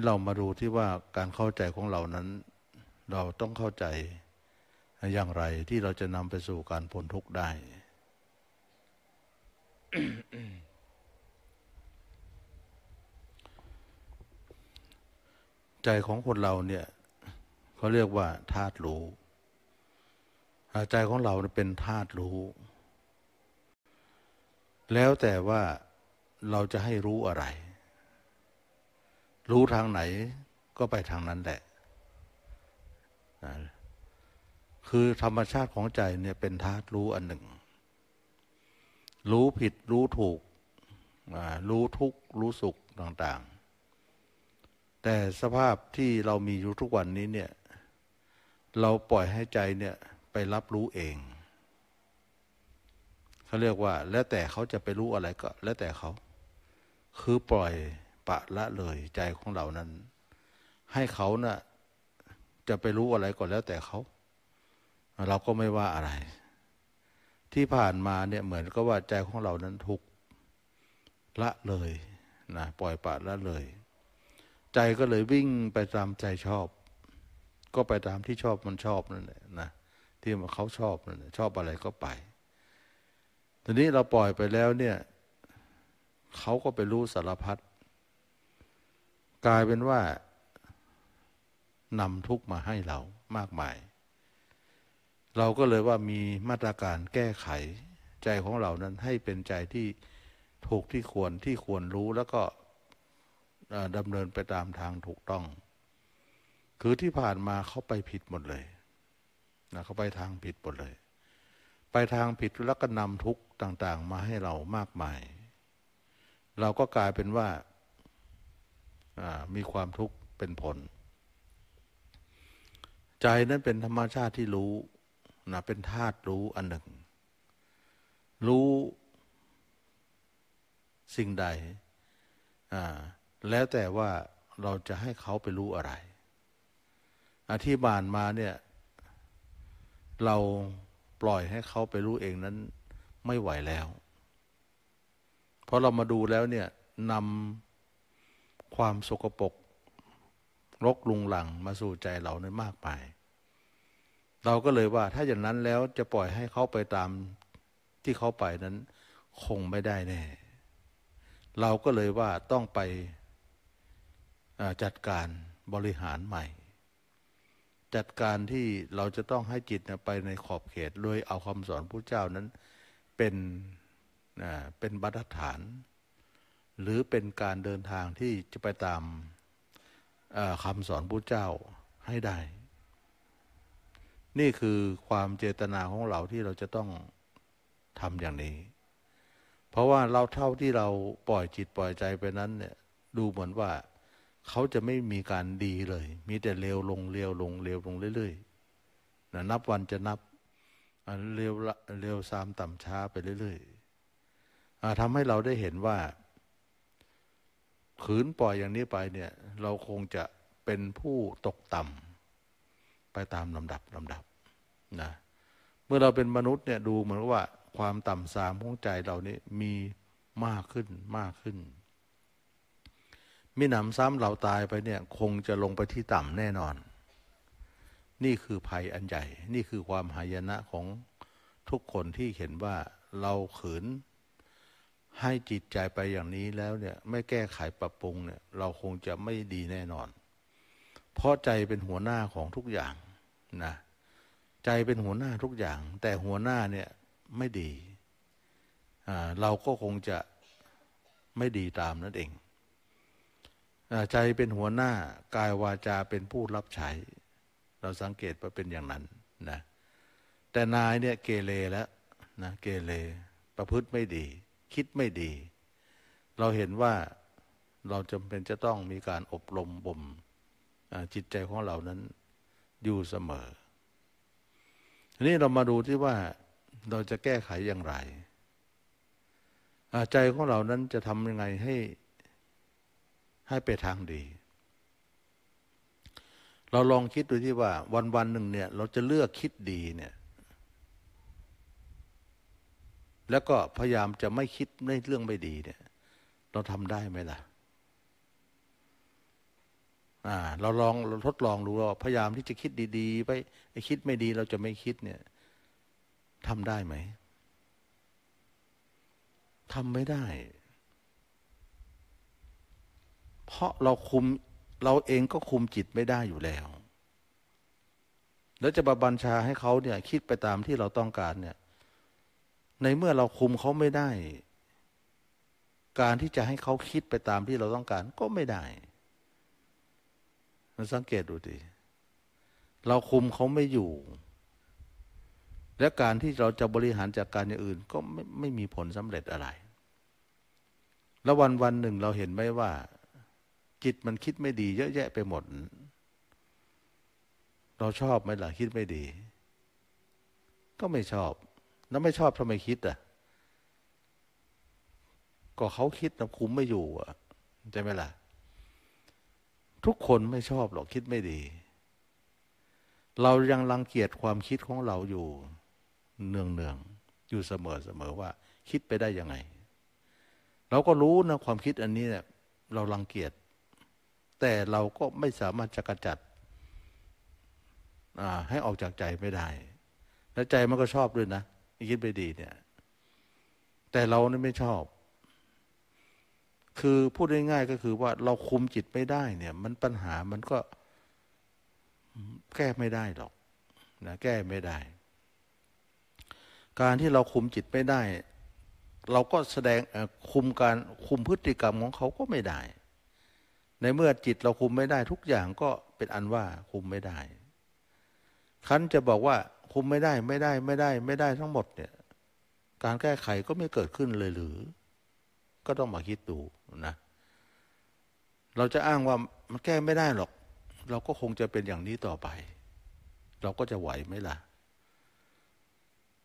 นี้เรามาดูที่ว่าการเข้าใจของเรานั้น เราต้องเข้าใจอย่างไรที่เราจะนำไปสู่การพ้นทุกข์ได้ใจของคนเราเนี่ยเขาเรียกว่าธาตุรู้ใจของเราเป็นธาตุรู้ แล้วแต่ว่าเราจะให้รู้อะไรรู้ทางไหนก็ไปทางนั้นแหละ คือธรรมชาติของใจเนี่ยเป็นธาตุรู้อันหนึ่ง รู้ผิดรู้ถูก รู้ทุกข์รู้สุขต่างๆ แต่สภาพที่เรามีอยู่ทุกวันนี้เนี่ย เราปล่อยให้ใจเนี่ยไปรับรู้เอง เขาเรียกว่าแล้วแต่เขาจะไปรู้อะไรก็ แล้วแต่เขาคือปล่อยะละเลยใจของเรานั้น ให้เขานะ่ะ จะไปรู้อะไรก่อนแล้วแต่เขา เราก็ไม่ว่าอะไร ที่ผ่านมาเนี่ยเหมือนก็ว่าใจของเรานั้นถูกละเลยนะปล่อยปะละเลย ใจก็เลยวิ่งไปตามใจชอบ ก็ไปตามที่ชอบมันชอบนั่นแหละนะที่มันเขาชอบนั่นแหละชอบอะไรก็ไปทีนี้เราปล่อยไปแล้วเนี่ย เขาก็ไปรู้สารพัดกลายเป็นว่านำทุกมาให้เรามากมาย เราก็เลยว่ามีมาตรการแก้ไข ใจของเรานั้นให้เป็นใจที่ถูกที่ควรที่ควรรู้แล้วก็ดำเนินไปตามทางถูกต้อง คือที่ผ่านมาเขาไปผิดหมดเลยนะเขาไปทางผิดหมดเลย ไปทางผิดแล้วก็นำทุกต่างๆ มาให้เรามากมาย เราก็กลายเป็นว่ามีความทุกข์เป็นผล ใจนั้นเป็นธรรมชาติที่รู้ นะ เป็นธาตุรู้อันหนึ่ง รู้ สิ่งใดแล้วแต่ว่าเราจะให้เขาไปรู้อะไรอธิบานมาเนี่ย เราปล่อยให้เขาไปรู้เองนั้นไม่ไหวแล้ว เพราะเรามาดูแล้วเนี่ยนำความสกปรกรกลุงหลังมาสู่ใจเรานี่นมากไป เราก็เลยว่าถ้าอย่างนั้นแล้วจะปล่อยให้เขาไปตามที่เขาไปนั้นคงไม่ได้แน่เราก็เลยว่าต้องไปจัดการบริหารใหม่ จัดการที่เราจะต้องให้จิตไปในขอบเขตโดยเอาคำสอนพระเจ้านั้นเป็นเป็นบรรทัดฐานหรือเป็นการเดินทางที่จะไปตามคำสอนพระเจ้าให้ได้ นี่คือความเจตนาของเราที่เราจะต้องทำอย่างนี้ เพราะว่าเราเท่าที่เราปล่อยจิตปล่อยใจไปนั้นเนี่ย ดูเหมือนว่า เขาจะไม่มีการดีเลย มีแต่เลวลงเลวลงเลวลงเรื่อย ๆนนับวันจะนับเร็วเรวซามต่ำช้าไปเรื่อยๆทำให้เราได้เห็นว่าขืนปล่อยอย่างนี้ไปเนี่ยเราคงจะเป็นผู้ตกต่ำไปตามลำดับลาดับนะเมื่อเราเป็นมนุษย์เนี่ยดูเหมือนว่า ความต่ำสามของใจเรานี้มีมากขึ้นมากขึ้น มีหนำซ้ำเราตายไปเนี่ย คงจะลงไปที่ต่ำแน่นอน นี่คือภัยอันใหญ่นี่คือความหายนะของทุกคนที่เห็นว่าเราขืนให้จิตใจไปอย่างนี้แล้วเนี่ย ไม่แก้ไขปรับปรุงเนี่ยเราคงจะไม่ดีแน่นอน เพราะใจเป็นหัวหน้าของทุกอย่างนะใจเป็นหัวหน้าทุกอย่าง แต่หัวหน้าเนี่ยไม่ดีเราก็คงจะไม่ดีตามนั่นเองใจเป็นหัวหน้ากายวาจาเป็นผู้รับใช้เราสังเกตว่าเป็นอย่างนั้นนะ แต่นายเนี่ยเกเรแล้ว นะเกเรประพฤติไม่ดีคิดไม่ดี เราเห็นว่าเราจำเป็นจะต้องมีการอบรมบ่มจิตใจของเรานั้นอยู่เสมอ ทีนี้เรามาดูที่ว่าเราจะแก้ไขอย่างไรใจของเรานั้นจะทำยังไงให้ให้ไปทางดี เราลองคิดดูที่ว่า วันวันหนึ่งเนี่ย เราจะเลือกคิดดีเนี่ยแล้วก็พยายามจะไม่คิดในเรื่องไม่ดีเนี่ย เราทำได้ไหมล่ะอ่าเราลองทดลองดูว่าพยายามที่จะคิดดีๆ ไปไอ้คิดไม่ดี เราจะไม่คิดเนี่ยทำได้ไหมทำไม่ได้ เพราะเราคุมเราเองก็คุมจิตไม่ได้อยู่แล้ว แล้วจะบบัญชาให้เขาเนี่ย คิดไปตามที่เราต้องการเนี่ยในเมื่อเราคุมเขาไม่ได้ การที่จะให้เขาคิดไปตามที่เราต้องการก็ไม่ได้มันสังเกตดูดิเราคุมเขาไม่อยู่ และการที่เราจะบริหารจัดกการอย่างอื่น ก็ไม่ไม่มีผลสำเร็จอะไร แล้ววันวันหนึ่งเราเห็นไหมว่า จิตมันคิดไม่ดี เยอะแยะไปหมด เราชอบไหมล่ะคิดไม่ดี ก็ไม่ชอบแล้วไม่ชอบทำไมคิดอ่ะ ก็เขาคิดนะคุ้มไม่อยู่อ่ะใช่ไหมล่ะ ทุกคนไม่ชอบหรอกคิดไม่ดี เรายังรังเกียจความคิดของเราอยู่ เนืองเนืองอยู่เสมอเสมอว่า คิดไปได้ยังไง เราก็รู้นะ ความคิดอันนี้เนี่ยเรารังเกียจ แต่เราก็ไม่สามารถจะกระจัดให้ออกจากใจไม่ได้ และใจมันก็ชอบด้วยนะคิดไปดีเนี่ยแต่เราเนี่ยไม่ชอบ คือพูดง่ายๆก็คือว่าเราคุมจิตไม่ได้เนี่ย มันปัญหามันก็แก้ไม่ได้หรอกนะแก้ไม่ได้ การที่เราคุมจิตไม่ได้ เราก็แสดงคุมการคุมพฤติกรรมของเขาก็ไม่ได้ ในเมื่อจิตเราคุมไม่ได้ทุกอย่างก็เป็นอันว่าคุมไม่ได้คันจะบอกว่าคุมไม่ได้ไม่ได้ไม่ได้ ไม่ได้ ทั้งหมดเนี่ย การแก้ไขก็ไม่เกิดขึ้นเลยหรือ ก็ต้องมาคิดดูนะ เราจะอ้างว่ามันแก้ไม่ได้หรอก เราก็คงจะเป็นอย่างนี้ต่อไป เราก็จะไหวไหมล่ะ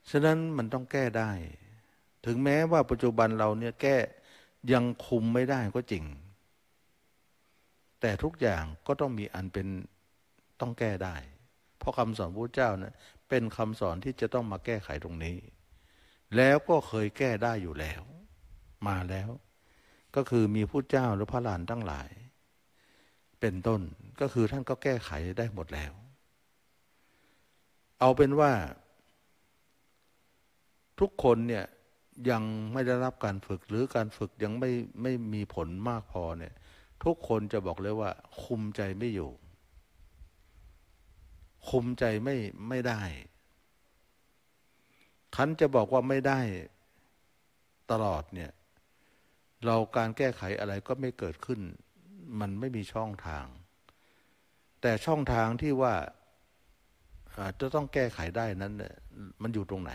ฉะนั้นมันต้องแก้ได้ ถึงแม้ว่าปัจจุบันเราเนี่ยแก้ยังคุมไม่ได้ก็จริง แต่ทุกอย่างก็ต้องมีอันเป็นต้องแก้ได้ เพราะคำสอนพระเจ้านะเป็นคำสอนที่จะต้องมาแก้ไขตรงนี้ แล้วก็เคยแก้ได้อยู่แล้ว มาแล้ว ก็คือมีผู้เจ้าหรือพระลานตั้งหลาย เป็นต้นก็คือท่านก็แก้ไขได้หมดแล้ว เอาเป็นว่า ทุกคนเนี่ยยังไม่ได้รับการฝึกหรือการฝึกยังไม่ไม่มีผลมากพอเนี่ย ทุกคนจะบอกเลยว่าคุมใจไม่อยู่คุมใจไม่ไม่ได้ขันจะบอกว่าไม่ได้ตลอดเนี่ย เราการแก้ไขอะไรก็ไม่เกิดขึ้น มันไม่มีช่องทาง แต่ช่องทางที่ว่าจะต้องแก้ไขได้นั้นมันอยู่ตรงไหน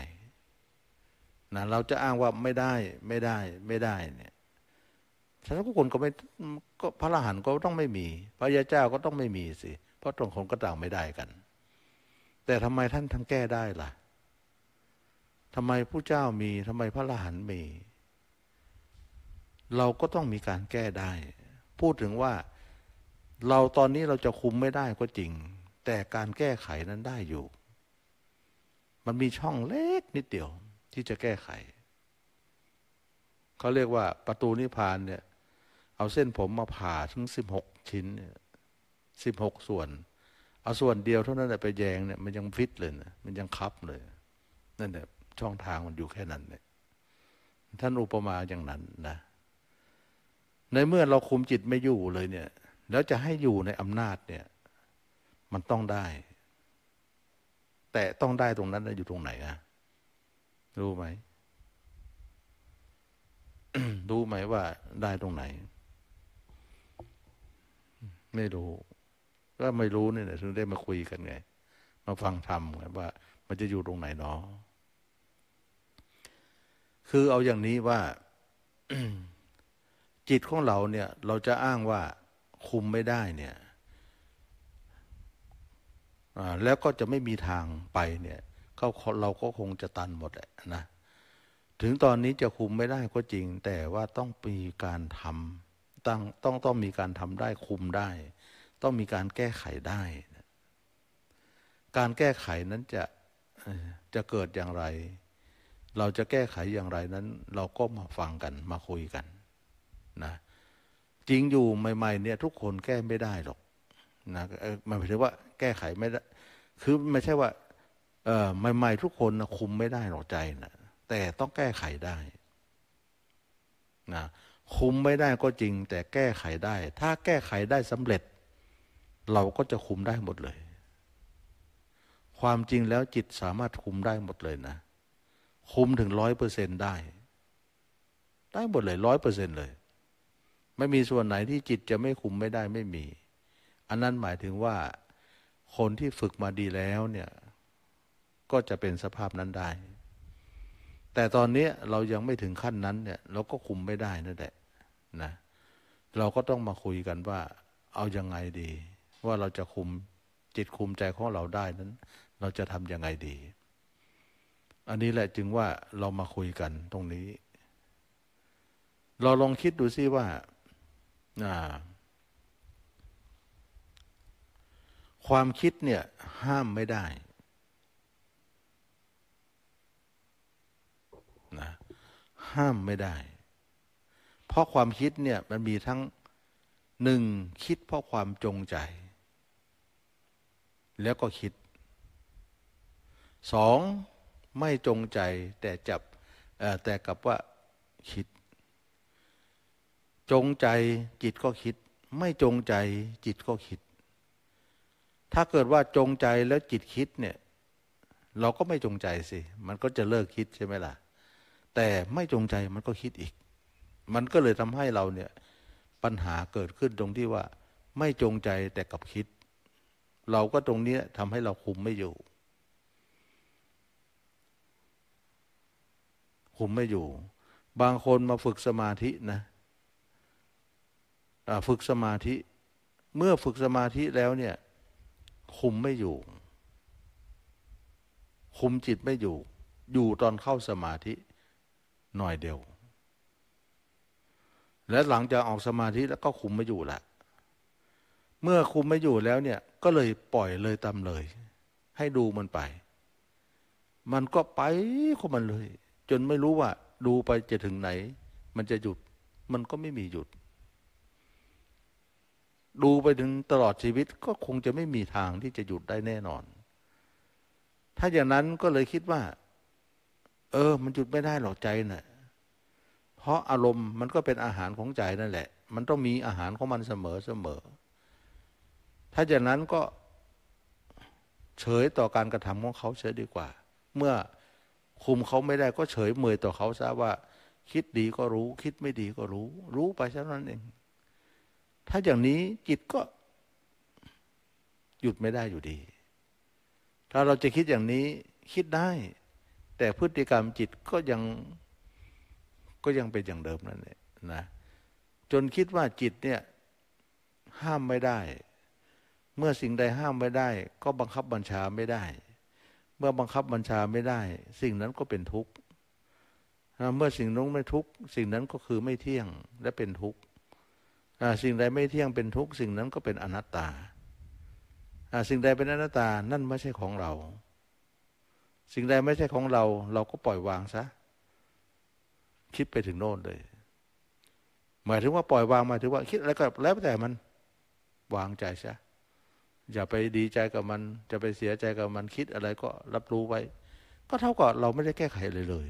นะเราจะอ้างว่าไม่ได้ไม่ได้ไม่ได้เนี่ยพรนกุกคนก็ไม่ก็พระอรหันต์ก็ต้องไม่มี พระยาเจ้าก็ต้องไม่มีสิ เพราะตรงคนก็ต่างไม่ได้กันแต่ทำไมท่านทั้งแก้ได้ล่ะทำไมผู้เจ้ามี ทำไมพระอรหันต์มี เราก็ต้องมีการแก้ได้ พูดถึงว่า เราตอนนี้เราจะคุมไม่ได้ก็จริง แต่การแก้ไขนั้นได้อยู่ มันมีช่องเล็กนิดเดียวที่จะแก้ไข เขาเรียกว่าประตูนิพพานเนี่ย เอาเส้นผมมาผ่าถึงสิบหกชิ้น สิบหกส่วนเอาส่วนเดียวเท่านั้นไปแยงเนี่ยมันยังฟิตเลยนะมันยังคับเลยนั่นแหละช่องทางมันอยู่แค่นั้น เนี่ยท่านอุปมาอย่างนั้นนะในเมื่อเราคุมจิตไม่อยู่เลยเนี่ย แล้วจะให้อยู่ในอำนาจเนี่ย มันต้องได้ แต่ต้องได้ตรงนั้นอยู่ตรงไหนนะรู้ไหมรู้ไหมว่าได้ตรงไหน ไม่รู้ก็ไม่รู้เนี่ยถึงได้มาคุยกันไงมาฟังธรรมไงว่า มันจะอยู่ตรงไหนเนาะคือเอาอย่างนี้ว่าจิตของเราเนี่ย เราจะอ้างว่า คุมไม่ได้เนี่ยแล้วก็จะไม่มีทางไปเนี่ยเเราก็คงจะตันหมดแหละนะถึงตอนนี้จะคุมไม่ได้ก็จริง แต่ว่าต้องมีการทำต้องต้องต้องมีการทำได้คุมได้ต้องมีการแก้ไขได้ การแก้ไขนั้นจะจะเกิดอย่างไร เราจะแก้ไขอย่างไรนั้น เราก็มาฟังกันมาคุยกันนะ จริงอยู่ใหม่ๆเนี่ย ทุกคนแก้ไม่ได้หรอกนะมันหมายถึงว่าแก้ไขไม่ได้ คือไม่ใช่ว่าเออใหม่ๆทุกคนนะคุมไม่ได้หรอกใจนะแต่ต้องแก้ไขได้นะคุมไม่ได้ก็จริง แต่แก้ไขได้ ถ้าแก้ไขได้สำเร็จเราก็จะคุมได้หมดเลย ความจริงแล้วจิตสามารถคุมได้หมดเลยนะ คุมถึงร้อยเปอร์เซ็นได้ ได้หมดเลยร้อยเปอร์เซ็นเลย ไม่มีส่วนไหนที่จิตจะไม่คุมไม่ได้ไม่มี อันนั้นหมายถึงว่า คนที่ฝึกมาดีแล้วเนี่ย ก็จะเป็นสภาพนั้นได้ แต่ตอนนี้เรายังไม่ถึงขั้นนั้นเนี่ย เราก็คุมไม่ได้นั่นแหละ นะ เราก็ต้องมาคุยกันว่า เอายังไงดีว่าเราจะคุมจิตคุมใจของเราได้นั้น เราจะทำยังไงดี อันนี้แหละจึงว่าเรามาคุยกันตรงนี้ เราลองคิดดูซิว่า ความคิดเนี่ยห้ามไม่ได้นะห้ามไม่ได้ เพราะความคิดเนี่ยมันมีทั้งหนึ่งคิดเพราะความจงใจแล้วก็คิด สอง ไม่จงใจแต่จับแต่กับว่าคิด จงใจจิตก็คิด ไม่จงใจจิตก็คิด ถ้าเกิดว่าจงใจแล้วจิตคิดเนี่ย เราก็ไม่จงใจสิมันก็จะเลิกคิดใช่ไหมล่ะแต่ไม่จงใจมันก็คิดอีก มันก็เลยทำให้เราเนี่ยปัญหาเกิดขึ้นตรงที่ว่า ไม่จงใจแต่กับคิดเราก็ตรงนี้ทำให้เราคุมไม่อยู่ คุมไม่อยู่ บางคนมาฝึกสมาธินะ ฝึกสมาธิ เมื่อฝึกสมาธิแล้วเนี่ย คุมไม่อยู่ คุมจิตไม่อยู่ อยู่ตอนเข้าสมาธิหน่อยเดียว และหลังจากออกสมาธิแล้วก็คุมไม่อยู่ละเมื่อคุมไม่อยู่แล้วเนี่ยก็เลยปล่อยเลยตามเลย ให้ดูมันไป มันก็ไปของมันเลย จนไม่รู้ว่า ดูไปจะถึงไหน มันจะหยุด มันก็ไม่มีหยุด ดูไปถึงตลอดชีวิตก็คงจะไม่มีทางที่จะหยุดได้แน่นอน ถ้าอย่างนั้นก็เลยคิดว่า เออ มันหยุดไม่ได้หรอกใจนะ่ะเพราะอารมณ์มันก็เป็นอาหารของใจนั่นแหละ มันต้องมีอาหารของมันเสมอเสมอถ้าอย่างนั้นก็เฉยต่อการกระทำของเขาเฉยดีกว่า เมื่อคุมเขาไม่ได้ ก็เฉยเมยต่อเขาซะว่า คิดดีก็รู้ คิดไม่ดีก็รู้ รู้ไปเช่นนั้นเอง ถ้าอย่างนี้จิตก็หยุดไม่ได้อยู่ดี ถ้าเราจะคิดอย่างนี้คิดได้ แต่พฤติกรรมจิตก็ยังก็ยังเป็นอย่างเดิมนั่นแหละนะ จนคิดว่าจิตเนี่ยห้ามไม่ได้เมื่อสิ่งใดห้ามไม่ได้ ก็บังคับบัญชาไม่ได้ เมื่อบังคับบัญชาไม่ได้ สิ่งนั้นก็เป็นทุกข์ เมื่อสิ่งนั้นไม่ทุกข์สิ่งนั้นก็คือไม่เที่ยงและเป็นทุกข์สิ่งใดไม่เที่ยงเป็นทุกข์สิ่งนั้นก็เป็นอนัตตาสิ่งใดเป็นอนัตตานั่นไม่ใช่ของเรา สิ่งใดไม่ใช่ของเรา เราก็ปล่อยวางซะ คิดไปถึงโน่นเลย หมายถึงว่าปล่อยวางมาถึงว่าคิดอะไรก็แล้วแต่มันวางใจซะอย่าไปดีใจกับมัน จะไปเสียใจกับมันคิดอะไรก็รับรู้ไว้ ก็เท่ากับเราไม่ได้แก้ไขเลยเลย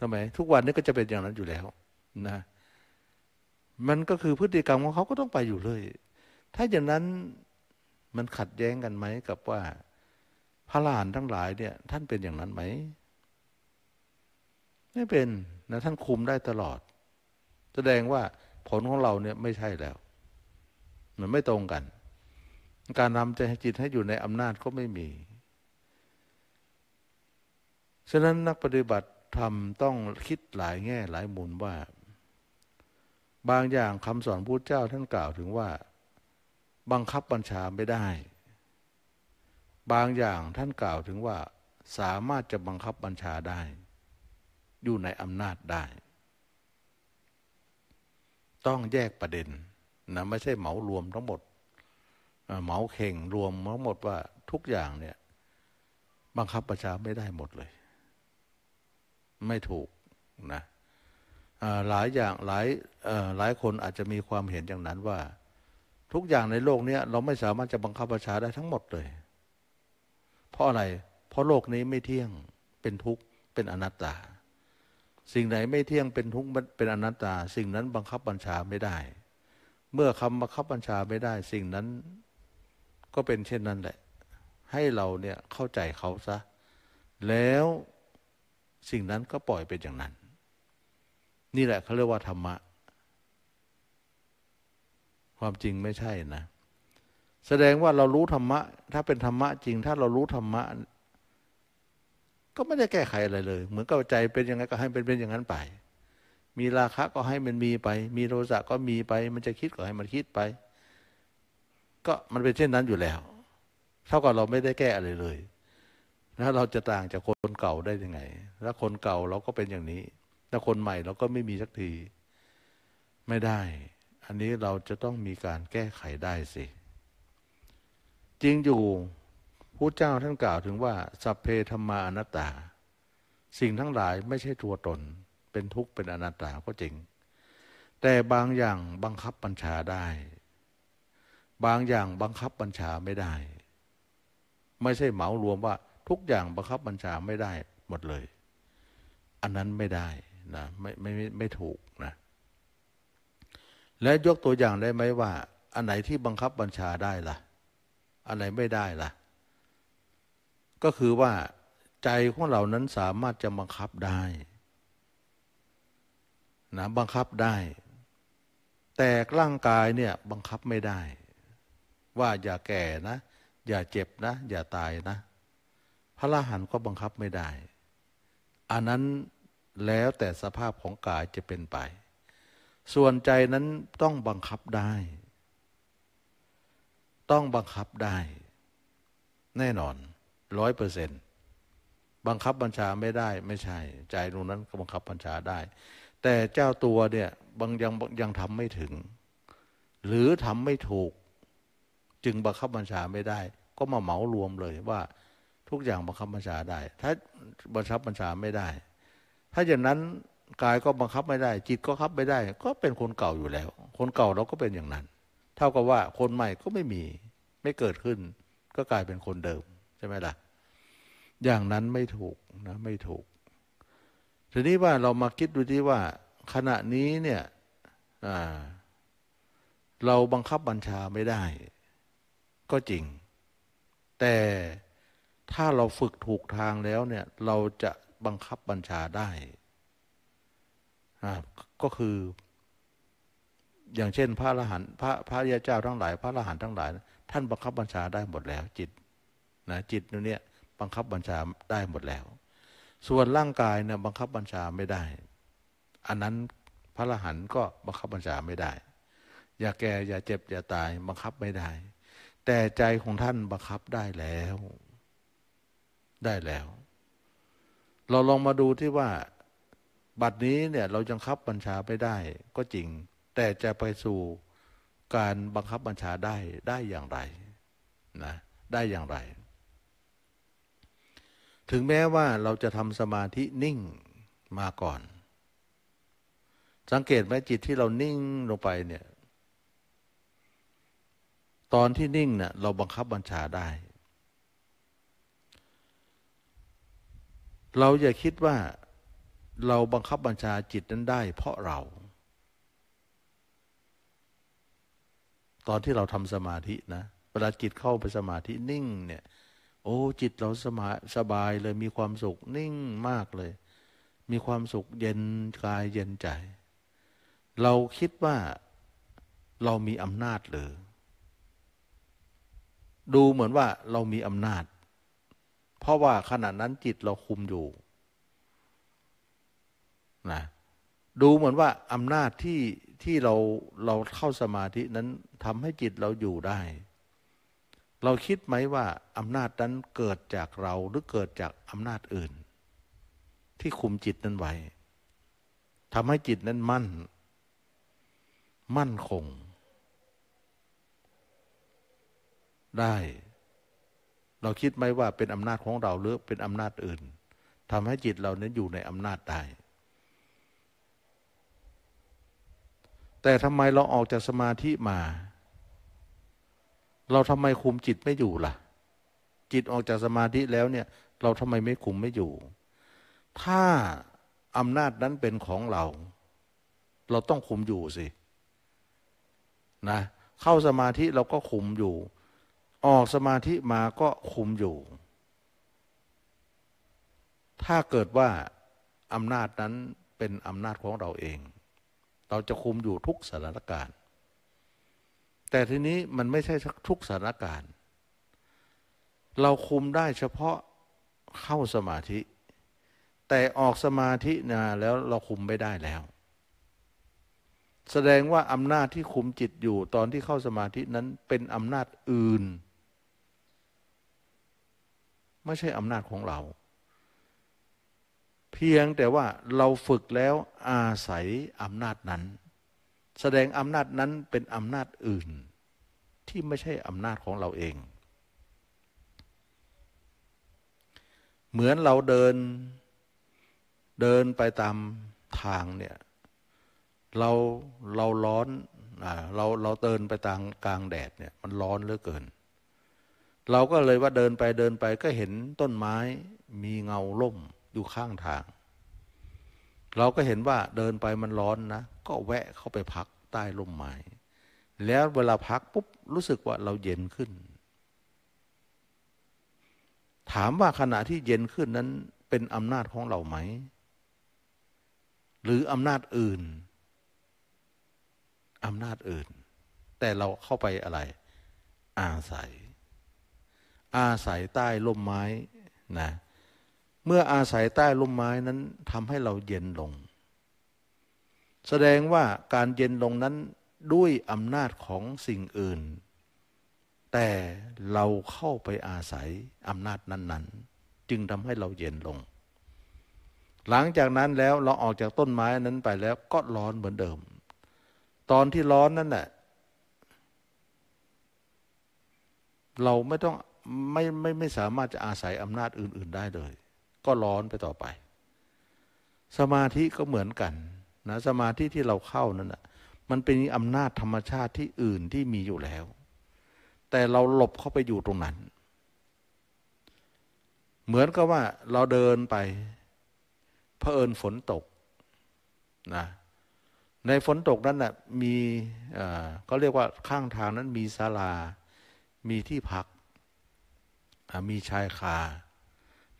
ทำไมทุกวันนี้ก็จะเป็นอย่างนั้นอยู่แล้วนะ มันก็คือพฤติกรรมของเขาก็ต้องไปอยู่เลย ถ้าอย่างนั้นมันขัดแย้งกันไหม กับว่า พระหลานทั้งหลายเนี่ยท่านเป็นอย่างนั้นไหม ไม่เป็นนะท่านคุมได้ตลอด แสดงว่าผลของเราเนี่ยไม่ใช่แล้ว มันไม่ตรงกันการนำใจจิตให้อยู่ในอำนาจก็ไม่มี ฉะนั้นนักปฏิบัติธรรมต้องคิดหลายแง่หลายมุมว่า บางอย่างคำสอนพุทธเจ้าท่านกล่าวถึงว่า บังคับบัญชาไม่ได้ บางอย่างท่านกล่าวถึงว่าสามารถจะบังคับบัญชาได้ อยู่ในอำนาจได้ ต้องแยกประเด็นนะไม่ใช่เหมารวมทั้งหมดเหมาเข่งรวมทั้งหมดว่าทุกอย่างเนี่ย บังคับประชาไม่ได้หมดเลย ไม่ถูกนะหลายอย่างหลายหลายคนอาจจะมีความเห็นอย่างนั้นว่า ทุกอย่างในโลกนี้เราไม่สามารถจะบังคับประชาได้ทั้งหมดเลย เพราะอะไร เพราะโลกนี้ไม่เที่ยงเป็นทุกข์เป็นอนัตตา สิ่งไหนไม่เที่ยงเป็นทุกข์เป็นอนัตตา สิ่งนั้นบังคับบัญชาไม่ได้ เมื่อคำบังคับบัญชาไม่ได้ สิ่งนั้นก็เป็นเช่นนั้นแหละให้เราเนี่ยเข้าใจเขาซะแล้วสิ่งนั้นก็ปล่อยเป็นอย่างนั้น นี่แหละเขาเรียกว่าธรรมะ ความจริงไม่ใช่นะ แสดงว่าเรารู้ธรรมะ ถ้าเป็นธรรมะจริงถ้าเรารู้ธรรมะ ก็ไม่ได้แก้ไขอะไรเลย เหมือนกับใจเป็นยังไง ก็ให้เป็นเป็นอย่างนั้นไป มีราคะก็ให้มันมีไป มีโทสะก็มีไป มันจะคิดก็ให้มันคิดไปก็มันเป็นเช่นนั้นอยู่แล้วเท่ากับเราไม่ได้แก้อะไรเลย แล้วเราจะต่างจากคนเก่าได้ยังไง แล้วคนเก่าเราก็เป็นอย่างนี้แล้วคนใหม่เราก็ไม่มีสักทีไม่ได้ อันนี้เราจะต้องมีการแก้ไขได้สิจริงอยู่พระเจ้าท่านกล่าวถึงว่าสัพเพธรรมานัตตา สิ่งทั้งหลายไม่ใช่ตัวตนเป็นทุกข์เป็นอนัตตาก็จริง แต่บางอย่างบังคับบัญชาได้บางอย่างบังคับบัญชาไม่ได้ ไม่ใช่เหมารวมว่า ทุกอย่างบังคับบัญชาไม่ได้หมดเลย อันนั้นไม่ได้นะไม่ไมไม่ไม่ถูกนะและยกตัวอย่างได้ไหมว่า อันไหนที่บังคับบัญชาได้ละ่ะอันไหนไม่ได้ละ่ะ ก็คือว่าใจของเรานั้นสามารถจะบังคับได้นะบังคับได้ แต่ร่างกายเนี่ยบังคับไม่ได้ว่าอย่าแก่นะ อย่าเจ็บนะ อย่าตายนะ พระระหันก็บังคับไม่ได้ อันนั้นแล้วแต่สภาพของกายจะเป็นไป ส่วนใจนั้นต้องบังคับได้ ต้องบังคับได้ แน่นอนร้อยเปอร์เซนต์บังคับบัญชาไม่ได้ ไม่ใช่ ใจตรงนั้นก็บังคับบัญชาได้ แต่เจ้าตัวเนี่ยบางยังยังทำไม่ถึง หรือทำไม่ถูกจึงบังคับบัญชาไม่ได้ ก็มาเหมารวมเลยว่า ทุกอย่างบังคับบัญชาได้ ถ้าบังคับบัญชาไม่ได้ ถ้าอย่างนั้นกายก็บังคับไม่ได้ จิตก็คับไม่ได้ ก็เป็นคนเก่าอยู่แล้ว คนเก่าเราก็เป็นอย่างนั้น เท่ากับว่า คนใหม่ก็ไม่มี ไม่เกิดขึ้น ก็กลายเป็นคนเดิม ใช่ไหมล่ะ อย่างนั้นไม่ถูกนะไม่ถูก ทีนี้ว่าเรามาคิดดูที่ว่า ขณะนี้เนี่ยเราบังคับบัญชาไม่ได้ก็จริง แต่ถ้าเราฝึกถูกทางแล้วเนี่ย เราจะบังคับบัญชาได้ ก็คือ อย่างเช่นพระอรหันต์พระพระยาเจ้าทั้งหลาย พระอรหันต์ทั้งหลาย ท่านบังคับบัญชาได้หมดแล้วจิต นะจิตเนี่ยบังคับบัญชาได้หมดแล้ว ส่วนร่างกายเนี่ยบังคับบัญชาไม่ได้ อันนั้นพระอรหันต์ก็บังคับบัญชาไม่ได้ อย่าแก่อย่าเจ็บอย่าตายบังคับไม่ได้แต่ใจของท่านบังคับได้แล้ว ได้แล้ว เราลองมาดูที่ว่า บัดนี้เนี่ย เราจังคับบัญชาไปได้ ก็จริง แต่จะไปสู่การบังคับบัญชาได้ได้อย่างไรนะ ได้อย่างไร ถึงแม้ว่าเราจะทำสมาธินิ่งมาก่อน สังเกตไหมจิตที่เรานิ่งลงไปเนี่ยตอนที่นิ่งเนะ่ยเราบังคับบัญชาได้ เราอย่าคิดว่าเราบังคับบัญชาจิตนั้นได้ เพราะเรา ตอนที่เราทำสมาธินะเวลาจิตเข้าไปสมาธินิ่งเนี่ย โอ้จิตเราสมาสบายเลยมีความสุขนิ่งมากเลย มีความสุขเย็นกายเย็นใจ เราคิดว่าเรามีอำนาจหรือดูเหมือนว่าเรามีอำนาจ เพราะว่าขณะนั้นจิตเราคุมอยู่นะดูเหมือนว่าอำนาจที่ที่เราเราเข้าสมาธินั้นทำให้จิตเราอยู่ได้ เราคิดไหมว่าอำนาจนั้นเกิดจากเราหรือเกิดจากอำนาจอื่น ที่คุมจิตนั้นไว้ทำให้จิตนั้นมั่น มั่นคงได้ เราคิดไหมว่าเป็นอำนาจของเราหรือเป็นอำนาจอื่นทำให้จิตเรานั้นอยู่ในอำนาจได้แต่ทำไมเราออกจากสมาธิมา เราทำไมคุมจิตไม่อยู่ล่ะ จิตออกจากสมาธิแล้วเนี่ย เราทำไมไม่คุมไม่อยู่ ถ้าอำนาจนั้นเป็นของเรา เราต้องคุมอยู่สิ นะ เข้าสมาธิเราก็คุมอยู่ออกสมาธิมาก็คุมอยู่ ถ้าเกิดว่าอำนาจนั้นเป็นอำนาจของเราเอง เราจะคุมอยู่ทุกสถานการณ์ แต่ทีนี้มันไม่ใช่ทุกสถานการณ์ เราคุมได้เฉพาะเข้าสมาธิ แต่ออกสมาธินาแล้วเราคุมไม่ได้แล้ว แสดงว่าอำนาจที่คุมจิตอยู่ตอนที่เข้าสมาธินั้นเป็นอำนาจอื่นไม่ใช่อำนาจของเรา เพียงแต่ว่าเราฝึกแล้วอาศัยอำนาจนั้น แสดงอำนาจนั้นเป็นอำนาจอื่นที่ไม่ใช่อำนาจของเราเอง เหมือนเราเดินเดินไปตามทางเนี่ยเราเราร้อนเราเราเดินไปตามกลางแดดเนี่ยมันร้อนเหลือเกินเราก็เลยว่าเดินไปเดินไปก็เห็นต้นไม้มีเงาล่มอยู่ข้างทาง เราก็เห็นว่าเดินไปมันร้อนนะ ก็แวะเข้าไปพักใต้ล่มไม้ แล้วเวลาพักปุ๊บรู้สึกว่าเราเย็นขึ้น ถามว่าขณะที่เย็นขึ้นนั้นเป็นอำนาจของเราไหม หรืออำนาจอื่นอำนาจอื่น แต่เราเข้าไปอะไร อาศัยอาศัยใต้ร่มไม้นะเมื่ออาศัยใต้ร่มไม้นั้นทำให้เราเย็นลง แสดงว่าการเย็นลงนั้นด้วยอำนาจของสิ่งอื่น แต่เราเข้าไปอาศัยอำนาจนั้นๆ จึงทำให้เราเย็นลง หลังจากนั้นแล้วเราออกจากต้นไม้นั้นไปแล้วก็ร้อนเหมือนเดิม ตอนที่ร้อนนั่นแหละเราไม่ต้องไม่ไมไม่ไม่สามารถจะอาศัยอำนาจอื่น ๆได้เลยก็ร้อนไปต่อไป สมาธิก็เหมือนกันนะสมาธิที่เราเข้านั้นนะมันเป็นอำนาจธรรมชาติที่อื่นที่มีอยู่แล้ว แต่เราหลบเข้าไปอยู่ตรงนั้น เหมือนกับว่าเราเดินไปเพอเอิญฝนตกนะในฝนตกนั้นนะ่ะมีก็เรียกว่าข้างทางนั้นมีศาลามีที่พักมีชายคา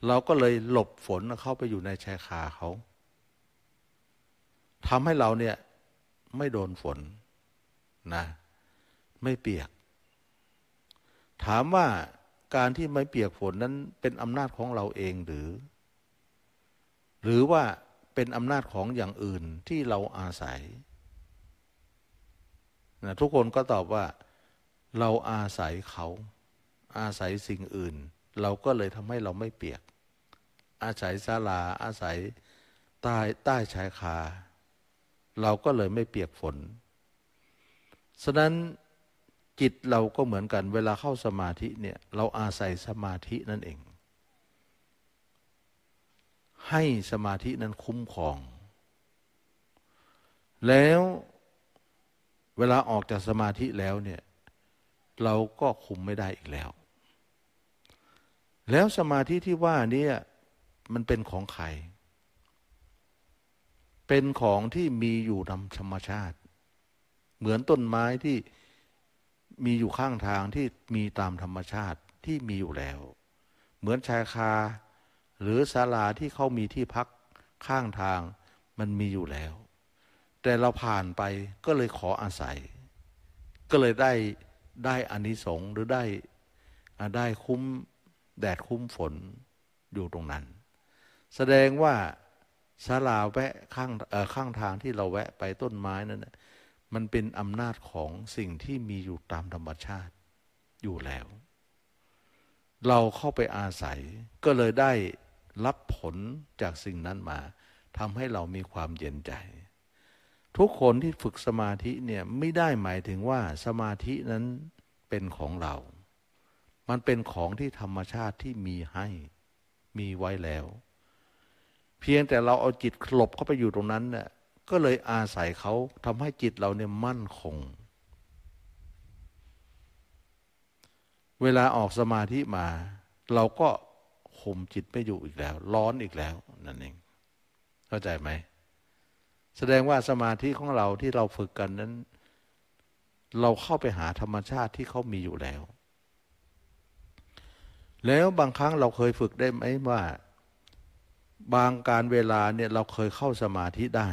เราก็เลยหลบฝนเข้าไปอยู่ในชายคาเขาทำให้เราเนี่ย ไม่โดนฝนนะ ไม่เปียก ถามว่าการที่ไม่เปียกฝนนั้นเป็นอำนาจของเราเองหรือ หรือว่าเป็นอำนาจของอย่างอื่นที่เราอาศัยนะทุกคนก็ตอบว่า เราอาศัยเขาอาศัยสิ่งอื่นเราก็เลยทำให้เราไม่เปียก อาศัยศาลาอาศัยใต้ใต้ชายคา เราก็เลยไม่เปียกฝนฉะนั้นจิตเราก็เหมือนกัน เวลาเข้าสมาธิเนี่ยเราอาศัยสมาธินั่นเอง ให้สมาธินั้นคุ้มครอง แล้วเวลาออกจากสมาธิแล้วเนี่ยเราก็คุมไม่ได้อีกแล้วแล้วสมาธิที่ว่านี้มันเป็นของใครเป็นของที่มีอยู่ตามธรรมชาติ เหมือนต้นไม้ที่มีอยู่ข้างทางที่มีตามธรรมชาติที่มีอยู่แล้ว เหมือนชายคา หรือศาลาที่เขามีที่พักข้างทางมันมีอยู่แล้ว แต่เราผ่านไปก็เลยขออาศัย ก็เลยได้ได้อานิสงส์หรือได้ได้คุ้มแดดคุ้มฝนอยู่ตรงนั้น แสดงว่าศาลาแวะข้างข้างทางที่เราแวะไปต้นไม้นั้นมันเป็นอำนาจของสิ่งที่มีอยู่ตามธรรมชาติอยู่แล้ว เราเข้าไปอาศัย ก็เลยได้รับผลจากสิ่งนั้นมาทำให้เรามีความเย็นใจ ทุกคนที่ฝึกสมาธิเนี่ยไม่ได้หมายถึงว่าสมาธินั้นเป็นของเรามันเป็นของที่ธรรมชาติที่มีให้มีไว้แล้ว เพียงแต่เราเอาจิตหลบเข้าไปอยู่ตรงนั้นน่ยก็เลยอาศัยเขาทำให้จิตเราเนี่ยมั่นคง เวลาออกสมาธิมา เราก็ข่มจิตไม่อยู่อีกแล้ว ร้อนอีกแล้วนั่นเองเข้าใจไหมแสดงว่าสมาธิของเราที่เราฝึกกันนั้น เราเข้าไปหาธรรมชาติที่เขามีอยู่แล้วแล้วบางครั้ง เราเคยฝึกได้ไหมว่า บางการเวลาเนี่ยเราเคยเข้าสมาธิได้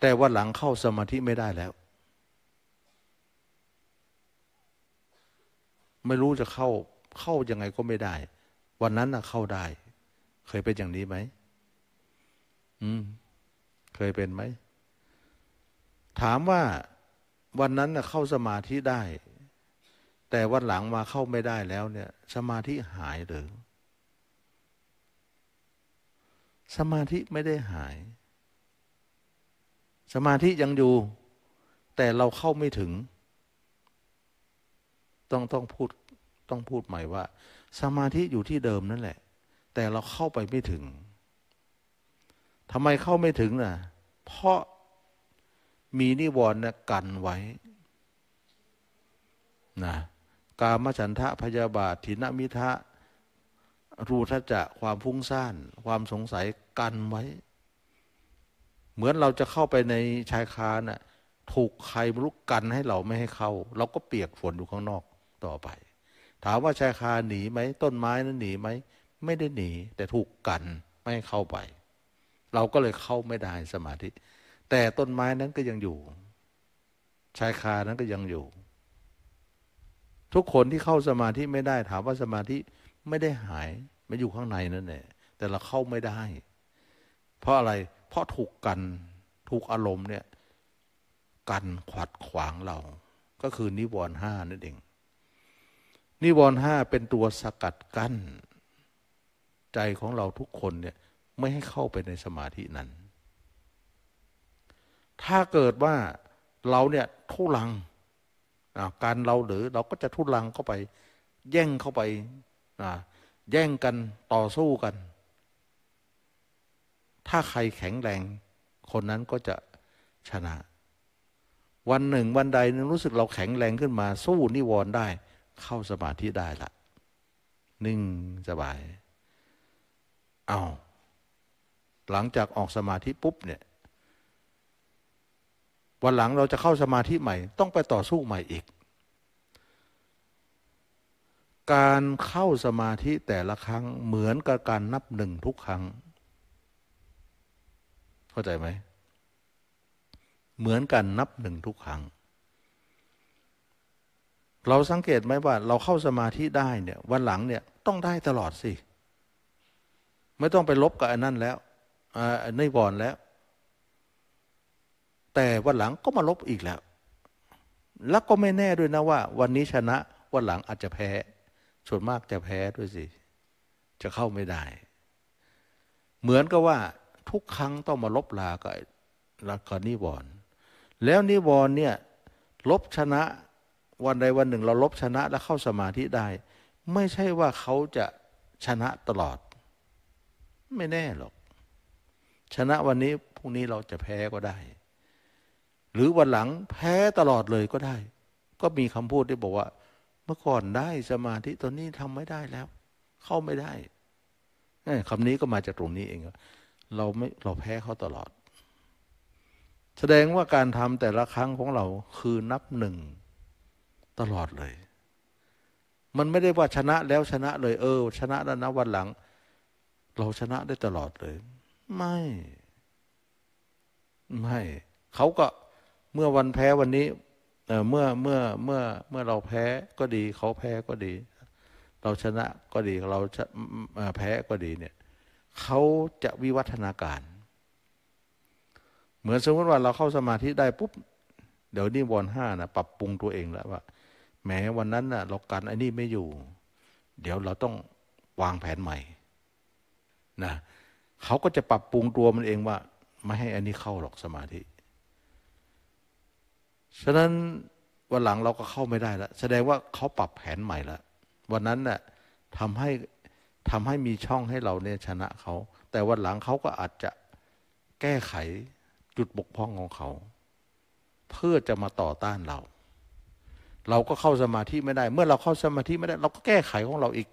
แต่ว่า หลังเข้าสมาธิไม่ได้แล้ว ไม่รู้จะเข้าเข้ายังไงก็ไม่ได้ วันนั้นนะเข้าได้ เคยเป็นอย่างนี้ไหม อืม เคยเป็นไหมถามว่าวันนั้นนะเข้าสมาธิได้แต่วันหลังมาเข้าไม่ได้แล้ว เนี่ย สมาธิหายหรือสมาธิไม่ได้หาย สมาธิยังอยู่ แต่เราเข้าไม่ถึง ต้องต้องพูดต้องพูดใหม่ว่า สมาธิอยู่ที่เดิมนั่นแหละ แต่เราเข้าไปไม่ถึงทำไมเข้าไม่ถึงน่ะเพราะมีนิวรณ์กันไว้ นะการมฉันทะพยาบาทถินมิทะ รูทจะความฟุ้งซ่านความสงสัยกันไว้เหมือนเราจะเข้าไปในชายคานะ่ะถูกใครรุกกันให้เราไม่ให้เข้าเราก็เปียกฝนอยู่ข้างนอกต่อไป ถามว่าชายคาหนีไหมต้นไม้นั้นหนีไหม ไม่ได้หนี แต่ถูกกันไม่ให้เข้าไป เราก็เลยเข้าไม่ได้สมาธิ แต่ต้นไม้นั้นก็ยังอยู่ ชายคานั้นก็ยังอยู่ทุกคนที่เข้าสมาธิไม่ได้ถามว่าสมาธิไม่ได้หายมันอยู่ข้างในนั่นแหละแต่เราเข้าไม่ได้ เพราะอะไรเพราะถูกกันถูกอารมณ์เนี่ยกันขวัดขวางเรา ก็คือนิวรณ์ห้านั่นเอง นิวรณ์ห้าเป็นตัวสกัดกั้นใจของเราทุกคนเนี่ยไม่ให้เข้าไปในสมาธินั้น ถ้าเกิดว่าเราเนี่ยทุลังการเราหรือเราก็จะทุลังเข้าไปแย่งเข้าไปแย่งกันต่อสู้กัน ถ้าใครแข็งแรงคนนั้นก็จะชนะ วันหนึ่งวันใดนึรู้สึกเราแข็งแรงขึ้นมา สู้นิวรณ์ได้ เข้าสมาธิได้ละนิ่งสบายเอาหลังจากออกสมาธิปุ๊บเนี่ยวันหลังเราจะเข้าสมาธิใหม่ ต้องไปต่อสู้ใหม่อีก การเข้าสมาธิแต่ละครั้งเหมือนกับการนับหนึ่งทุกครั้ง เข้าใจไหมเหมือนกันนับหนึ่งทุกครั้ง เราสังเกตไหมว่า เราเข้าสมาธิได้เนี่ยวันหลังเนี่ย ต้องได้ตลอดสิ ไม่ต้องไปลบกับอันนั้นแล้วอันนีก่อนแล้วแต่วันหลังก็มาลบอีกแล้ว แล้วก็ไม่แน่ด้วยนะว่า วันนี้ชนะวันหลังอาจจะแพ้ส่วนมากจะแพ้ด้วยสิ จะเข้าไม่ได้ เหมือนกับว่า ทุกครั้งต้องมาลบลากับรักนิวรณ์แล้วนิวรณ์เนี่ย ลบชนะ วันใดวันหนึ่งเราลบชนะแล้วเข้าสมาธิได้ ไม่ใช่ว่าเขาจะชนะตลอด ไม่แน่หรอก ชนะวันนี้พรุ่งนี้เราจะแพ้ก็ได้หรือวันหลังแพ้ตลอดเลยก็ได้ ก็มีคำพูดที่บอกว่า เมื่อก่อนได้สมาธิตอนนี้ทำไม่ได้แล้ว เข้าไม่ได้คำนี้ก็มาจากตรงนี้เองเราไม่เราแพ้เขาตลอด แสดงว่าการทำแต่ละครั้งของเราคือนับหนึ่งตลอดเลย มันไม่ได้ว่าชนะ แล้วชนะ เลย เออ ชนะแล้วนะวันหลัง เราชนะได้ตลอดเลย ไม่ ไม่เขาก็เมื่อวันแพ้วันนี้เมื่อเมื่อเมื่อเมื่อเราแพ้ก็ดี เขาแพ้ก็ดี เราชนะก็ดีเราแพ้ก็ดีเนี่ยเขาจะวิวัฒนาการ เหมือนสมมติว่าเราเข้าสมาธิได้ปุ๊บเดี๋ยวนี้วอนห้านะปรับปรุงตัวเองแล้วว่า แม้วันนั้นนะ่ะเรากันไอ้นี่ไม่อยู่ เดี๋ยวเราต้องวางแผนใหม่นะเขาก็จะปรับปรุงตัวมันเองว่า ไม่ให้อันนี้เข้าหรอกสมาธิฉะนั้นวันหลังเราก็เข้าไม่ได้แล้วแสดงว่าเขาปรับแผนใหม่ละววันนั้นน่ะทำให้ทำให้มีช่องให้เราเนี่ยชนะเขา แต่วันหลังเขาก็อาจจะแก้ไขจุดบกพร่องของเขาเพื่อจะมาต่อต้านเรา เราก็เข้าสมาธิไม่ได้ เมื่อเราเข้าสมาธิไม่ได้ เราก็แก้ไขของเราอีก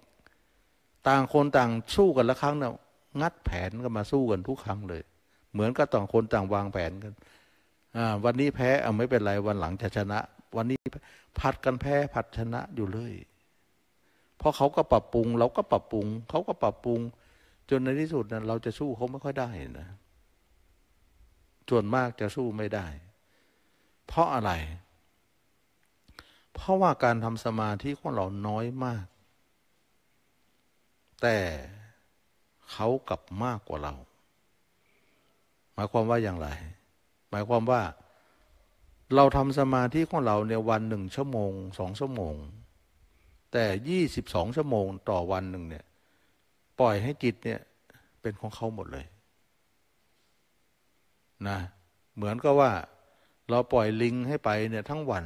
ต่างคนต่างสู้กันละครั้งเนี่ยงัดแผนกันมาสู้กันทุกครั้งเลย เหมือนกับต่างคนต่างวางแผนกันวันนี้แพ้เอาไม่เป็นไรวันหลังจะ ชนะ วันนี้ผัดกันแพ้ผัดชนะอยู่เลยเพราะเขาก็ปรับปรุง เราก็ปรับปรุง เขาก็ปรับปรุง จนในที่สุดนั้นเราจะสู้เขาไม่ค่อยได้นะส่วนมากจะสู้ไม่ได้ เพราะอะไร เพราะว่าการทำสมาธิของเราน้อยมาก แต่เขากลับมากกว่าเราหมายความว่าอย่างไรหมายความว่า เราทำสมาธิของเราในวันหนึ่งชั่วโมงสองชั่วโมง แต่ยี่สิบสองชั่วโมงต่อวันหนึ่งเนี่ย ปล่อยให้จิตเนี่ยเป็นของเขาหมดเลยนะ เหมือนก็ว่า เราปล่อยลิงให้ไปเนี่ยทั้งวัน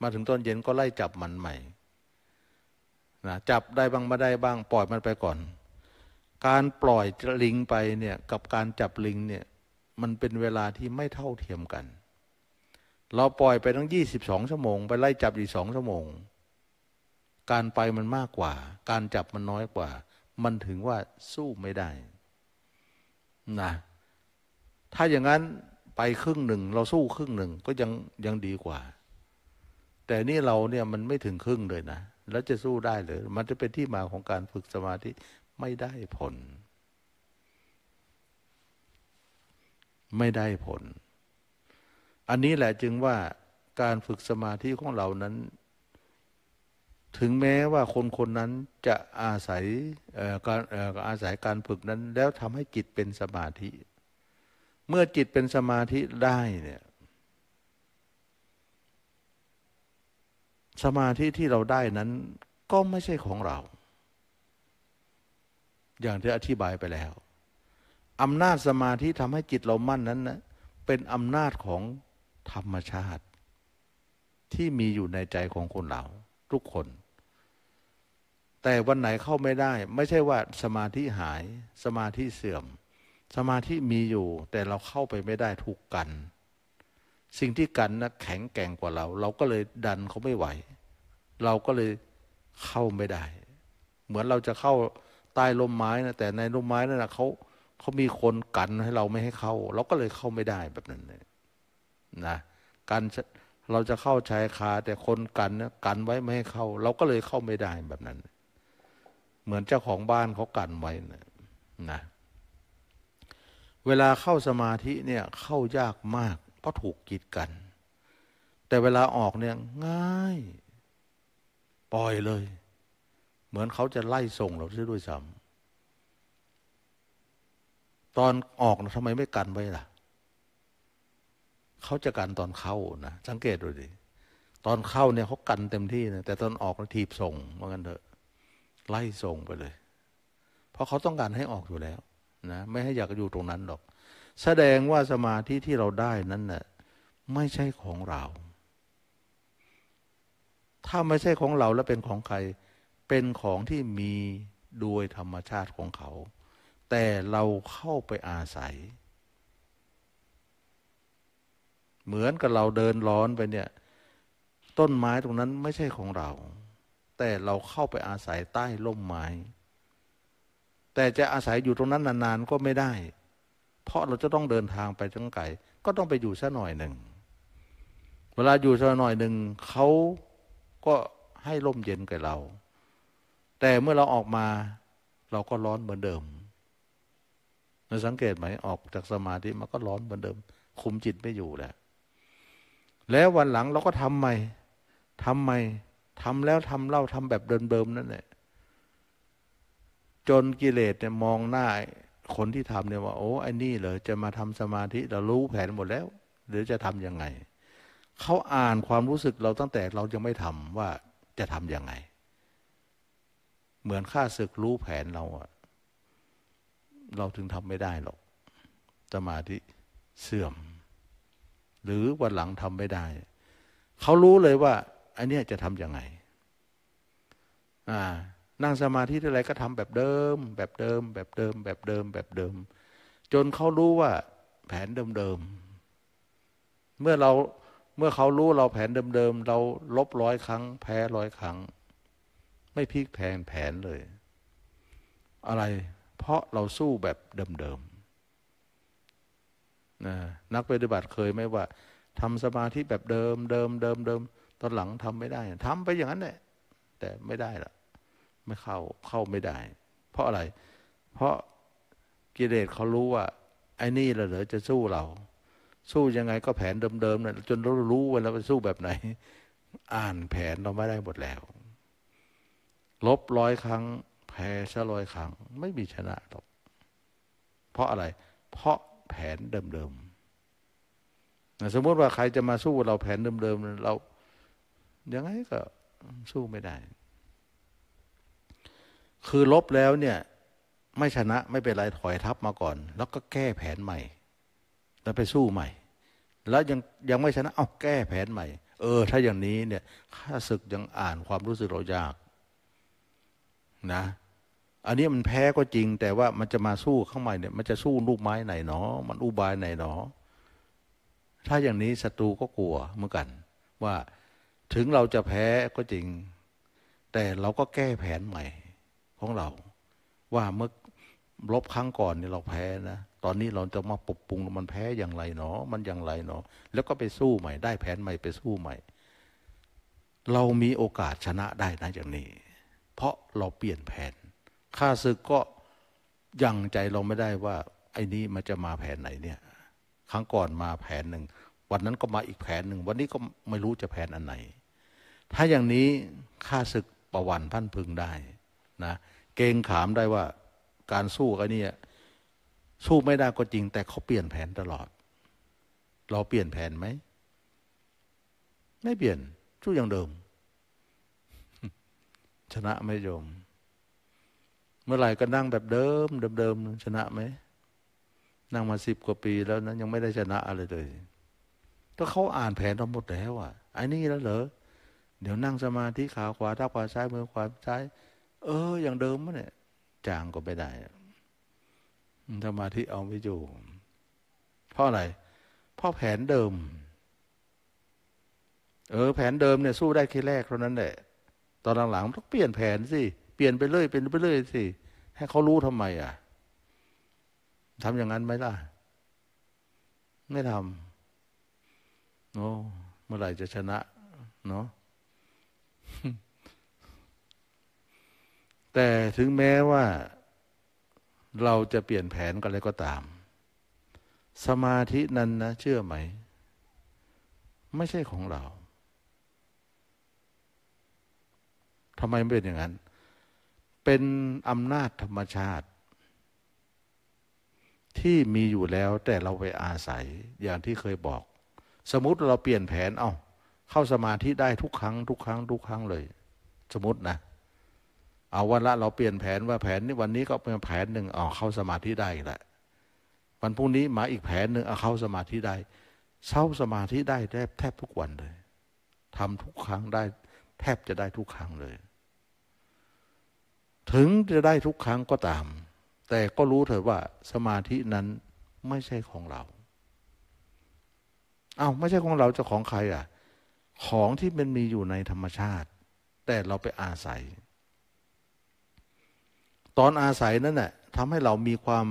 มาถึงตอนเย็นก็ไล่จับมันใหม่นะจับได้บ้าง ไม่ได้บ้าง ปล่อยมันไปก่อน การปล่อยลิงไปเนี่ย กับการจับลิงเนี่ยมันเป็นเวลาที่ไม่เท่าเทียมกัน เราปล่อยไปทั้งยี่สิบสองชั่วโมง ไปไล่จับอีกสองชั่วโมง การไปมันมากกว่า การจับมันน้อยกว่า มันถึงว่าสู้ไม่ได้นะ ถ้าอย่างนั้นไปครึ่งหนึ่งเราสู้ครึ่งหนึ่งก็ยังยังดีกว่า แต่นี่เราเนี่ยมันไม่ถึงครึ่งเลยนะ แล้วจะสู้ได้หรือมันจะเป็นที่มาของการฝึกสมาธิไม่ได้ผลไม่ได้ผล อันนี้แหละจึงว่าการฝึกสมาธิของ เรานั้น ถึงแม้ว่าคนคนนั้นจะอาศัยการอาศัยการฝึกนั้น แล้วทำให้จิตเป็นสมาธิ เมื่อจิตเป็นสมาธิได้เนี่ย สมาธิที่เราได้นั้นก็ไม่ใช่ของเรา อย่างที่อธิบายไปแล้วอำนาจสมาธิทำให้จิตเรามั่นนั้นนะ เป็นอำนาจของธรรมชาติ ที่มีอยู่ในใจของคนเรา ทุกคน แต่วันไหนเข้าไม่ได้ ไม่ใช่ว่าสมาธิหาย สมาธิเสื่อม สมาธิมีอยู่แต่เราเข้าไปไม่ได้ ถูกกัน สิ่งที่กันนะแข็งแกร่งกว่าเรา เราก็เลยดันเขาไม่ไหว เราก็เลยเข้าไม่ได้ เหมือนเราจะเข้าใต้ลมไม้นะแต่ในลมไม้นั่นนะเขาเขามีคนกันให้เราไม่ให้เข้าเราก็เลยเข้าไม่ได้แบบนั้นเลยนะกันเราจะเข้าชายคาแต่คนกันเนี่ยกันไว้ไม่ให้เข้าเราก็เลยเข้าไม่ได้แบบนั้น เหมือนเจ้าของบ้านเขากันไว้นะนะ เวลาเข้าสมาธิเนี่ยเข้ายากมาก เพราะถูกกีดกันแต่เวลาออกเนี่ย ง่าย ปล่อยเลย เหมือนเขาจะไล่ส่งเราด้วยซ้ำตอนออกนะทำไมไม่กันไว้ล่ะ เขาจะกันตอนเข้านะสังเกตดูดิตอนเข้าเนี่ยเขากันเต็มที่นะแต่ตอนออกเราทีบส่งว่ากันเถอะ ไล่ส่งไปเลย เพราะเขาต้องการให้ออกอยู่แล้ว นะไม่ให้อยากอยู่ตรงนั้นหรอก แสดงว่าสมาธิที่เราได้นั้นนะ่ะไม่ใช่ของเรา ถ้าไม่ใช่ของเราแล้วเป็นของใครเป็นของที่มีโดยธรรมชาติของเขาแต่เราเข้าไปอาศัย เหมือนกับเราเดินร้อนไปเนี่ย ต้นไม้ตรงนั้นไม่ใช่ของเรา แต่เราเข้าไปอาศัยใต้ ร่มไม้ แต่จะอาศัยอยู่ตรงนั้นนานๆก็ไม่ได้ เพราะเราจะต้องเดินทางไปทั้งไกลก็ต้องไปอยู่ซะหน่อยหนึ่งเวลาอยู่ซะหน่อยหนึ่งเขาก็ให้ร่มเย็นกับเรา แต่เมื่อเราออกมาเราก็ร้อนเหมือนเดิมมันสังเกตไหมออกจากสมาธิมันก็ร้อนเหมือนเดิมคุมจิตไม่อยู่แหละแล้ววันหลังเราก็ทำใหม่ทำใหม่ทำแล้วทำเล่าทำแบบเดิมๆนั่นแหละจนกิเลสเนี่ยมองหน้า คนที่ทำเนี่ยว่า โอ้ไอ้นี่เหรอจะมาทำสมาธิเรารู้แผนหมดแล้วหรือจะทำยังไงเขาอ่านความรู้สึกเราตั้งแต่เรายังไม่ทำว่าจะทำยังไง เหมือนข้าศึกรู้แผนเราอะเราถึงทำไม่ได้หรอก สมาธิเสื่อม หรือวันหลังทำไม่ได้ เขารู้เลยว่าอันนี้จะทำยังไงอ่านั่งสมาธิอะไรก็ทำแบบเดิม แบบเดิม แบบเดิม แบบเดิม แบบเดิม จนเขารู้ว่า แผนเดิมๆเมื่อเราเมื่อเขารู้เราแผนเดิมๆเราลบร้อยครั้ง แพ้ร้อยครั้ง ไม่พลิกแพนแผนเลย อะไรเพราะเราสู้แบบเดิมๆนนักปฏิบัติเคยไหมว่าทำสมาธิแบบเดิมเดิมเดิมเดิม ตอนหลังทำไม่ได้ทำไปอย่างนั้นแหละแต่ไม่ได้ละ ไม่เข้าเข้าไม่ได้ เพราะอะไร เพราะกิเลสเขารู้ว่า ไอ้นี่เราเหลือจะสู้เรา สู้ยังไงก็แผนเดิมๆเนี่ยจนเรารู้ว่าเราไปสู้แบบไหน อ่านแผนเราไม่ได้หมดแล้วลบร้อยครั้งแพ้ซะลอยขังไม่มีชนะหรอกเพราะอะไรเพราะแผนเดิม ๆ สมมติว่าใครจะมาสู้เราแผนเดิมๆเรายังไงก็สู้ไม่ได้ คือลบแล้วเนี่ย ไม่ชนะไม่เป็นไรถอยทับมาก่อน แล้วก็แก้แผนใหม่แล้วไปสู้ใหม่ แล้วยังยังไม่ชนะ เอาแก้แผนใหม่ เออถ้าอย่างนี้เนี่ยข้าศึกยังอ่านความรู้สึกเรายาก นะอันนี้มันแพ้ก็จริง แต่ว่ามันจะมาสู้ข้างใหม่เนี่ยมันจะสู้ลูกไม้ไหนหนอ มันอุบายไหนหนอ ถ้าอย่างนี้ศัตรูก็กลัวเหมือนกัน ว่าถึงเราจะแพ้ก็จริง แต่เราก็แก้แผนใหม่ของเรา ว่าเมื่อลบครั้งก่อนเนี่ยเราแพ้นะ ตอนนี้เราจะมาปรับปรุงมันแพ้อย่างไรหนอ มันอย่างไรหนอ แล้วก็ไปสู้ใหม่ ได้แผนใหม่ไปสู้ใหม่ เรามีโอกาสชนะได้นะอย่างนี้ เพราะเราเปลี่ยนแผนข้าศึกก็ ยังใจเราไม่ได้ว่า ไอ้นี้มันจะมาแผนไหนเนี่ย ครั้งก่อนมาแผนหนึ่ง วันนั้นก็มาอีกแผนหนึ่ง วันนี้ก็ไม่รู้จะแผนอันไหน ถ้าอย่างนี้ข้าศึกประวันพันพึงได้ นะเกงขามได้ว่า การสู้กันนี่สู้ไม่ได้ก็จริง แต่เขาเปลี่ยนแผนตลอด เราเปลี่ยนแผนไหมไม่เปลี่ยนสู้อย่างเดิมชนะไม่ยอมเมื่อไหร่ก็นั่งแบบเดิมเดิมๆ ชนะไหมนั่งมาสิบกว่าปีแล้วนะยังไม่ได้ชนะอะไรเลยก็เขาอ่านแผนเราหมดแล้วอ่ะไอ้นี่แล้วเหรอเดี๋ยวนั่งสมาธิขาขวาท่าขวาซ้ายมือขวาซ้ายเออ อย่างเดิมมั้เนี่ยจางก็ไปได้สมาธิเอาไม่อยู่เพราะอะไรเพราะแผนเดิม เออแผนเดิมเนี่ย สู้ได้แค่แรกเท่านั้นแหละ ตอนหลังๆต้องเปลี่ยนแผนสิเปลี่ยนไปเรื่อยเป็นไปเรื่อยสิให้เขารู้ทำไม อ่ะ ทำอย่างนั้นไหมล่ะ ไม่ทำโอ้เมื่อไหร่จะชนะเนาะแต่ถึงแม้ว่า เราจะเปลี่ยนแผนกันอะไรก็ตาม สมาธินั้นนะเชื่อไหม ไม่ใช่ของเราทำไมไม่เป็นอย่างนั้นเป็นอำนาจธรรมชาติ ที่มีอยู่แล้วแต่เราไปอาศัยอย่างที่เคยบอก สมมติเราเปลี่ยนแผนเอาเข้าสมาธิได้ทุกครั้ง ทุกครั้งทุกครั้งเลย สมมตินะเอาวันละเราเปลี่ยนแผนว่าแผนนี้วันนี้ก็เป็นแผนหนึ่งเอาเข้าสมาธิได้แหละ วันพรุ่งนี้มาอีกแผนหนึ่งเอาเข้าสมาธิได้เข้าสมาธิได้แทบทุกวันเลยทำทุกครั้งได้ แทบจะได้ทุกครั้งเลยถึงจะได้ทุกครั้งก็ตาม แต่ก็รู้เถอะว่าสมาธินั้นไม่ใช่ของเรา เอา้าไม่ใช่ของเราจะของใครอ่ะของที่มันมีอยู่ในธรรมชาติ แต่เราไปอาศัย ตอนอาศัยนั่นแหละทำให้เรามีความ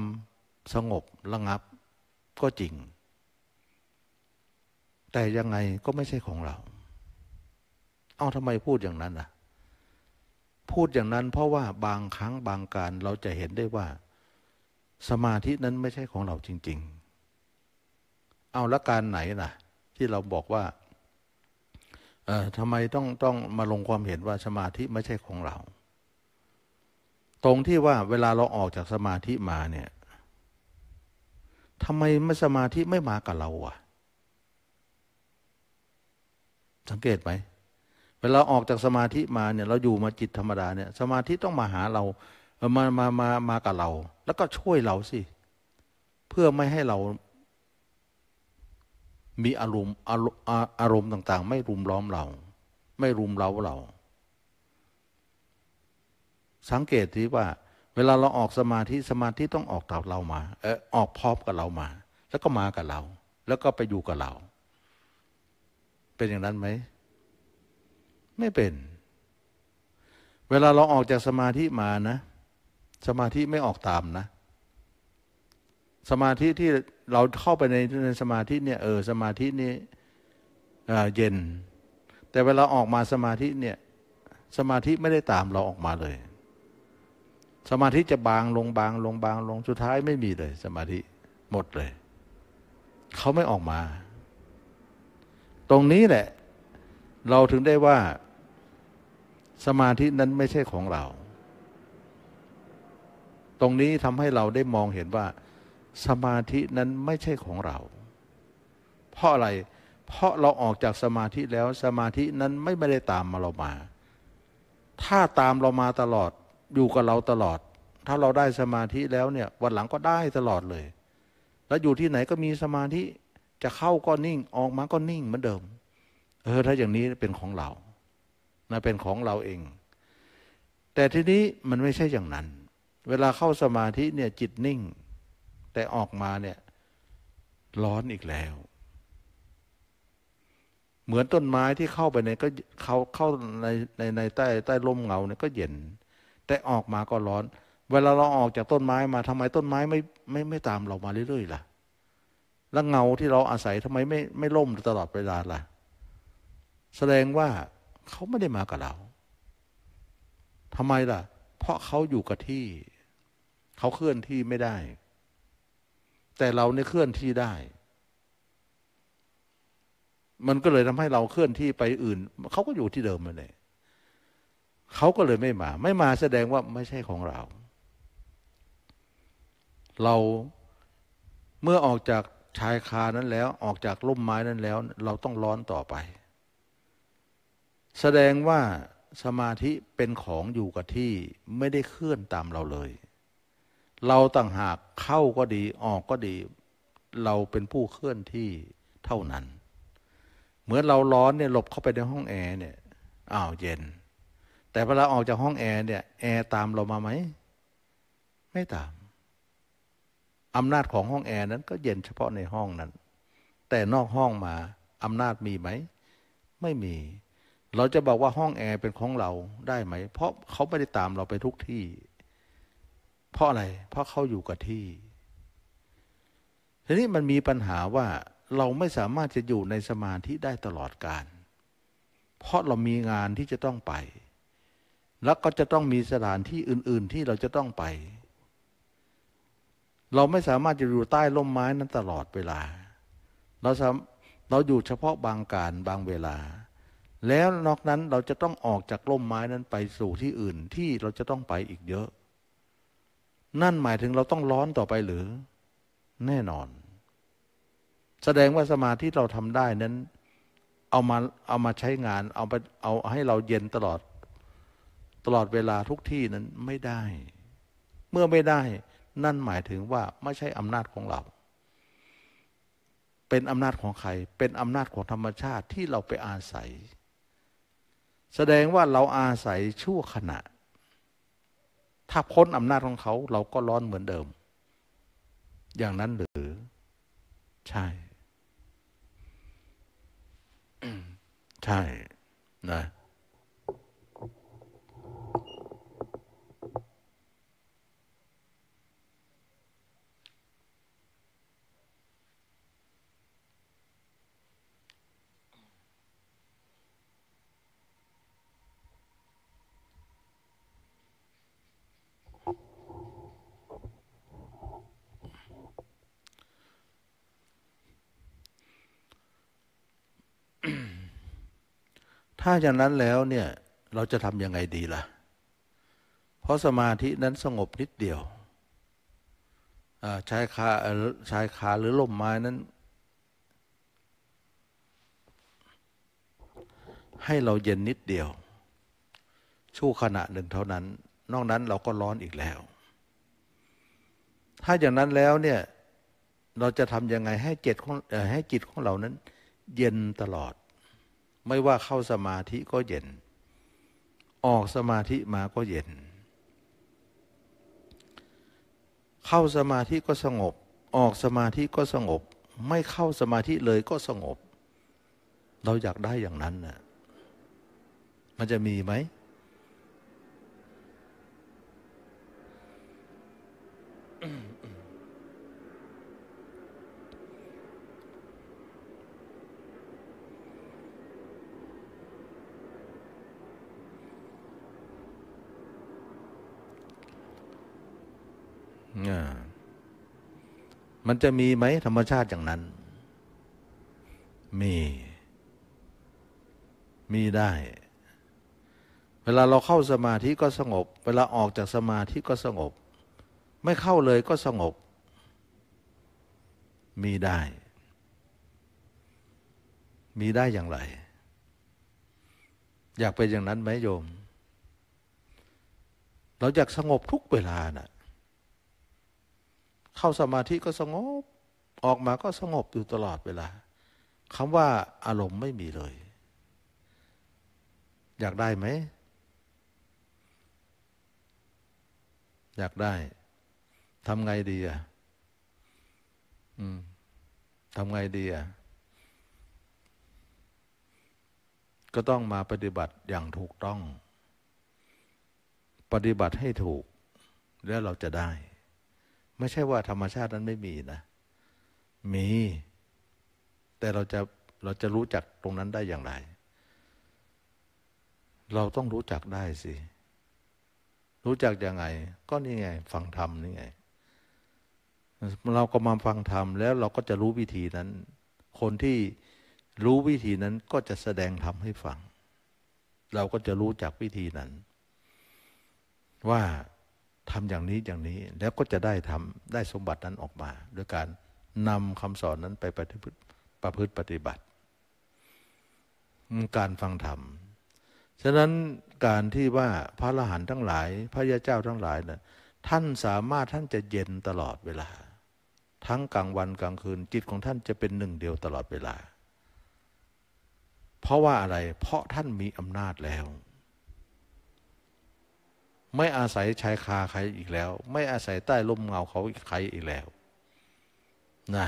สงบระงับ ก็จริง แต่ยังไงก็ไม่ใช่ของเรา เอา้าทำไมพูดอย่างนั้นอ่ะพูดอย่างนั้นเพราะว่าบางครั้งบางการเราจะเห็นได้ว่าสมาธินั้นไม่ใช่ของเราจริงๆ เอาละการไหนนะที่เราบอกว่าเออทำไมต้องต้องมาลงความเห็นว่าสมาธิไม่ใช่ของเรา ตรงที่ว่าเวลาเราออกจากสมาธิมาเนี่ยทำไมไม่สมาธิไม่มากับเราอะสังเกตไหมเวลาออกจากสมาธิมาเนี่ยเราอยู่มาจิตธรรมดาเนี่ยสมาธิต้องมาหาเรามามามามากับเรา แล้วก็ช่วยเราสิเพื่อไม่ให้เรา มีอารมณ์อารมณ์ต่าง ๆ ไม่รุมล้อมเรา ไม่รุมเร้าเรา สังเกตที่ว่า เวลาเราออกสมาธิสมาธิต้องออกตามเรามา เออออกพร้อมกับเรามา แล้วก็มากับเรา แล้วก็ไปอยู่กับเราเป็นอย่างนั้นไหมไม่เป็น เวลาเราออกจากสมาธิมานะ สมาธิไม่ออกตามนะ สมาธิที่เราเข้าไปในในสมาธิเนี่ย เออ สมาธินี้เย็น แต่เวลาออกมาสมาธิเนี่ย สมาธิไม่ได้ตามเราออกมาเลย สมาธิจะบางลงบางลงบางลงสุดท้ายไม่มีเลย สมาธิหมดเลยเขาไม่ออกมา ตรงนี้แหละเราถึงได้ว่าสมาธินั้นไม่ใช่ของเรา ตรงนี้ทำให้เราได้มองเห็นว่า สมาธินั้นไม่ใช่ของเรา เพราะอะไร เพราะเราออกจากสมาธิแล้วสมาธินั้นไม่ไม่ได้ตามมาเรามา ถ้าตามเรามาตลอด อยู่กับเราตลอด ถ้าเราได้สมาธิแล้วเนี่ยวันหลังก็ได้ตลอดเลย แล้วอยู่ที่ไหนก็มีสมาธิจะเข้าก็นิ่งออกมาก็นิ่งเหมือนเดิมเออถ้าอย่างนี้เป็นของเรานะเป็นของเราเอง แต่ทีนี้มันไม่ใช่อย่างนั้น เวลาเข้าสมาธิเนี่ยจิตนิ่ง แต่ออกมาเนี่ยร้อนอีกแล้ว เหมือนต้นไม้ที่เข้าไปในก็เขาเข้าในในในใต้ใต้ร่มเงาเนี่ยก็เย็น แต่ออกมาก็ร้อน เวลาเราออกจากต้นไม้มาทำไมต้นไม้ไม่ไม่ไม่ตามเรามาเรื่อยๆล่ะแล้วเงาที่เราอาศัยทำไมไม่ไม่ล่มตลอดเวลาล่ะแสดงว่าเขาไม่ได้มากับเราทำไมล่ะ เพราะเขาอยู่กับที่ เขาเคลื่อนที่ไม่ได้ แต่เราเนี่ยเคลื่อนที่ได้ มันก็เลยทำให้เราเคลื่อนที่ไปอื่น เขาก็อยู่ที่เดิมมาเลยเขาก็เลยไม่มา ไม่มาแสดงว่าไม่ใช่ของเรา เราเมื่อออกจากชายคานั้นแล้ว ออกจากร่มไม้นั้นแล้ว เราต้องร้อนต่อไปแสดงว่าสมาธิเป็นของอยู่กับที่ไม่ได้เคลื่อนตามเราเลย เราต่างหากเข้าก็ดีออกก็ดี เราเป็นผู้เคลื่อนที่เท่านั้น เหมือนเราร้อนเนี่ยหลบเข้าไปในห้องแอร์เนี่ยอ้าวเย็น แต่เวลาออกจากห้องแอร์เนี่ยแอร์ตามเรามาไหม ไม่ตาม อำนาจของห้องแอร์นั้นก็เย็นเฉพาะในห้องนั้น แต่นอกห้องมา อำนาจมีไหม ไม่มีเราจะบอกว่าห้องแอร์เป็นของเราได้ไหม เพราะเขาไม่ได้ตามเราไปทุกที่ เพราะอะไรเพราะเขาอยู่กับที่ ทีนี้มันมีปัญหาว่าเราไม่สามารถจะอยู่ในสมาธิได้ตลอดการ เพราะเรามีงานที่จะต้องไป แล้วก็จะต้องมีสถานที่อื่น ๆที่เราจะต้องไป เราไม่สามารถจะอยู่ใต้ร่มไม้นั้นตลอดเวลา เราเราอยู่เฉพาะบางการบางเวลาแล้วนอกนั้นเราจะต้องออกจากร่มไม้นั้นไปสู่ที่อื่นที่เราจะต้องไปอีกเยอะ นั่นหมายถึงเราต้องร้อนต่อไปหรือ แน่นอน แสดงว่าสมาธิเราทำได้นั้นเอามาเอามาใช้งานเอาไปเอาให้เราเย็นตลอดตลอดเวลาทุกที่นั้นไม่ได้ เมื่อไม่ได้ นั่นหมายถึงว่าไม่ใช่อำนาจของเรา เป็นอำนาจของใคร เป็นอำนาจของธรรมชาติที่เราไปอาศัยแสดงว่าเราอาศัยชั่วขณะ ถ้าพ้นอำนาจของเขาเราก็ร้อนเหมือนเดิม อย่างนั้นหรือ ใช่ ใช่ นะถ้าอย่างนั้นแล้วเนี่ยเราจะทำยังไงดีละ่ะ เพราะสมาธินั้นสงบนิดเดียวชายคาชายคาหรือล่มไม้นั้น ให้เราเย็นนิดเดียวชั่วขณะหนึ่งเท่านั้น นอกนั้นเราก็ร้อนอีกแล้ว ถ้าอย่างนั้นแล้วเนี่ยเราจะทำยังไงให้จ็ดของให้จิตของเรานั้น เย็นตลอดไม่ว่าเข้าสมาธิก็เย็น ออกสมาธิมาก็เย็น เข้าสมาธิก็สงบ ออกสมาธิก็สงบ ไม่เข้าสมาธิเลยก็สงบ เราอยากได้อย่างนั้นนะ่ะมันจะมีไหมมันจะมีไหมธรรมชาติอย่างนั้น มี มีได้ เวลาเราเข้าสมาธิก็สงบ เวลาออกจากสมาธิก็สงบ ไม่เข้าเลยก็สงบ มีได้ มีได้อย่างไร อยากเป็นอย่างนั้นไหมโยม เราอยากสงบทุกเวลานะ่ะเข้าสมาธิก็สงบ ออกมาก็สงบอยู่ตลอดเวลาคำว่าอารมณ์ไม่มีเลย อยากได้ไหมอยากได้ทำไงดีอ่ะทำไงดีอ่ะ ก็ต้องมาปฏิบัติอย่างถูกต้อง ปฏิบัติให้ถูก แล้วเราจะได้ไม่ใช่ว่าธรรมชาตินั้นไม่มีนะ มี แต่เราจะเราจะรู้จักตรงนั้นได้อย่างไร เราต้องรู้จักได้สิ รู้จักยังไง ก็นี่ไงฟังธรรมนี่ไง เราก็มาฟังธรรมแล้ว เราก็จะรู้วิธีนั้น คนที่รู้วิธีนั้นก็จะแสดงธรรมให้ฟัง เราก็จะรู้จักวิธีนั้น ว่าทำอย่างนี้อย่างนี้แล้วก็จะได้ทำได้สมบัตินั้นออกมาด้วยการนำคำสอนนั้นไปประพฤติประพฤติปฏิบัติ การฟังธรรมฉะนั้นการที่ว่าพระอรหันต์ทั้งหลาย พระยาเจ้าทั้งหลายนะ่ยท่านสามารถท่านจะเย็นตลอดเวลา ทั้งกลางวันกลางคืน จิตของท่านจะเป็นหนึ่ง เดียวตลอดเวลา เพราะว่าอะไรเพราะท่านมีอำนาจแล้วไม่อาศัยชายคาใครอีกแล้ว ไม่อาศัยใต้ร่มเงาเขาใครอีกแล้วนะ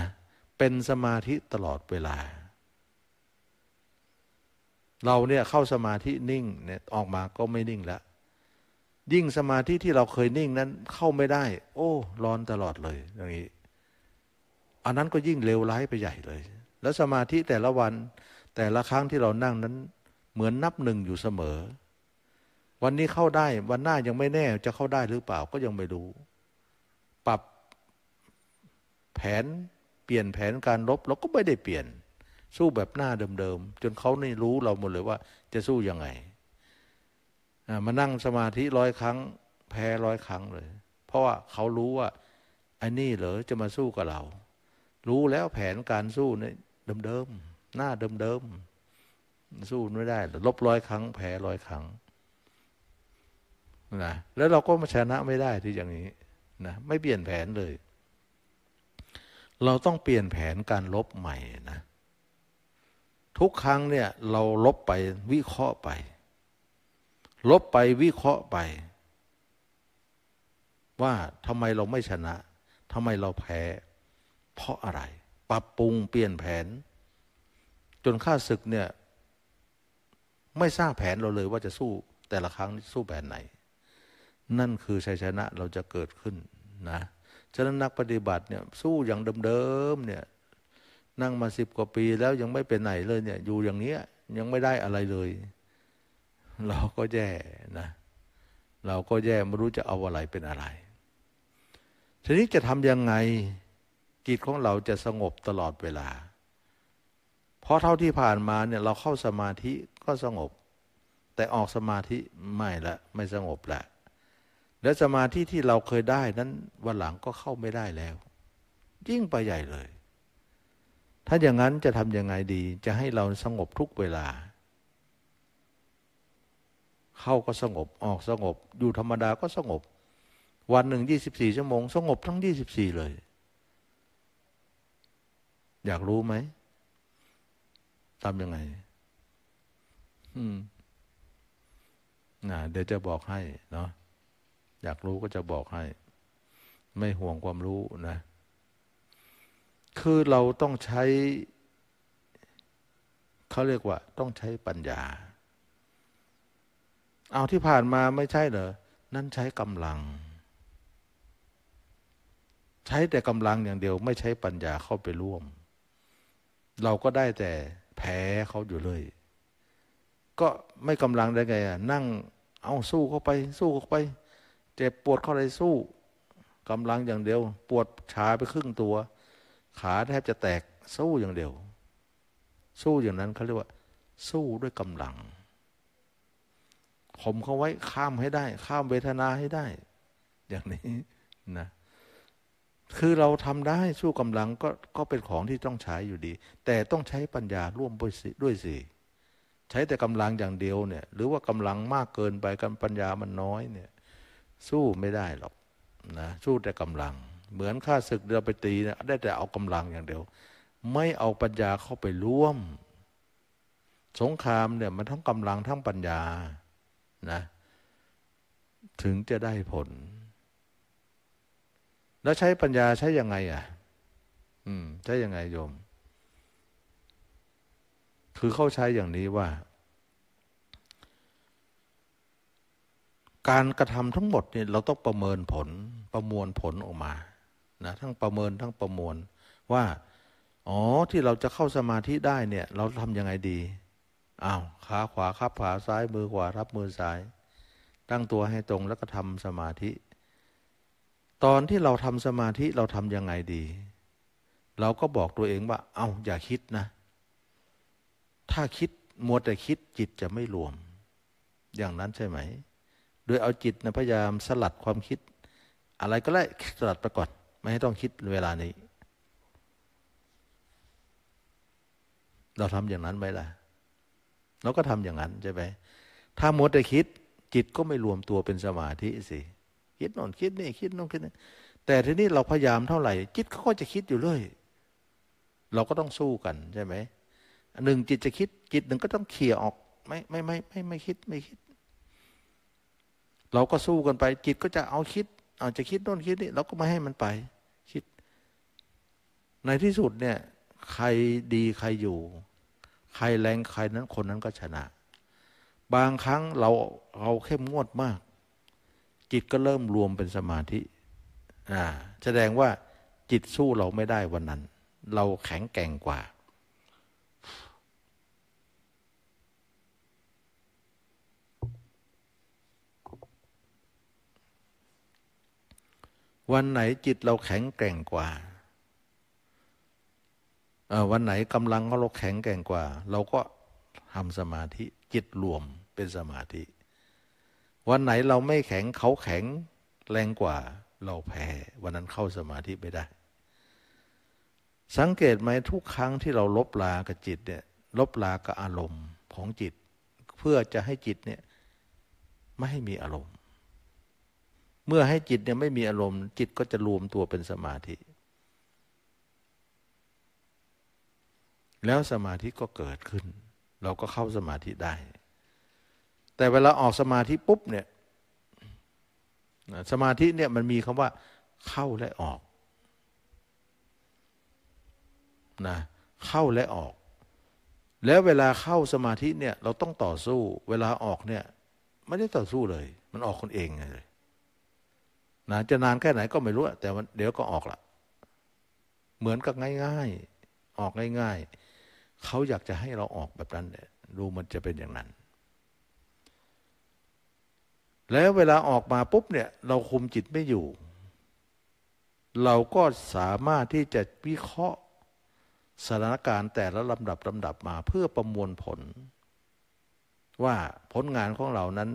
เป็นสมาธิตลอดเวลา เราเนี่ยเข้าสมาธินิ่งเนี่ยออกมาก็ไม่นิ่งแล้ว ยิ่งสมาธิที่เราเคยนิ่งนั้นเข้าไม่ได้ โอ้ร้อนตลอดเลย อย่างนี้ อันนั้นก็ยิ่งเลวร้ายไปใหญ่เลย แล้วสมาธิแต่ละวันแต่ละครั้งที่เรานั่งนั้น เหมือนนับหนึ่งอยู่เสมอวันนี้เข้าได้วันหน้ายังไม่แน่จะเข้าได้หรือเปล่าก็ยังไม่รู้ ปรับแผนเปลี่ยนแผนการรบเราก็ไม่ได้เปลี่ยน สู้แบบหน้าเดิมๆจนเขานี่รู้เราหมดเลยว่าจะสู้ยังไง มานั่งสมาธิร้อยครั้ง แพ้ร้อยครั้งเลย เพราะว่าเขารู้ว่าไอ้นี่เหรอจะมาสู้กับเรา รู้แล้วแผนการสู้เนี่ยเดิมๆ หน้าเดิมๆสู้ไม่ได้ลบร้อยครั้งแพ้ร้อยครั้งนะแล้วเราก็มาชนะไม่ได้ที่อย่างนี้นะไม่เปลี่ยนแผนเลย เราต้องเปลี่ยนแผนการลบใหม่นะทุกครั้งเนี่ยเราลบไปวิเคราะห์ไป ลบไปวิเคราะห์ไป ว่าทำไมเราไม่ชนะทำไมเราแพ้เพราะอะไร ปรับปรุงเปลี่ยนแผน จนข้าศึกเนี่ย ไม่ทราบแผนเราเลยว่าจะสู้แต่ละครั้งสู้แผนไหนนั่นคือชัยชนะเราจะเกิดขึ้นนะฉะนั้นนักปฏิบัติเนี่ยสู้อย่างเดิมๆเนี่ยนั่งมาสิบกว่าปีแล้วยังไม่เป็นไหนเลยเนี่ย อยู่อย่างเนี้ยยังไม่ได้อะไรเลย เราก็แย่นะ เราก็แย่ไม่รู้จะเอาอะไรเป็นอะไร ทีนี้จะทำยังไงกิตของเราจะสงบตลอดเวลาเพราะเท่าที่ผ่านมาเนี่ยเราเข้าสมาธิก็สงบ แต่ออกสมาธิไม่ละ ไม่สงบละและสมาธิที่เราเคยได้ นั้นวันหลังก็เข้าไม่ได้แล้ว ยิ่งไปใหญ่เลย ถ้าอย่างนั้นจะทำยังไงดี จะให้เราสงบทุกเวลา เข้าก็สงบออกสงบ อยู่ธรรมดาก็สงบ วันหนึ่งยี่สิบสี่ชั่วโมง สงบทั้งยี่สิบสี่เลย อยากรู้ไหมทำยังไง อืมนะเดี๋ยวจะบอกให้เนาะอยากรู้ก็จะบอกให้ ไม่ห่วงความรู้นะ คือเราต้องใช้ เขาเรียกว่าต้องใช้ปัญญา เอาที่ผ่านมาไม่ใช่เหรอนั่นใช้กำลัง ใช้แต่กำลังอย่างเดียว ไม่ใช้ปัญญา เข้าไปร่วม เราก็ได้แต่แพ้เขาอยู่เลยก็ไม่กำลังได้ไงอ่ะนั่งเอาสู้เข้าไปสู้เข้าไปเจ็บปวดเข้าเลยสู้กำลังอย่างเดียว ปวดชาไปครึ่งตัว ขาแทบจะแตกสู้อย่างเดียว สู้อย่างนั้นเขาเรียกว่า สู้ด้วยกำลังข่มเขาไว้ข้ามให้ได้ ข้ามเวทนาให้ได้ อย่างนี้ นะคือเราทำได้สู้กำลังก็ก็เป็นของที่ต้องใช้อยู่ดี แต่ต้องใช้ปัญญาร่วม ด้วยสิใช้แต่กำลังอย่างเดียวเนี่ย หรือว่ากำลังมากเกินไปกันปัญญามันน้อยเนี่ยสู้ไม่ได้หรอกนะสู้แต่กำลัง เหมือนข้าศึกเราไปตีนะได้แต่เอากำลังอย่างเดียว ไม่เอาปัญญาเข้าไปร่วม สงครามเนี่ย มันทั้งกำลังทั้งปัญญา นะ ถึงจะได้ผล แล้วใช้ปัญญาใช้ยังไง อ่ะ อืม ใช้ยังไงโยมคือเข้าใช้อย่างนี้ว่าการกระทำทั้งหมดเนี่ย เราต้องประเมินผลประมวลผลออกมานะทั้งประเมินทั้งประมวลว่า อ๋อที่เราจะเข้าสมาธิได้เนี่ย เราทํำยังไงดีอ้าวขาขวาขับขาซ้ายมือขวารับมือซ้าย ตั้งตัวให้ตรงแล้วก็ทำสมาธิ ตอนที่เราทำสมาธิเราทํำยังไงดี เราก็บอกตัวเองว่า เอา้าอย่าคิดนะ ถ้าคิดมัวแต่คิดจิตจะไม่รวม อย่างนั้นใช่ไหมโดยเอาจิตนะพยายามสลัดความคิด อะไรก็ได้สลัดไปก่อนไม่ให้ต้องคิดเวลานี้ เราทำอย่างนั้นไหมล่ะ เราก็ทำอย่างนั้นใช่ไหมถ้ามัวแต่คิด จิตก็ไม่รวมตัวเป็นสมาธิสิคิดนอนคิดนี่คิดนอนคิดนี่แต่ทีนี้เราพยายามเท่าไหร่จิตก็จะคิดอยู่เลย เราก็ต้องสู้กันใช่ไหมหนึ่งจิตจะคิด จิตหนึ่งก็ต้องเขี่ยออกไม่ไม่ไม่ไม่ไม่คิดไม่คิดเราก็สู้กันไป จิตก็จะเอาคิดอาจจะคิดโน่นคิดนี่เราก็ไม่ให้มันไป คิด ในที่สุดเนี่ย ใครดีใครอยู่ ใครแรงใครนั้น คนนั้นก็ชนะ บางครั้งเราเราเข้มงวดมาก จิตก็เริ่มรวมเป็นสมาธิ อ่า แสดงว่า จิตสู้เราไม่ได้วันนั้น เราแข็งแกร่งกว่าวันไหนจิตเราแข็งแกร่งกว่า วันไหนกำลังขเราแข็งแกร่งกว่า เราก็ทำสมาธิจิตรวมเป็นสมาธิ วันไหนเราไม่แข็งเขาแข็งแรงกว่า เราแพ้วันนั้นเข้าสมาธิไม่ได้ สังเกตไหมทุกครั้งที่เราลบลากับจิตเนี่ยลบลากับอารมณ์ของจิตเพื่อจะให้จิตเนี่ยไม่ให้มีอารมณ์เมื่อให้จิตเนี่ยไม่มีอารมณ์จิตก็จะรวมตัวเป็นสมาธิ แล้วสมาธิก็เกิดขึ้น เราก็เข้าสมาธิได้ แต่เวลาออกสมาธิปุ๊บเนี่ยสมาธิเนี่ยมันมีคำว่า เข้าและออกนะเข้าและออก แล้วเวลาเข้าสมาธิเนี่ยเราต้องต่อสู้เวลาออกเนี่ยไม่ได้ต่อสู้เลย มันออกคนเองเลยนะจะนานแค่ไหนก็ไม่รู้ แต่เดี๋ยวก็ออกละเหมือนกับง่ายๆ ออกง่ายๆ เขาอยากจะให้เราออกแบบนั้นดูมันจะเป็นอย่างนั้น แล้วเวลาออกมาปุ๊บเนี่ย เราคุมจิตไม่อยู่ เราก็สามารถที่จะวิเคราะห์สถานการณ์แต่ละลำดับลำดับมาเพื่อประมวลผล ว่าผลงานของเรานั้น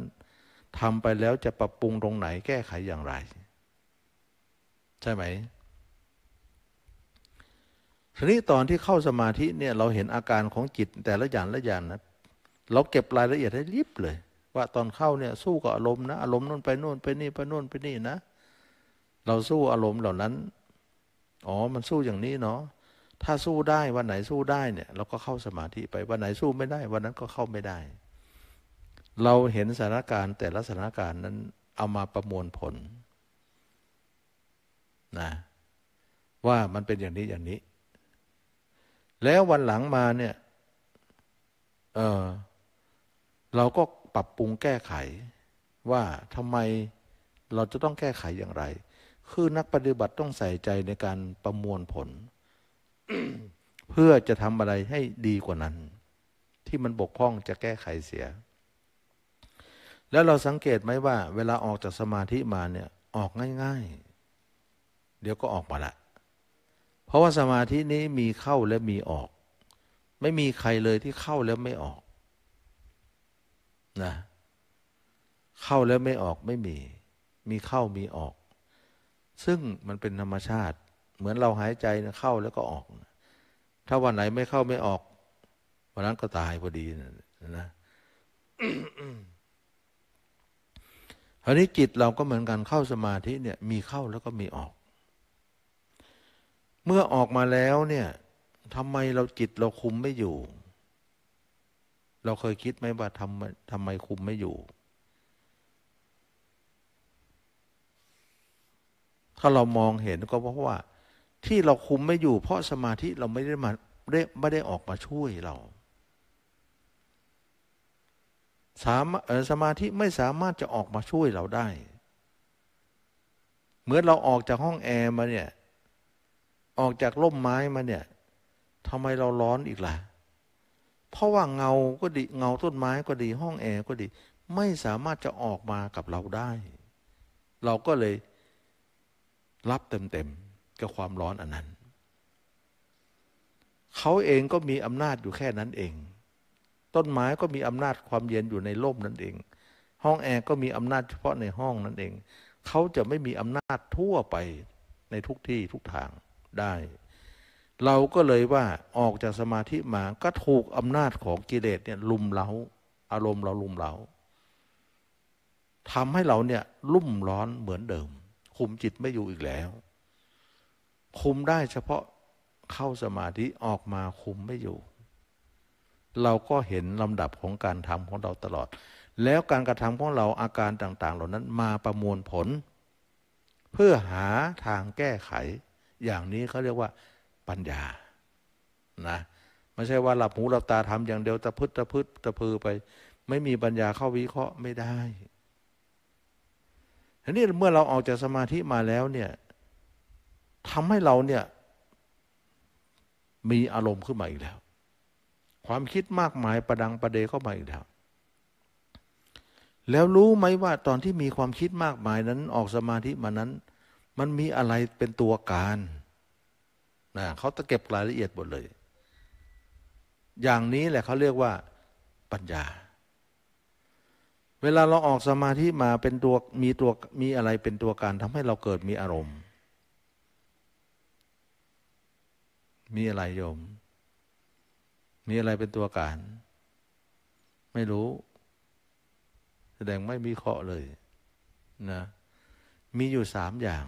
ทำไปแล้วจะปรับปรุงตรงไหนแก้ไขอย่างไร ใช่ไหม ทีนี้ตอนที่เข้าสมาธิเนี่ยเราเห็นอาการของจิตแต่ละอย่างละอย่างนะ เราเก็บรายละเอียดให้ลิบเลย ว่าตอนเข้าเนี่ย สู้กับอารมณ์นะอารมณ์นู่นไปนู่นไปนี่ไปนู่นไปนี่นะ เราสู้อารมณ์เหล่านั้นอ๋อมันสู้อย่างนี้เนาะถ้าสู้ได้วันไหนสู้ได้เนี่ย เราก็เข้าสมาธิไปวันไหนสู้ไม่ได้ วันนั้นก็เข้าไม่ได้เราเห็นสถานการณ์แต่ละสถานการณ์นั้น เอามาประมวลผล นะ ว่ามันเป็นอย่างนี้อย่างนี้ แล้ววันหลังมาเนี่ย เออเราก็ปรับปรุงแก้ไข ว่าทำไมเราจะต้องแก้ไขอย่างไร คือนักปฏิบัติต้องใส่ใจในการประมวลผล เพื่อจะทำอะไรให้ดีกว่านั้น ที่มันบกพร่องจะแก้ไขเสียแล้วเราสังเกตไหมว่าเวลาออกจากสมาธิมาเนี่ย ออกง่ายๆ เดี๋ยวก็ออกมาละ เพราะว่าสมาธินี้มีเข้าและมีออก ไม่มีใครเลยที่เข้าแล้วไม่ออก นะ เข้าแล้วไม่ออกไม่มี มีเข้ามีออก ซึ่งมันเป็นธรรมชาติ เหมือนเราหายใจเข้าแล้วก็ออก ถ้าวันไหนไม่เข้าไม่ออกวันนั้นก็ตายพอดีนะคราวนี้จิตเราก็เหมือนกันเข้าสมาธิเนี่ยมีเข้าแล้วก็มีออก เมื่อออกมาแล้วเนี่ยทำไมเราจิตเราคุมไม่อยู่ เราเคยคิดไหมว่าทำทำไมคุมไม่อยู่ ถ้าเรามองเห็นก็เพราะว่า ที่เราคุมไม่อยู่ เพราะสมาธิเราไม่ได้มาไม่ได้ออกมาช่วยเราสามสมาธิไม่สามารถจะออกมาช่วยเราได้ เหมือนเราออกจากห้องแอร์มาเนี่ย ออกจากร่มไม้มาเนี่ยทำไมเราร้อนอีกล่ะ เพราะว่าเงาก็ดี เงาต้นไม้ก็ดี ห้องแอร์ก็ดี ไม่สามารถจะออกมากับเราได้ เราก็เลยรับเต็มๆ กับความร้อนอันนั้นเขาเองก็มีอำนาจอยู่แค่นั้นเองต้นไม้ก็มีอำนาจความเย็นอยู่ในร่มนั่นเอง ห้องแอร์ก็มีอำนาจเฉพาะในห้องนั่นเอง เขาจะไม่มีอำนาจทั่วไปในทุกที่ทุกทางได้ เราก็เลยว่าออกจากสมาธิมาก็ถูกอำนาจของกิเลสเนี่ยลุมเล้าอารมณ์เราลุมเล้าทำให้เราเนี่ยลุ่มร้อนเหมือนเดิม คุมจิตไม่อยู่อีกแล้ว คุมได้เฉพาะเข้าสมาธิออกมาคุมไม่อยู่เราก็เห็นลำดับของการทำของเราตลอด แล้วการกระทำของเราอาการต่าง ๆ เหล่านั้นมาประมวลผล เพื่อหาทางแก้ไข อย่างนี้เขาเรียกว่าปัญญา นะไม่ใช่ว่าหลับหูหลับตาทำอย่างเดียวตะพึดตะพึดตะพือไป ไม่มีปัญญาเข้าวิเคราะห์ไม่ได้ทีนี้เมื่อเราออกจากสมาธิมาแล้วเนี่ยทำให้เราเนี่ย มีอารมณ์ขึ้นมาอีกแล้วความคิดมากมายประดังประเดเข้ามาอีกแล้วแล้วรู้ไหมว่าตอนที่มีความคิดมากมายนั้นออกสมาธิมานั้น มันมีอะไรเป็นตัวการนะเขาตะเก็บรายละเอียดหมดเลย อย่างนี้แหละเขาเรียกว่าปัญญา เวลาเราออกสมาธิมาเป็นตัวมีตัวมีอะไรเป็นตัวการทำให้เราเกิดมีอารมณ์ มีอะไรโยมมีอะไรเป็นตัวการ ไม่รู้ แสดงไม่มีเคาะเลยนะมีอยู่สามอย่าง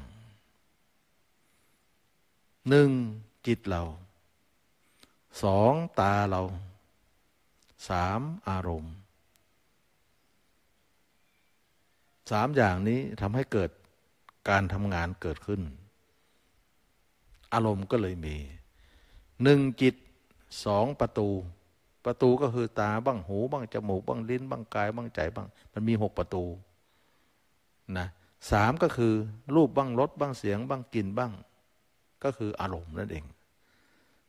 หนึ่งจิตเรา สองตาเรา สามอารมณ์ สามอย่างนี้ทำให้เกิดการทำงานเกิดขึ้น อารมณ์ก็เลยมี หนึ่งจิตสองประตูประตูก็คือตาบ้างหูบ้างจมูกบ้างลิ้นบ้างกายบ้างใจบ้างมันมีหกประตู นะสามก็คือ รูปบ้างรสบ้างเสียงบ้างกลิ่นบ้าง ก็คืออารมณ์นั่นเอง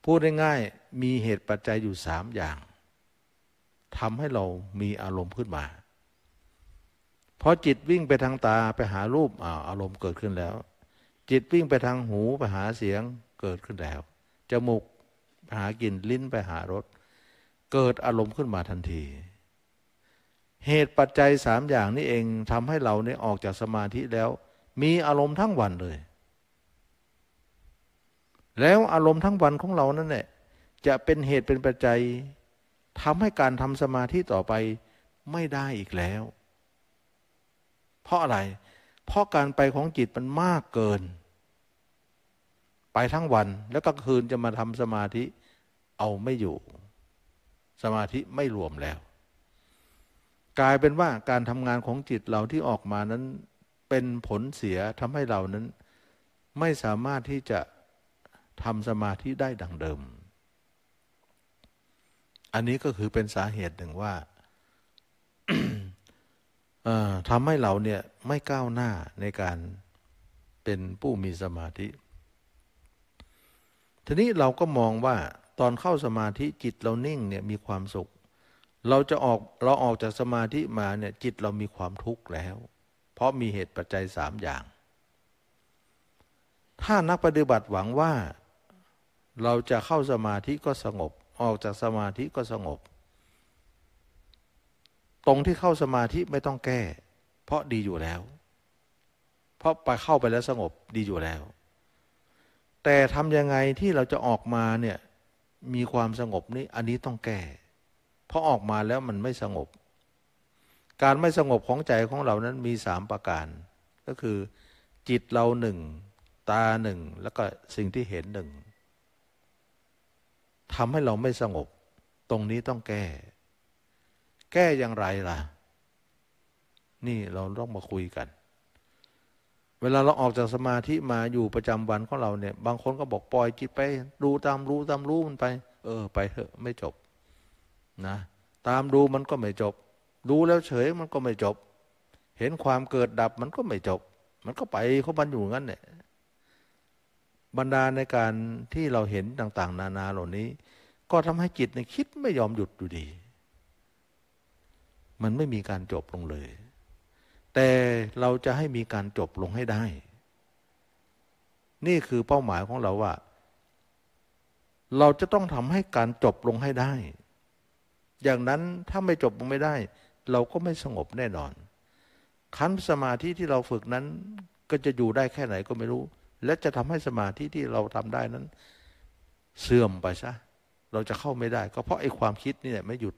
พูดง่ายๆมีเหตุปัจจัยอยู่สามอย่างทำให้เรามีอารมณ์ขึ้นมาพอจิตวิ่งไปทางตาไปหารูปอารมณ์เกิดขึ้นแล้ว จิตวิ่งไปทางหูไปหาเสียงเกิดขึ้นแล้วจมูกหากินลิ้นไปหารสเกิดอารมณ์ขึ้นมาทันที เหตุปัจจัยสามอย่างนี้เองทำให้เราเนี่ยออกจากสมาธิแล้ว มีอารมณ์ทั้งวันเลย แล้วอารมณ์ทั้งวันของเรานั่นแหละจะเป็นเหตุเป็นปัจจัยทำให้การทำสมาธิต่อไปไม่ได้อีกแล้ว เพราะอะไร เพราะการไปของจิตมันมากเกินไปทั้งวันแล้วก็คืนจะมาทำสมาธิเอาไม่อยู่ สมาธิไม่รวมแล้ว กลายเป็นว่าการทำงานของจิตเราที่ออกมานั้นเป็นผลเสียทำให้เรานั้น ไม่สามารถที่จะทำสมาธิได้ดังเดิม อันนี้ก็คือเป็นสาเหตุหนึ่งว่าทำให้เราเนี่ยไม่ก้าวหน้าในการเป็นผู้มีสมาธิทีนี้เราก็มองว่าตอนเข้าสมาธิจิตเรานิ่งเนี่ยมีความสุข เราจะออกเราออกจากสมาธิมาเนี่ยจิตเรามีความทุกข์แล้ว เพราะมีเหตุปัจจัยสามอย่าง ถ้านักปฏิบัติหวังว่าเราจะเข้าสมาธิก็สงบ ออกจากสมาธิก็สงบ ตรงที่เข้าสมาธิไม่ต้องแก้ เพราะดีอยู่แล้ว เพราะไปเข้าไปแล้วสงบดีอยู่แล้วแต่ทำยังไงที่เราจะออกมาเนี่ยมีความสงบนี้อันนี้ต้องแก้ เพราะออกมาแล้วมันไม่สงบ การไม่สงบของใจของเรานั้นมีสามประการ ก็คือ จิตเราหนึ่งตาหนึ่งแล้วก็สิ่งที่เห็นหนึ่งทำให้เราไม่สงบ ตรงนี้ต้องแก้ แก้อย่างไรล่ะ นี่เราต้องมาคุยกันเวลาเราออกจากสมาธิมาอยู่ประจำวันของเราเนี่ยบางคนก็บอกปล่อย จิตไป ดูตามรู้ตามรู้มันไป เออไปเถอะ ไม่จบ นะตามดูมันก็ไม่จบดูแล้วเฉยมันก็ไม่จบ เห็นความเกิดดับมันก็ไม่จบ มันก็ไปเขาบันอยู่งั้นเนี่ยบรรดาในการที่เราเห็นต่าง ๆ นานาเหล่านี้ ก็ทำให้จิตในคิดไม่ยอมหยุดอยู่ดี มันไม่มีการจบลงเลยแต่เราจะให้มีการจบลงให้ได้ นี่คือเป้าหมายของเราว่า เราจะต้องทำให้การจบลงให้ได้ อย่างนั้นถ้าไม่จบลงไม่ได้ เราก็ไม่สงบแน่นอนขั้นสมาธิที่เราฝึกนั้นก็จะอยู่ได้แค่ไหนก็ไม่รู้ และจะทำให้สมาธิที่เราทำได้นั้น เสื่อมไปซะเราจะเข้าไม่ได้ก็เพราะไอ้ความคิดนี่แหละไม่หยุด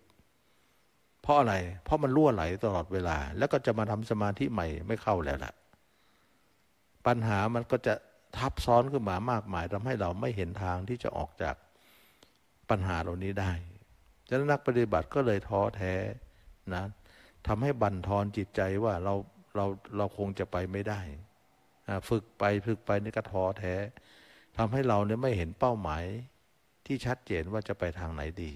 เพราะอะไร เพราะมันรั่วไหลตลอดเวลา แล้วก็จะมาทำสมาธิใหม่ไม่เข้า แล้วล่ะ ปัญหามันก็จะทับซ้อนขึ้นมามากมาย ทำให้เราไม่เห็นทางที่จะออกจากปัญหาเหล่านี้ได้ฉะนั้นนักปฏิบัติก็เลยท้อแท้นะทำให้บั่นทอนจิตใจว่าเราเราเราคงจะไปไม่ได้ ฝึกไปฝึกไปนี่ก็ท้อแท้ ทำให้เราเนี่ยไม่เห็นเป้าหมาย ที่ชัดเจนว่าจะไปทางไหนดี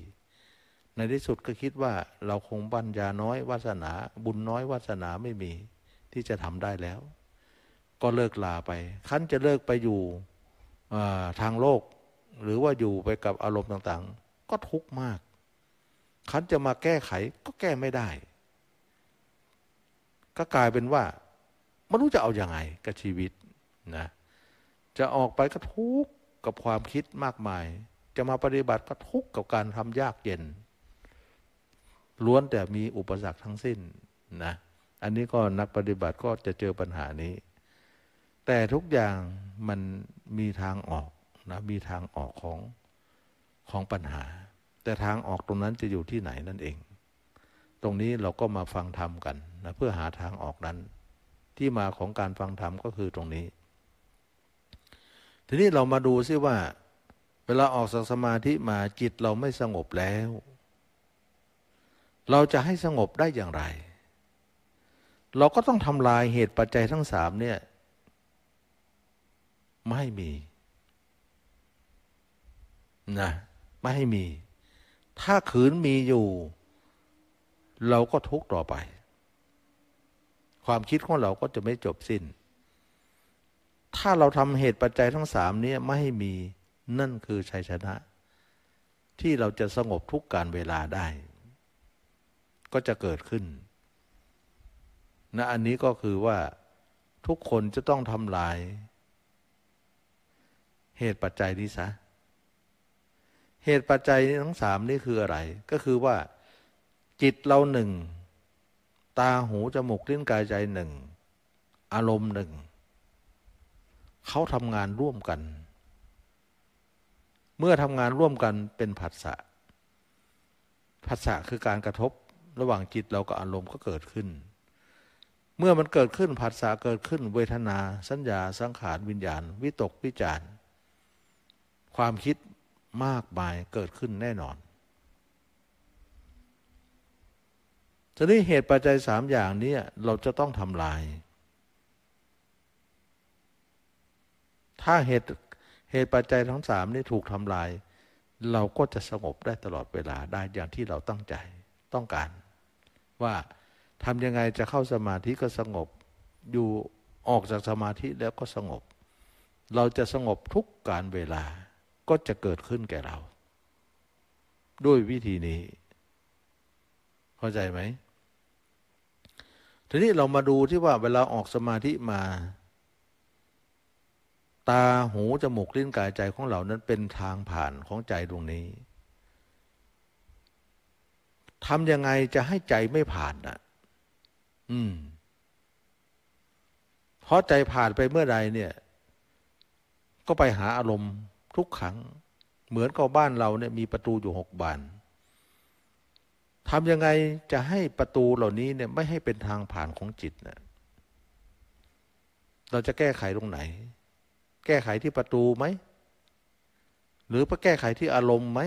ในที่สุดก็คิดว่าเราคงปัญญาน้อยวาสนา บุญน้อยวาสนาไม่มีที่จะทำได้แล้ว ก็เลิกลาไป คั้นจะเลิกไปอยู่ทางโลก หรือว่าอยู่ไปกับอารมณ์ต่าง ๆ ก็ทุกข์มาก คั้นจะมาแก้ไขก็แก้ไม่ได้ ก็กลายเป็นว่าไม่รู้จะเอาอยัางไงกับชีวิตนะจะออกไปก็ทุกข์กับความคิดมากมาย จะมาปฏิบัติก็ทุกข์กับการทำยากเย็นล้วนแต่มีอุปสรรคทั้งสิ้นนะ อันนี้ก็นักปฏิบัติก็จะเจอปัญหานี้ แต่ทุกอย่างมันมีทางออกนะมีทางออกของของปัญหา แต่ทางออกตรงนั้นจะอยู่ที่ไหนนั่นเอง ตรงนี้เราก็มาฟังธรรมกันนะเพื่อหาทางออกนั้น ที่มาของการฟังธรรมก็คือตรงนี้ ทีนี้เรามาดูซิว่า เวลาออกสังสมาธิมาจิตเราไม่สงบแล้วเราจะให้สงบได้อย่างไร เราก็ต้องทำลายเหตุปัจจัยทั้งสามเนี่ย ไม่ให้มีนะไม่ให้มี ถ้าขืนมีอยู่ เราก็ทุกต่อไป ความคิดของเราก็จะไม่จบสิน้น ถ้าเราทำเหตุปัจจัยทั้งสามนี้ไม่ให้มีนั่นคือชัยชนะ ที่เราจะสงบทุกการเวลาได้ก็จะเกิดขึ้นนะอันนี้ก็คือว่า ทุกคนจะต้องทำลาย เหตุปัจจัยนี้ ซะ เหตุปัจจัยทั้งสามนี่คืออะไร ก็คือว่า จิตเราหนึ่งตาหูจมูกลิ้นกายใจหนึ่งอารมณ์หนึ่งเขาทำงานร่วมกัน เมื่อทำงานร่วมกันเป็นผัสสะผัสสะคือการกระทบระหว่างจิตเรากับอารมณ์ก็เกิดขึ้น เมื่อมันเกิดขึ้นผัสสะเกิดขึ้น เวทนาสัญญาสังขารวิญญาณ วิตกวิจารความคิดมากมายเกิดขึ้นแน่นอนทีนี้เหตุปัจจัยสามอย่างนี้เราจะต้องทำลาย ถ้าเหตุเหตุปัจจัยทั้งสามนี้ถูกทำลาย เราก็จะสงบได้ตลอดเวลาได้อย่างที่เราตั้งใจต้องการว่าทำยังไงจะเข้าสมาธิก็สงบ อยู่ออกจากสมาธิแล้วก็สงบ เราจะสงบทุกการเวลา ก็จะเกิดขึ้นแก่เรา ด้วยวิธีนี้ เข้าใจไหม ทีนี้เรามาดูที่ว่าเวลาออกสมาธิมา ตาหู จมูก ลิ้น กายใจของเรา นั้นเป็นทางผ่านของใจตรงนี้ทำยังไงจะให้ใจไม่ผ่านอ่ะ อืม เพราะใจผ่านไปเมื่อใดเนี่ย ก็ไปหาอารมณ์ทุกครั้ง เหมือนกับบ้านเราเนี่ย มีประตูอยู่หกบานทำยังไงจะให้ประตูเหล่านี้เนี่ยไม่ให้เป็นทางผ่านของจิตเน่ยเราจะแก้ไขตรงไหน แก้ไขที่ประตูไหม หรือไปแก้ไขที่อารมณ์ไหม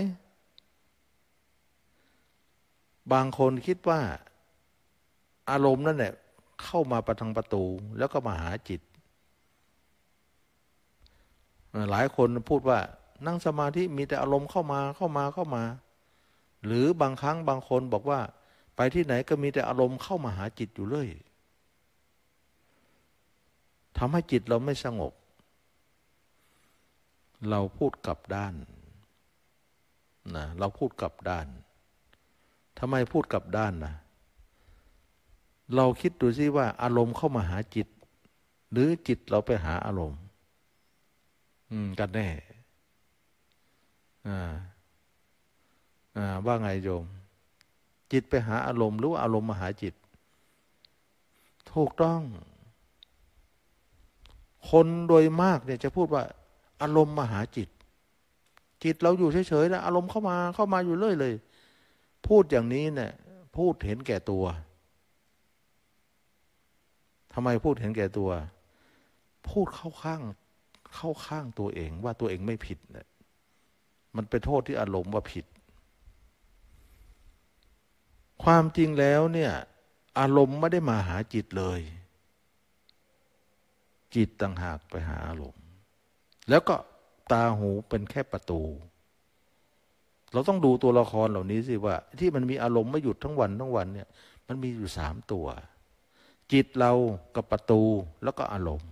บางคนคิดว่าอารมณ์นั่นแหละเข้ามาประทังประตูแล้วก็มาหาจิต หลายคนพูดว่านั่งสมาธิมีแต่อารมณ์เข้ามาเข้ามาเข้ามา หรือบางครั้งบางคนบอกว่าไปที่ไหนก็มีแต่อารมณ์เข้ามาหาจิตอยู่เลยทำให้จิตเราไม่สงบเราพูดกลับด้านนะเราพูดกลับด้านทำไมพูดกลับด้านนะ เราคิดดูซิว่าอารมณ์เข้ามาหาจิต หรือจิตเราไปหาอารมณ์ อืมกันแน่ อ่า อ่า ว่าไงโยมจิตไปหาอารมณ์ หรือว่าอารมณ์มาหาจิตถูกต้อง คนโดยมากเนี่ย จะพูดว่าอารมณ์มาหาจิต จิตเราอยู่เฉยๆแล้วอารมณ์เข้ามาเข้ามาอยู่เรื่อยเลยพูดอย่างนี้เนะี่ยพูดเห็นแก่ตัว ทำไมพูดเห็นแก่ตัว พูดเข้าข้าง เข้าข้างตัวเองว่าตัวเองไม่ผิดเนะี่ย มันเป็นโทษที่อารมณ์ว่าผิด ความจริงแล้วเนี่ย อารมณ์ไม่ได้มาหาจิตเลย จิตต่างหากไปหาอารมณ์ แล้วก็ตาหูเป็นแค่ประตูเราต้องดูตัวละครเหล่านี้สิว่า ที่มันมีอารมณ์ไม่หยุดทั้งวันทั้งวันเนี่ย มันมีอยู่สามตัว จิตเรากับประตูแล้วก็อารมณ์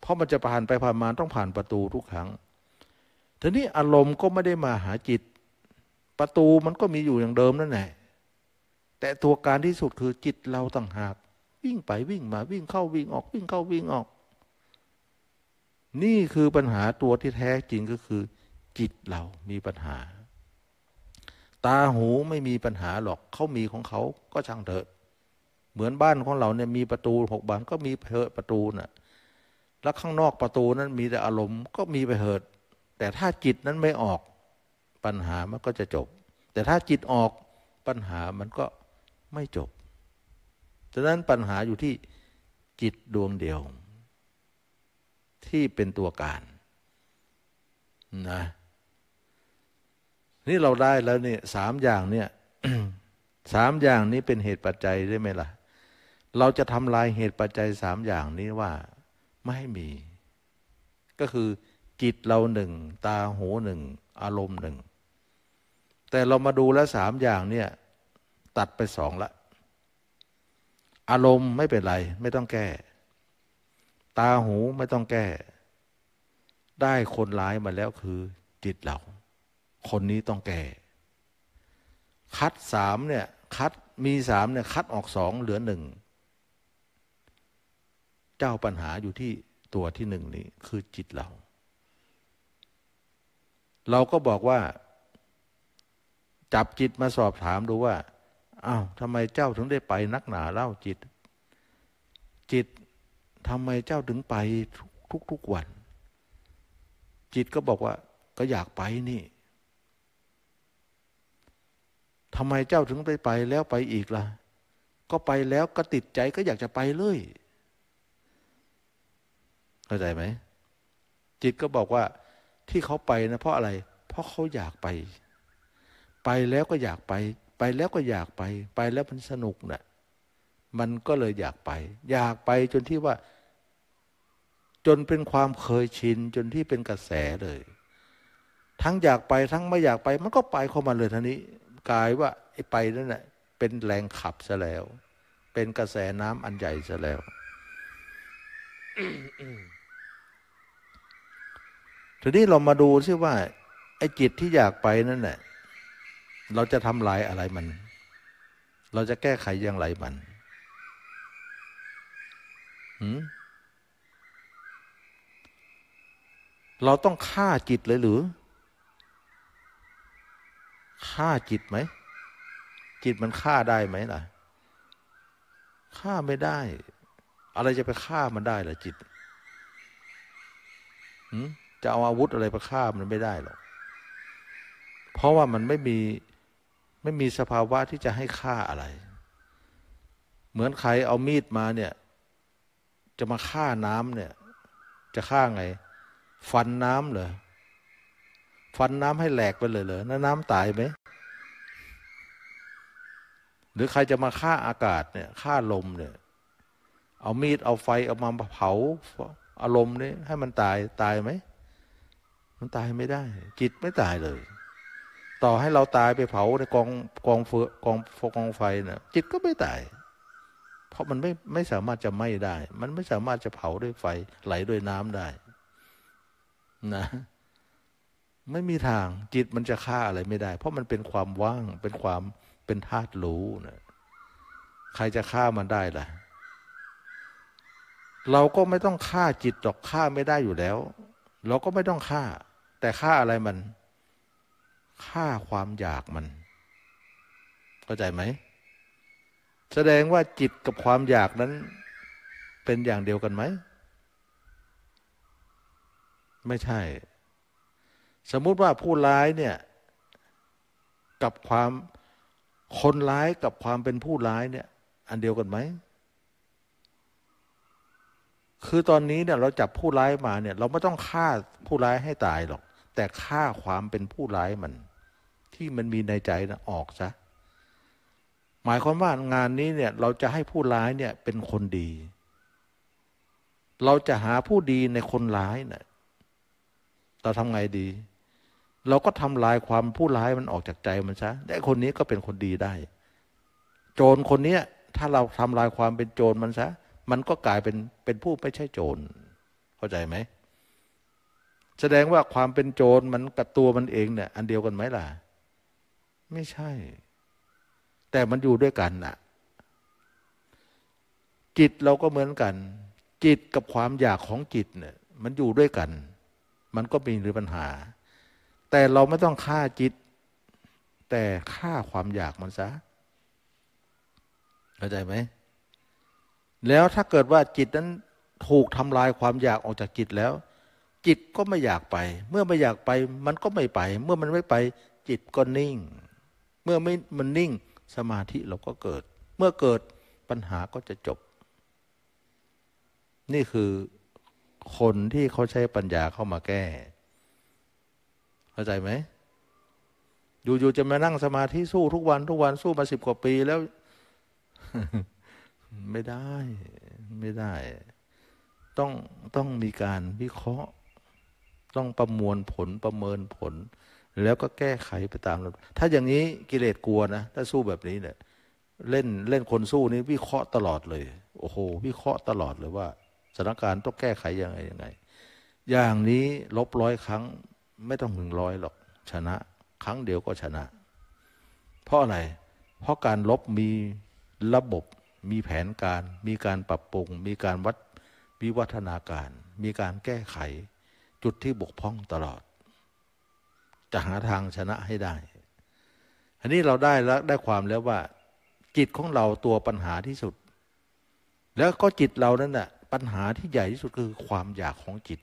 เพราะมันจะผ่านไปผ่านมาต้องผ่านประตูทุกครั้งทีนี้อารมณ์ก็ไม่ได้มาหาจิต ประตูมันก็มีอยู่อย่างเดิมนั่นแหละแต่ตัวการที่สุดคือจิตเราต่างหากวิ่งไปวิ่งมา วิ่งเข้าวิ่งออกวิ่งเข้าวิ่งออก นี่คือปัญหาตัวที่แท้จริงก็คือจิตเรามีปัญหา ตาหูไม่มีปัญหาหรอกเขามีของเขาก็ช่างเถอะเหมือนบ้านของเราเนี่ยมีประตูหกบานก็มีเพอประตูน่ะ แล้วข้างนอกประตูนั้น มีแต่อารมณ์ก็มีไปเหิดแต่ถ้าจิตนั้นไม่ออกปัญหามันก็จะจบ แต่ถ้าจิตออกปัญหามันก็ไม่จบฉะนั้นปัญหาอยู่ที่จิตดวงเดียวที่เป็นตัวการ นะนี่เราได้แล้วเนี่ยสามอย่างเนี่ยสามอย่างนี้เป็นเหตุปัจจัยได้ไหมล่ะ เราจะทำลายเหตุปัจจัยสามอย่างนี้ว่า ไม่ให้มี ก็คือจิตเราหนึ่งตาหูหนึ่งอารมณ์หนึ่ง แต่เรามาดูแล้วสามอย่างเนี่ย ตัดไปสองละอารมณ์ไม่เป็นไร ไม่ต้องแก้ ตาหูไม่ต้องแก้ ได้คนร้ายมาแล้วคือ จิตเราคนนี้ต้องแก่ คัดสามเนี่ย คัดมีสามเนี่ย คัดออกสองเหลือหนึ่ง เจ้าปัญหาอยู่ที่ตัวที่หนึ่งนี้คือจิตเรา เราก็บอกว่า จับจิตมาสอบถามดูว่าอ้าวทำไมเจ้า ถึงได้ไปนักหนาเล่าจิต จิตทำไมเจ้าถึงไปทุกทุกวัน จิตก็บอกว่าก็อยากไปนี่ทำไมเจ้าถึงไปไปแล้วไปอีกล่ะ ก็ไปแล้วก็ติดใจก็อยากจะไปเลยเข้าใจไหม จิตก็บอกว่าที่เขาไปนะเพราะอะไร เพราะเขาอยากไป ไปแล้วก็อยากไป ไปแล้วก็อยากไป ไปแล้วมันสนุกนะ่ะ มันก็เลยอยากไป อยากไปจนที่ว่า จนเป็นความเคยชินจนที่เป็นกระแสเลย ทั้งอยากไป ทั้งไม่อยากไป มันก็ไปเข้ามาเลยทันทีกลายว่า ไอ้ไปนั่นแหละเป็นแรงขับซะแล้ว เป็นกระแสน้ำอันใหญ่ซะแล้วทีนี้เรามาดูซิว่า ไอ้จิตที่อยากไปนั่นแหละเราจะทำลายอะไรมัน เราจะแก้ไขอย่างไรมัน เราต้องฆ่าจิตเลยหรือฆ่าจิตไหมจิตมันฆ่าได้ไหมล่ะฆ่าไม่ได้ อะไรจะไปฆ่ามันได้ล่ะ จิตจะเอาอาวุธอะไรไปฆ่ามันไม่ได้หรอกเพราะว่ามันไม่มีไม่มีสภาวะที่จะให้ฆ่าอะไร เหมือนใครเอามีดมาเนี่ย จะมาฆ่าน้ำเนี่ย จะฆ่าไง ฟันน้ำเหรอฟันน้ำให้แหลกไปเลยเหรอน้ำตายไหม หรือใครจะมาฆ่าอากาศเนี่ย ฆ่าลมเนี่ย เอามีด เอาไฟ เอามาเผาอารมณ์นี่ให้มันตาย ตายไหม มันตายไม่ได้ จิตไม่ตายเลย ต่อให้เราตายไปเผาในกองกองเฟือกองกองไฟเนี่ย จิตก็ไม่ตาย เพราะมันไม่ไม่สามารถจะไหม้ได้ มันไม่สามารถจะเผาด้วยไฟ ไหลด้วยน้ำได้ นะไม่มีทางจิตมันจะฆ่าอะไรไม่ได้ เพราะมันเป็นความว่างเป็นความเป็นธาตุรู้นะใครจะฆ่ามันได้ล่ะ เราก็ไม่ต้องฆ่าจิตหรอกฆ่าไม่ได้อยู่แล้ว เราก็ไม่ต้องฆ่า แต่ฆ่าอะไรมันฆ่าความอยากมัน เข้าใจไหมแสดงว่าจิตกับความอยากนั้น เป็นอย่างเดียวกันไหมไม่ใช่สมมุติว่าผู้ร้ายเนี่ย กับความคนร้ายกับความเป็นผู้ร้ายเนี่ย อันเดียวกันไหม คือตอนนี้เนี่ยเราจับผู้ร้ายมาเนี่ย เราไม่ต้องฆ่าผู้ร้ายให้ตายหรอก แต่ฆ่าความเป็นผู้ร้ายมัน ที่มันมีในใจนะออกซะหมายความว่างานนี้เนี่ย เราจะให้ผู้ร้ายเนี่ยเป็นคนดี เราจะหาผู้ดีในคนร้ายเนี่ยเราทำไงดีเราก็ทำลายความผู้ร้ายมันออกจากใจมันซะแด้คนนี้ก็เป็นคนดีได้ โจรคนนี้ถ้าเราทำลายความเป็นโจรมันซะมันก็กลายเป็นเป็นผู้ไม่ใช่โจร เข้าใจไหมแสดงว่าความเป็นโจรมันกับตัวมันเองเนี่ยอันเดียวกันไหมล่ะ ไม่ใช่ แต่มันอยู่ด้วยกันอะจิตเราก็เหมือนกันจิตกับความอยากของจิตเนี่ย มันอยู่ด้วยกัน มันก็มีหรือปัญหาแต่เราไม่ต้องฆ่าจิต แต่ฆ่าความอยากมันซะเข้าใจไหม แล้วถ้าเกิดว่าจิตนั้นถูกทำลายความอยากออกจากจิตแล้ว จิตก็ไม่อยากไป เมื่อไม่อยากไปมันก็ไม่ไป เมื่อมันไม่ไปจิตก็นิ่งเมื่อไม่มันนิ่งสมาธิเราก็เกิด เมื่อเกิดปัญหาก็จะจบ นี่คือคนที่เขาใช้ปัญญาเข้ามาแก้เข้าใจไหมอยู่ๆจะมานั่งสมาธิสู้ทุกวัน ทุกวันสู้มาสิบกว่าปีแล้ว ไม่ได้ ไม่ได้ ต้องต้องมีการวิเคราะห์ต้องประมวลผลประเมินผล แล้วก็แก้ไขไปตาม ถ้าอย่างนี้กิเลสกลัวนะถ้า สู้แบบนี้ เนี่ย เล่นเล่นคนสู้นี้วิเคราะห์ตลอดเลย โอ้โหวิเคราะห์ตลอดเลยว่าสถานการณ์ต้องแก้ไขยังไงยังไง อย่างนี้ลบร้อยครั้งไม่ต้องถึงร้อยหรอกชนะ ครั้งเดียวก็ชนะ เพราะอะไรเพราะการลบมีระบบ มีแผนการ มีการปรับปรุง มีการวัดวิวัฒนาการ มีการแก้ไข จุดที่บกพร่องตลอด จะหาทางชนะให้ได้ อันนี้เราได้แล้วได้ความแล้วว่า จิตของเราตัวปัญหาที่สุด แล้วก็จิตเรานั่นแหะปัญหาที่ใหญ่ที่สุดคือความอยากของจิต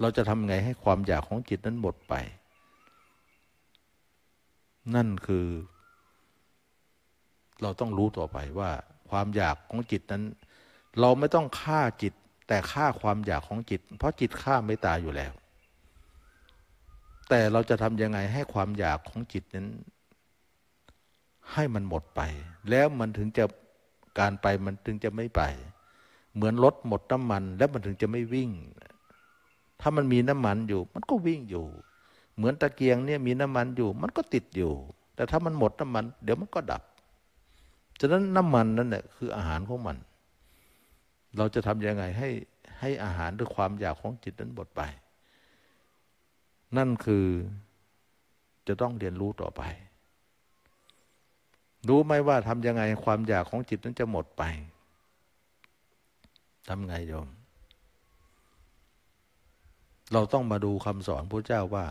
เราจะทำไงให้ความอยากของจิตนั้นหมดไป นั่นคือ เราต้องรู้ต่อไปว่า ความอยากของจิตนั้น เราไม่ต้องฆ่าจิต แต่ฆ่าความอยากของจิต เพราะจิตฆ่าไม่ตายอยู่แล้ว แต่เราจะทำยังไงให้ความอยากของจิตนั้น ให้มันหมดไป แล้วมันถึงจะการไปมันถึงจะไม่ไป เหมือนรถหมดน้ำมัน แล้วมันถึงจะไม่วิ่งถ้ามันมีน้ำมันอยู่ มันก็ วิ่งอยู่ เหมือนตะเกียงเนี่ยมีน้ำมันอยู่ มันก็ติดอยู่ แต่ถ้ามันหมดน้ำมัน เดี๋ยวมันก็ดับ ฉะนั้นน้ำมันนั่นแหละคืออาหารของมัน เราจะทํำยังไงให้ให้อาหารหรือความอยากของจิตนั้นหมดไป นั่นคือจะต้องเรียนรู้ต่อไป รู้ไหมว่าทำยังไงความอยากของจิตนั้นจะหมดไปทำไงโยมเราต้องมาดูคำสอนพระเจ้าว่า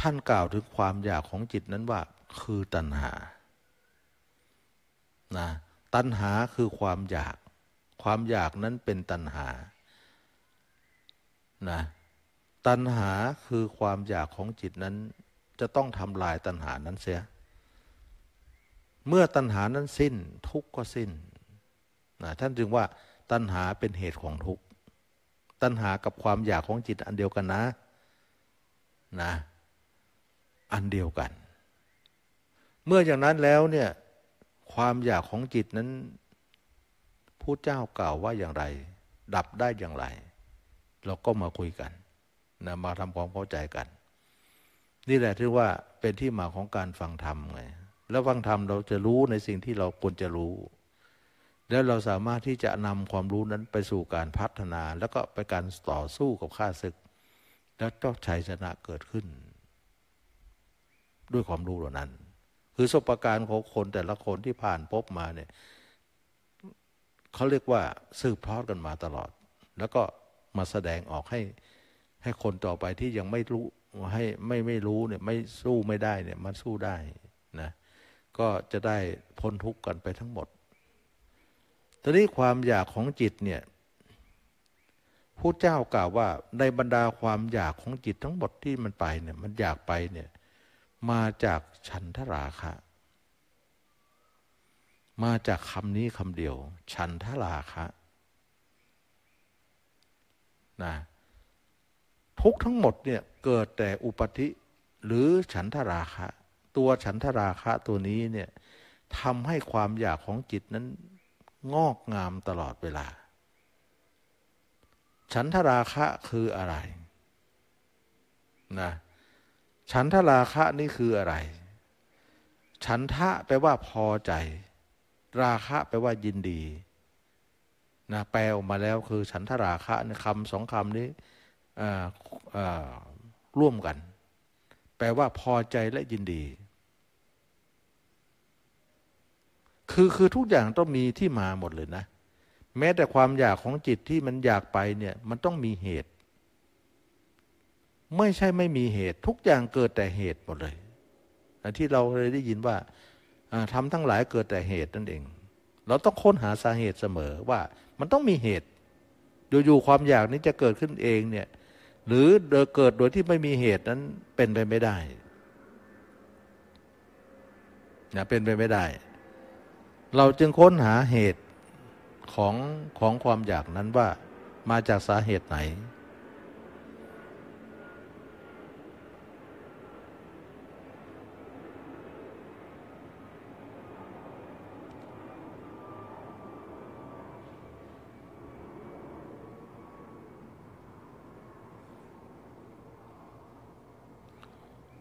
ท่านกล่าวถึงความอยากของจิตนั้นว่าคือตัณหา นะตัณหาคือความอยาก ความอยากนั้นเป็นตัณหา นะตัณหาคือความอยากของจิตนั้นจะต้องทำลายตัณหานั้นเสีย เมื่อตัณหานั้นสิ้นทุกข์ก็สิ้นนะท่านจึงว่าตัณหาเป็นเหตุของทุกข์ตัณหากับความอยากของจิตอันเดียวกันนะนะ อันเดียวกัน เมื่ออย่างนั้นแล้วเนี่ยความอยากของจิตนั้นพู้เจ้ากล่าวว่าอย่างไร ดับได้อย่างไร เราก็มาคุยกันนะมาทำความเข้าใจกัน นี่แหละที่ว่าเป็นที่มาของการฟังธรรมไงแล้วฟังธรรมเราจะรู้ในสิ่งที่เราควรจะรู้แล้วเราสามารถที่จะนำความรู้นั้นไปสู่การพัฒนา แล้วก็ไปการต่อสู้กับข้าศึกแล้วก็ชัยชนะเกิดขึ้น ด้วยความรู้เหล่านั้น คือสบการณ์ของคนแต่ละคนที่ผ่านพบมาเนี่ยเขาเรียกว่าสืบทอดกันมาตลอด แล้วก็มาแสดงออกให้ให้คนต่อไปที่ยังไม่รู้ให้ไม่ไม่รู้เนี่ยไม่สู้ไม่ได้เนี่ยมันสู้ได้นะก็จะได้พ้นทุกข์กันไปทั้งหมดตอนนี้ความอยากของจิตเนี่ยพู้เจ้ากล่าวว่าในบรรดาความอยากของจิตทั้งหมด ที่มันไปเนี่ย มันอยากไปเนี่ย มาจากฉันทราคะ มาจากคำนี้คำเดียว ฉันทราคะนะทุกทั้งหมดเนี่ยเกิดแต่อุปธิหรือฉันทราคะ ตัวฉันทราคะตัวนี้เนี่ยทำให้ความอยากของจิตนั้นงอกงามตลอดเวลาฉันทราคะคืออะไรนะฉันทราคะนี่คืออะไร ฉันทะแปลว่าพอใจ ราคะแปลว่า ยินดีนะแปลออกมาแล้วคือ ฉันทราคะคำสองคำนี้ร่วมกัน แปลว่าพอใจและยินดีคือคือทุกอย่างต้องมีที่มาหมดเลยนะ แม้แต่ความอยากของจิตที่มันอยากไปเนี่ยมันต้องมีเหตุ ไม่ใช่ไม่มีเหตุ ทุกอย่างเกิดแต่เหตุหมดเลยที่เราเลยได้ยินว่าทำทั้งหลายเกิดแต่เหตุนั่นเอง เราต้องค้นหาสาเหตุเสมอว่า มันต้องมีเหตุอยู่ๆความอยากนี้จะเกิดขึ้นเองเนี่ย หรือเกิดโดยที่ไม่มีเหตุนั้นเป็นไปไม่ได้นะเป็นไปไม่ได้เราจึงค้นหาเหตุของของความอยากนั้นว่ามาจากสาเหตุไหน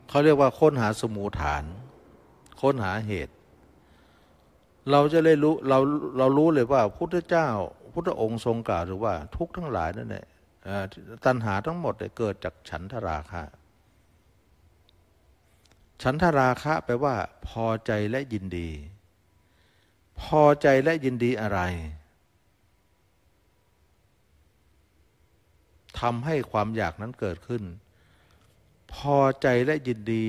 เขาเรียกว่าค้นหาสมูฐาน ค้นหาเหตุเราจะได้รู้เราเรารู้เลยว่าพุทธเจ้า พุทธองค์ทรงกล่าวหรือว่า ทุกทั้งหลายนั่นแหละตัณหาทั้งหมดเกิดจากฉันทราคะ ฉันทราคะแปลว่า พอใจและยินดี พอใจและยินดีอะไรทำให้ความอยากนั้นเกิดขึ้น พอใจและยินดี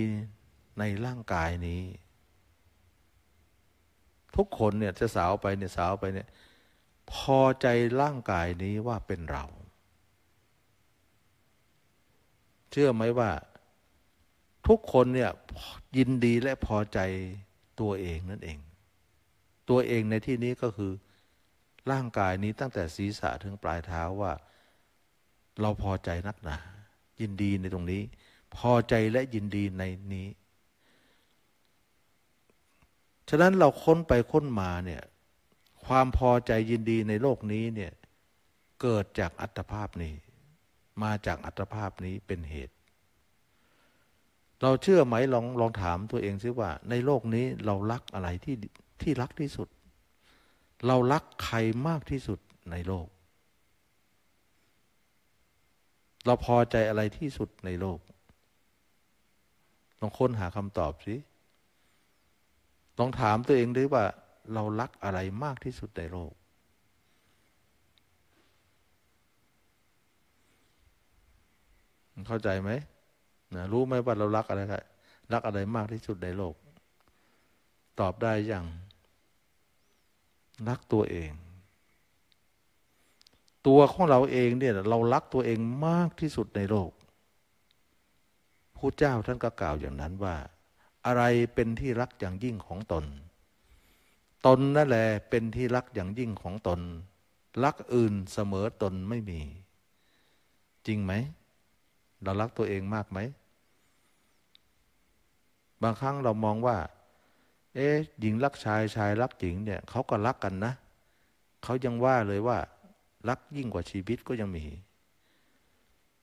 ในร่างกายนี้ทุกคนเนี่ยจะสาวไปเนี่ยสาวไปเนี่ย พอใจร่างกายนี้ว่าเป็นเรา เชื่อไหมว่า ทุกคนเนี่ยยินดีและพอใจตัวเองนั่นเอง ตัวเองในที่นี้ก็คือร่างกายนี้ตั้งแต่ศีรษะถึงปลายเท้าว่าเราพอใจนักหนา ยินดีในตรงนี้ พอใจและยินดีในนี้ฉะนั้นเราค้นไปค้นมาเนี่ย ความพอใจยินดีในโลกนี้เนี่ย เกิดจากอัตภาพนี้มาจากอัตภาพนี้เป็นเหตุ เราเชื่อไหมลองลองถามตัวเองซิว่า ในโลกนี้เรารักอะไรที่ที่รักที่สุด เรารักใครมากที่สุดในโลก เราพอใจอะไรที่สุดในโลกลองค้นหาคำตอบสิลองถามตัวเองด้วยว่า เรารักอะไรมากที่สุดในโลกเข้าใจไหมนะรู้ไหมว่าเรารักอะไรรักอะไรมากที่สุดในโลก ตอบได้อย่างรักตัวเอง ตัวของเราเองเนี่ยเรารักตัวเองมากที่สุดในโลกพระเจ้าท่านก็กล่าวอย่างนั้นว่าอะไรเป็นที่รักอย่างยิ่งของตน ตนนั่นแหละเป็นที่รักอย่างยิ่งของตนรักอื่นเสมอตนไม่มี จริงไหม เรารักตัวเองมากไหมบางครั้งเรามองว่า เอ๊ะหญิงรักชายชายรักหญิงเนี่ยเขาก็รักกันนะ เขายังว่าเลยว่า รักยิ่งกว่าชีวิตก็ยังมี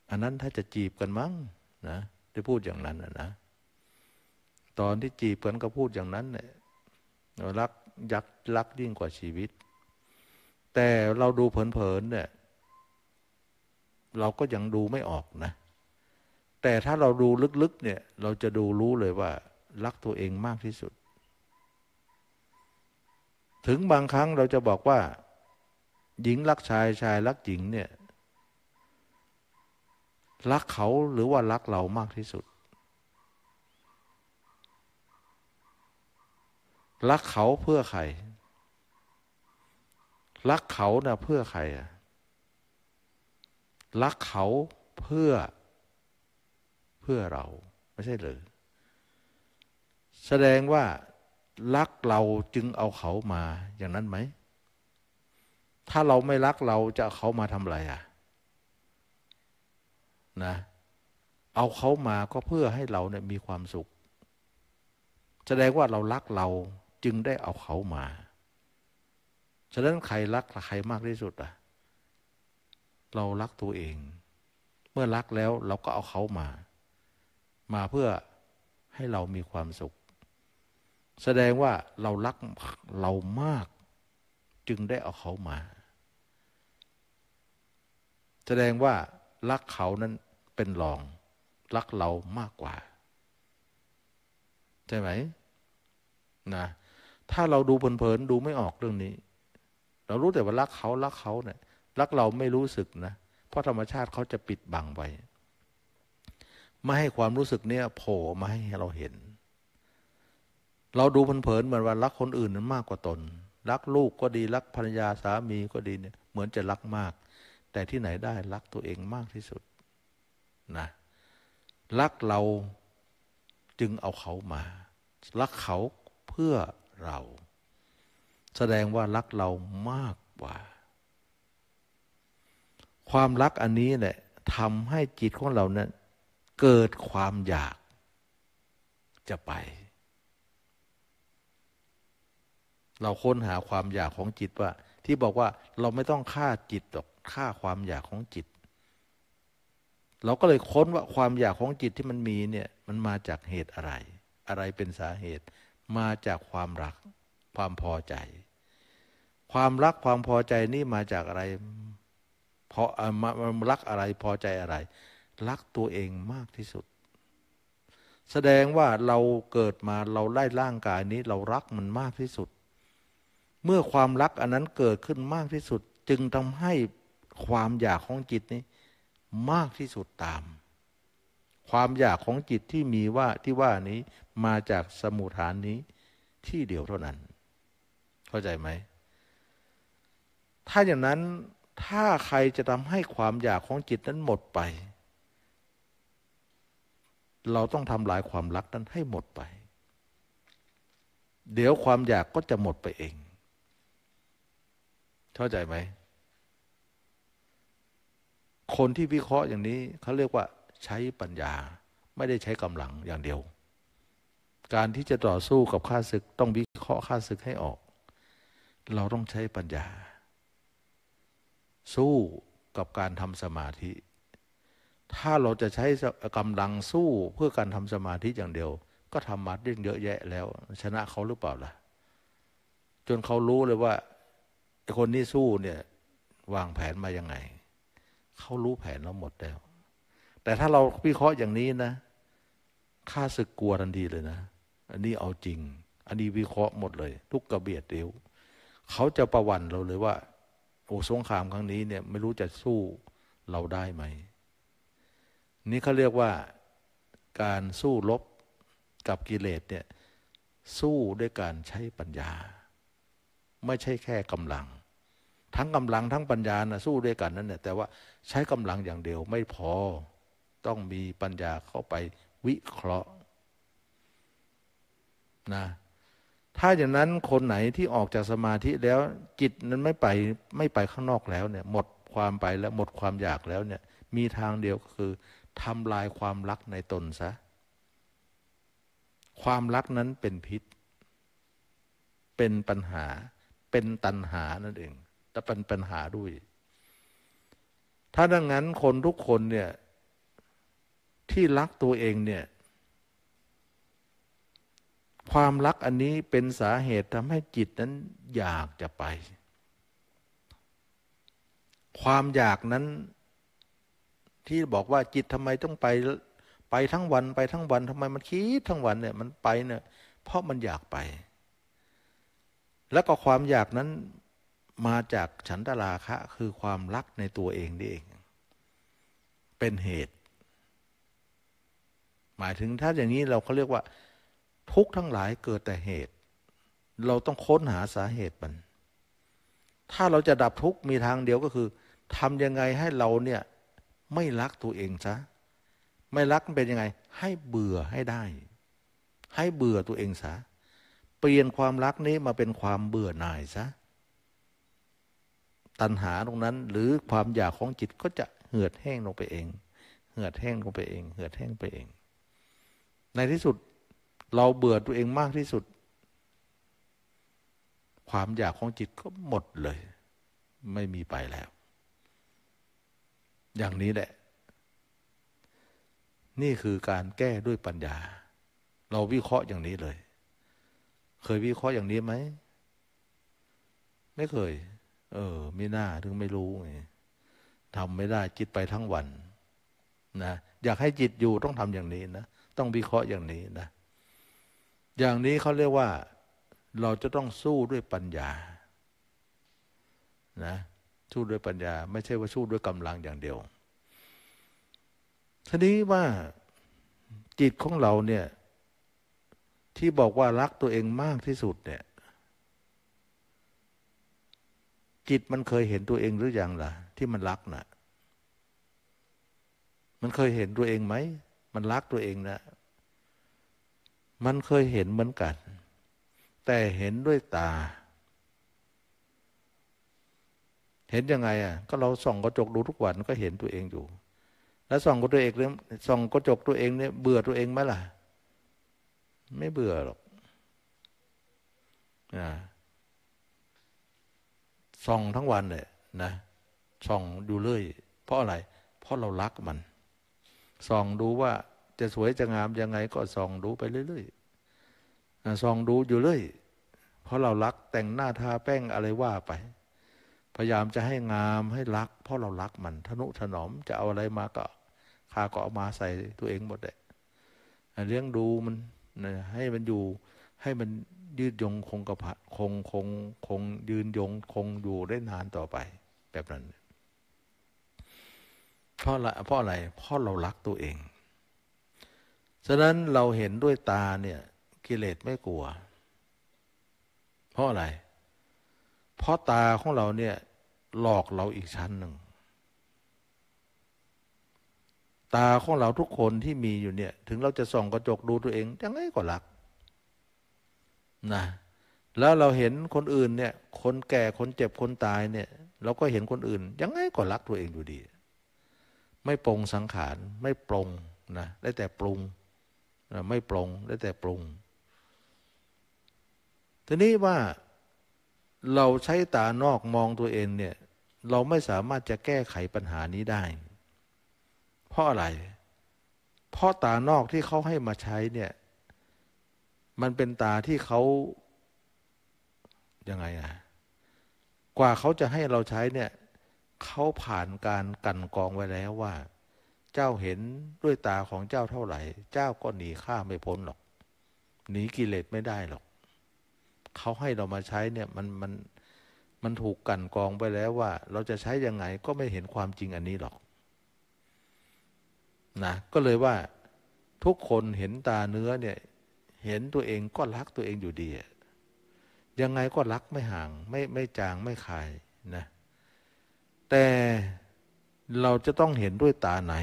อันนั้นถ้าจะจีบกันมั้งนะได้พูดอย่างนั้นนะตอนที่จีเบกันก็พูดอย่างนั้นเนี่ยรักยักรักยิ่งกว่าชีวิต แต่เราดูเผินๆเนี่ยเราก็ยังดูไม่ออกนะ แต่ถ้าเราดูลึกๆเนี่ยเราจะดูรู้เลยว่ารักตัวเองมากที่สุด ถึงบางครั้งเราจะบอกว่าหญิงรักชายชายรักหญิงเนี่ยรักเขาหรือว่ารักเรามากที่สุดรักเขาเพื่อใคร รักเขานะเพื่อใครอะรักเขาเพื่อเพื่อเรา ไม่ใช่หรือ แสดงว่ารักเราจึงเอาเขามาอย่างนั้นไหม ถ้าเราไม่รักเราจะเาเขามาทำอะไรอ่ะ นะ เอาเขามาก็เพื่อให้เราเนี่ยมีความสุข แสดงว่าเรารักเราจึงได้เอาเขามา ฉะนั้นใครรักใครมากที่สุดอ่ะ เรารักตัวเอง เมื่อรักแล้วเราก็เอาเขามา มาเพื่อให้เรามีความสุข แสดงว่าเรารักเรามาก จึงได้เอาเขามา แสดงว่ารักเขานั้นเป็นรองรักเรามากกว่าใช่ไหม นะถ้าเราดูเพลินๆดูไม่ออกเรื่องนี้ เรารู้แต่ว่ารักเขา รักเขาเนี่ย รักเราไม่รู้สึกนะ เพราะธรรมชาติเขาจะปิดบังไว้ ไม่ให้ความรู้สึกเนี่ยโผล่มาให้เราเห็น เราดูเพลินๆเหมือนว่ารักคนอื่นนั้นมากกว่าตน รักลูกก็ดีรักภรรยาสามีก็ดีเนี่ย เหมือนจะรักมาก แต่ที่ไหนได้ รักตัวเองมากที่สุด นะรักเราจึงเอาเขามา รักเขาเพื่อเรา แสดงว่ารักเรามากกว่า ความรักอันนี้แหละทำให้จิตของเรานั้น เกิดความอยาก จะไป เราค้นหาความอยากของจิตว่า ที่บอกว่าเราไม่ต้องฆ่าจิตหรอกฆ่าความอยากของจิต เราก็เลยค้นว่าความอยากของจิตที่มันมีเนี่ย มันมาจากเหตุอะไร อะไรเป็นสาเหตุมาจากความรักความพอใจ ความรักความพอใจนี่มาจากอะไรเพราะมารักอะไรพอใจอะไร รักตัวเองมากที่สุด แสดงว่าเราเกิดมาเราไล่ร่างกายนี้ เรารักมันมากที่สุด เมื่อความรักอันนั้นเกิดขึ้นมากที่สุดจึงทำให้ความอยากของจิตนี้ มากที่สุดตามความอยากของจิตที่มีว่าที่ว่านี้มาจากสมุฐานนี้ที่เดียวเท่านั้น เข้าใจไหมถ้าอย่างนั้นถ้าใครจะทำให้ความอยากของจิตนั้นหมดไป เราต้องทำลายความรักนั้นให้หมดไป เดี๋ยวความอยากก็จะหมดไปเองเข้าใจไหมคนที่วิเคราะห์อย่างนี้เขาเรียกว่าใช้ปัญญาไม่ได้ใช้กำลังอย่างเดียว การที่จะต่อสู้กับข้าศึกต้องวิเคราะห์ข้าศึกให้ออก เราต้องใช้ปัญญา สู้กับการทำสมาธิ ถ้าเราจะใช้กำลังสู้เพื่อการทำสมาธิอย่างเดียว ก็ทำมดเรื่องเยอะแยะแล้ว ชนะเขาหรือเปล่าล่ะ จนเขารู้เลยว่า คนนี้สู้เนี่ยวางแผนมายังไง เขารู้แผนเราหมดแล้วแต่ถ้าเราวิเคราะห์อย่างนี้นะ ข้าศึกกลัวทันทีเลยนะ อันนี้เอาจริง อันนี้วิเคราะห์หมดเลย ทุกกระเบียดเดียวเขาจะประวันเราเลยว่าโอ้สงครามครั้งนี้เนี่ยไม่รู้จะสู้เราได้ไหม นี่เขาเรียกว่าการสู้รบกับกิเลสเนี่ยสู้ด้วยการใช้ปัญญา ไม่ใช่แค่กำลัง ทั้งกำลังทั้งปัญญานะสู้ด้วยกันนั่นแหละแต่ว่าใช้กำลังอย่างเดียวไม่พอต้องมีปัญญาเข้าไปวิเคราะห์นะ ถ้าอย่างนั้นคนไหนที่ออกจากสมาธิแล้วจิตนั้นไม่ไปไม่ไปข้างนอกแล้วเนี่ย หมดความไปแล้ว หมดความอยากแล้วเนี่ยมีทางเดียวก็คือทำลายความรักในตนซะ ความรักนั้นเป็นพิษ เป็นปัญหาเป็นตัณหานั่นเองแต่เป็นปัญหาด้วย ถ้าดังนั้นคนทุกคนเนี่ยที่รักตัวเองเนี่ย ความรักอันนี้เป็นสาเหตุทำให้จิตนั้นอยากจะไป ความอยากนั้นที่บอกว่าจิตทำไมต้องไปไปทั้งวันไปทั้งวันทำไมมันคิดทั้งวันเนี่ยมันไปเนี่ยเพราะมันอยากไป แล้วก็ความอยากนั้นมาจากฉันตลาคะคือความรักในตัวเองนี่เองเป็นเหตุหมายถึงถ้าอย่างนี้เราเขาเรียกว่า ทุกทั้งหลายเกิดแต่เหตุ เราต้องค้นหาสาเหตุมัน ถ้าเราจะดับทุกมีทางเดียวก็คือทำยังไงให้เราเนี่ย ไม่รักตัวเองซะ ไม่รักเป็นยังไง ให้เบื่อให้ได้ ให้เบื่อตัวเองซะ เปลี่ยนความรักนี้มาเป็นความเบื่อหน่ายซะ ตัณหาตรงนั้นหรือความอยากของจิตก็จะเหือดแห้งลงไปเอง เหือดแห้งลงไปเอง เหือดแห้งไปเองในที่สุด เราเบื่อตัวเองมากที่สุด ความอยากของจิตก็หมดเลย ไม่มีไปแล้ว อย่างนี้แหละ นี่คือการแก้ด้วยปัญญา เราวิเคราะห์อย่างนี้เลย เคยวิเคราะห์อย่างนี้ไหมไม่เคย เออไม่น่าถึงไม่รู้ไงทำไม่ได้จิตไปทั้งวัน นะอยากให้จิตอยู่ต้องทำอย่างนี้นะต้องวิเคราะห์อย่างนี้นะ อย่างนี้เขาเรียกว่าเราจะต้องสู้ด้วยปัญญา นะ สู้ด้วยปัญญา ไม่ใช่ว่าสู้ด้วยกำลังอย่างเดียว ทีนี้ว่าจิตของเราเนี่ยที่บอกว่ารักตัวเองมากที่สุดเนี่ย จิตมันเคยเห็นตัวเองหรืออยังล่ะ ที่มันรักนะ่ะมันเคยเห็นตัวเองไหมมันรักตัวเองนะมันเคยเห็นเหมือนกัน แต่เห็นด้วยตา เห็นยังไงอ่ะ ก็เราส่องกระจกดูทุกวัน ก็เห็นตัวเองอยู่ แล้วส่องกระจกตัวเองเนี่ยส่องกระจกตัวเองเนี่ย เบื่อตัวเองไหมล่ะ ไม่เบื่อหรอกนะส่องทั้งวันเลยนะส่องดูเลยเพราะอะไร เพราะเรารักมัน ส่องดูว่าจะสวยจะงามยังไงก็ส่องดูไปเรื่อยๆส่องดูอยู่เรื่อยเพราะเรารักแต่งหน้าทาแป้งอะไรว่าไป พยายามจะให้งามให้รัก เพราะเรารักมันทนุถนอม จะเอาอะไรมาก็คาก็เอามาใส่ตัวเองหมดเลยเลี้ยงดูมันให้มันอยู่ให้มันยืดยง คงกระพันคงคงคงยืนยง คงอยู่ได้นานต่อไป แบบนั้น เพราะอะไรเพราะอะไรเพราะเรารักตัวเองฉะนั้นเราเห็นด้วยตาเนี่ยกิเลสไม่กลัว เพราะอะไร เพราะตาของเราเนี่ยหลอกเราอีกชั้นหนึ่งตาของเราทุกคนที่มีอยู่เนี่ยถึงเราจะส่องกระจกดูตัวเองยังไงก็รักนะแล้วเราเห็นคนอื่นเนี่ยคนแก่คนเจ็บคนตายเนี่ยเราก็เห็นคนอื่นยังไงก็รักตัวเองอยู่ดี ไม่ปรงสังขาร ไม่ปรงนะได้แต่ปรุงไม่ปรงได้แต่ปรุง ทีนี้ว่าเราใช้ตานอกมองตัวเองเนี่ย เราไม่สามารถจะแก้ไขปัญหานี้ได้ เพราะอะไร เพราะตานอกที่เขาให้มาใช้เนี่ย มันเป็นตาที่เขายังไงนะกว่าเขาจะให้เราใช้เนี่ยเขาผ่านการกันกองไว้แล้วว่าเจ้าเห็นด้วยตาของเจ้าเท่าไหร่ เจ้าก็หนีข้าไม่พ้นหรอก หนีกิเลสไม่ได้หรอก เขาให้เรามาใช้เนี่ย มัน มันมันถูกกันกองไปแล้วว่า เราจะใช้ยังไงก็ไม่เห็นความจริงอันนี้หรอกนะก็เลยว่า ทุกคนเห็นตาเนื้อเนี่ย เห็นตัวเองก็รักตัวเองอยู่ดียังไงก็รักไม่ห่างไม่ไม่จางไม่คายนะแต่เราจะต้องเห็นด้วยตาใน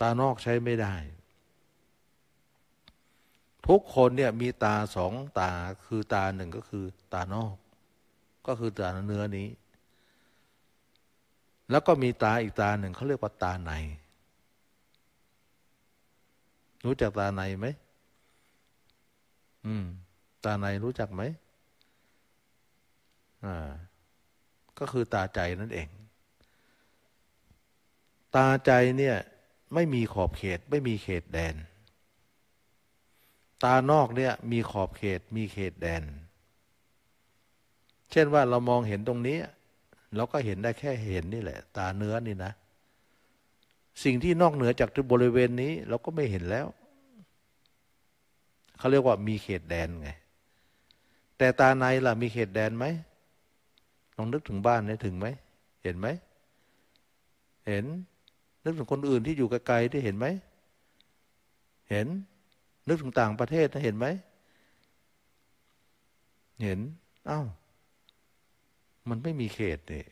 ตานอกใช้ไม่ได้ ทุกคนเนี่ยมีตาสองตาคือตาหนึ่งก็คือ ตานอก ก็คือตาเนื้อนี้ แล้วก็มีตาอีกตาหนึ่งเขาเรียกว่าตาใน รู้จักตาในไหม อืม ตาในรู้จักไหมอ่า ก็คือตาใจนั่นเองตาใจเนี่ยไม่มีขอบเขต ไม่มีเขตแดน ตานอกเนี่ย มีขอบเขตมีเขตแดน เช่นว่าเรามองเห็นตรงนี้เราก็เห็นได้แค่เห็นนี่แหละ ตาเนื้อนี่นะสิ่งที่นอกเหนือจากบริเวณนี้เราก็ไม่เห็นแล้วเขาเรียกว่ามีเขตแดนไงแต่ตาในล่ะมีเขตแดนไหมลองนึกถึงบ้านนี่ถึงไหม เห็นไหมเห็นนึกถึงคนอื่นที่อยู่ไกลๆได้เห็นไหม เห็น นึกถึงต่างประเทศด้เห็นไหม เห็น อ้าว มันไม่มีเขตนี่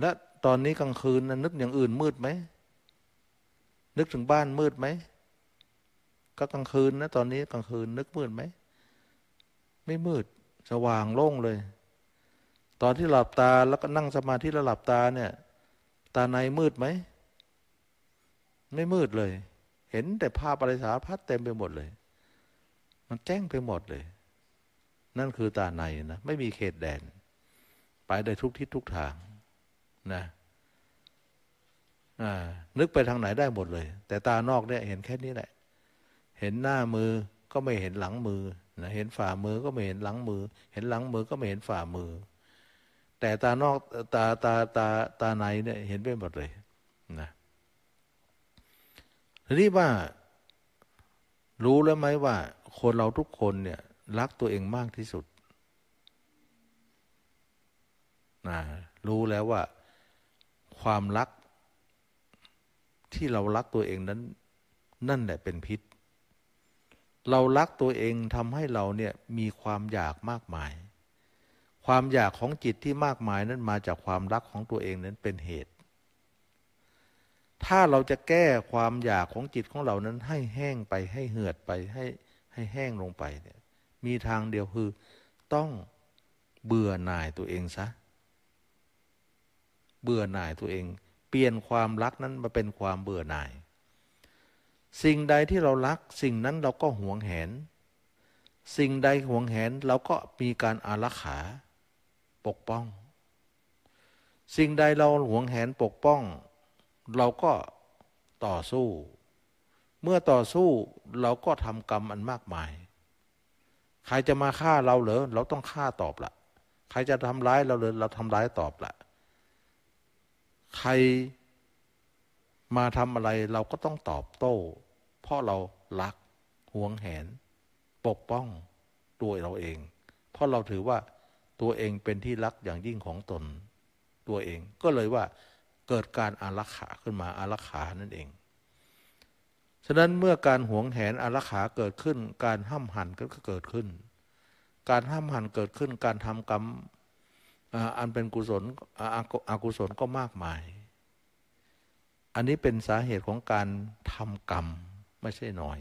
และตอนนี้กลางคืนนนึกอย่างอื่นมืดไหม นึกถึงบ้านมืดไหม ก็กลางคืนนะตอนนี้กลางคืน นึกมืดไหม ไม่มืดสว่างโล่งเลย ตอนที่หลับตาแล้วก็นั่งสมาธิแล้วหลับตาเนี่ยตาในมืดไหม ไม่มืดเลย เห็นแต่ภาพอะไรสารพัดเต็มไปหมดเลย มันแจ้งไปหมดเลย นั่นคือตาในนะไม่มีเขตแดน ไปได้ทุกทิศทุกทางนะนึกไปทางไหนได้หมดเลย แต่ตานอกเนี่ย เห็นแค่นี้แหละ เห็นหน้ามือก็ไม่เห็นหลังมือนะเห็นฝ่ามือก็ไม่เห็นหลังมือ เห็นหลังมือก็ไม่เห็นฝ่ามือแต่ตานอกตาตาตาตาในเนี่ยเห็นไปหมดเลยนะทีนี้ว่า รู้แล้วไหมว่า คนเราทุกคนเนี่ย รักตัวเองมากที่สุดนะรู้แล้วว่า ความรักที่เรารักตัวเองนั้น นั่นแหละเป็นพิษ เรารักตัวเองทำให้เราเนี่ยมีความอยากมากมายความอยากของจิตที่มากมายนั้นมาจากความรักของตัวเองนั้นเป็นเหตุ ถ้าเราจะแก้ความอยากของจิตของเรานั้นให้แห้งไปให้เหือดไปให้ให้แห้งลงไปเนี่ย มีทางเดียวคือต้องเบื่อหน่ายตัวเองซะ เบื่อหน่ายตัวเอง เปลี่ยนความรักนั้นมาเป็นความเบื่อหน่าย สิ่งใดที่เรารัก สิ่งนั้นเราก็หวงแหน สิ่งใดหวงแหนเราก็มีการอารักขาปกป้อง สิ่งใดเราหวงแหนปกป้อง เราก็ต่อสู้ เมื่อต่อสู้เราก็ทำกรรมอันมากมาย ใครจะมาฆ่าเราเหรอเราต้องฆ่าตอบละใครจะทำร้ายเราเหรอเราทำร้ายตอบละใครมาทำอะไรเราก็ต้องตอบโต้เพราะเรารักหวงแหน ปกป้อง ตัวเราเอง เพราะเราถือว่าตัวเองเป็นที่รักอย่างยิ่งของตนตัวเอง ก็เลยว่าเกิดการอารักขาขึ้นมา อารักขานั่นเอง ฉะนั้นเมื่อการหวงแหนอารักขาเกิดขึ้น การห้ามหันก็เกิดขึ้น การห้ามหันเกิดขึ้นการทำกรรมอันเป็นกุศลอกุศลก็มากมาย อันนี้เป็นสาเหตุของการทำกรรมไม่ใช่น้อย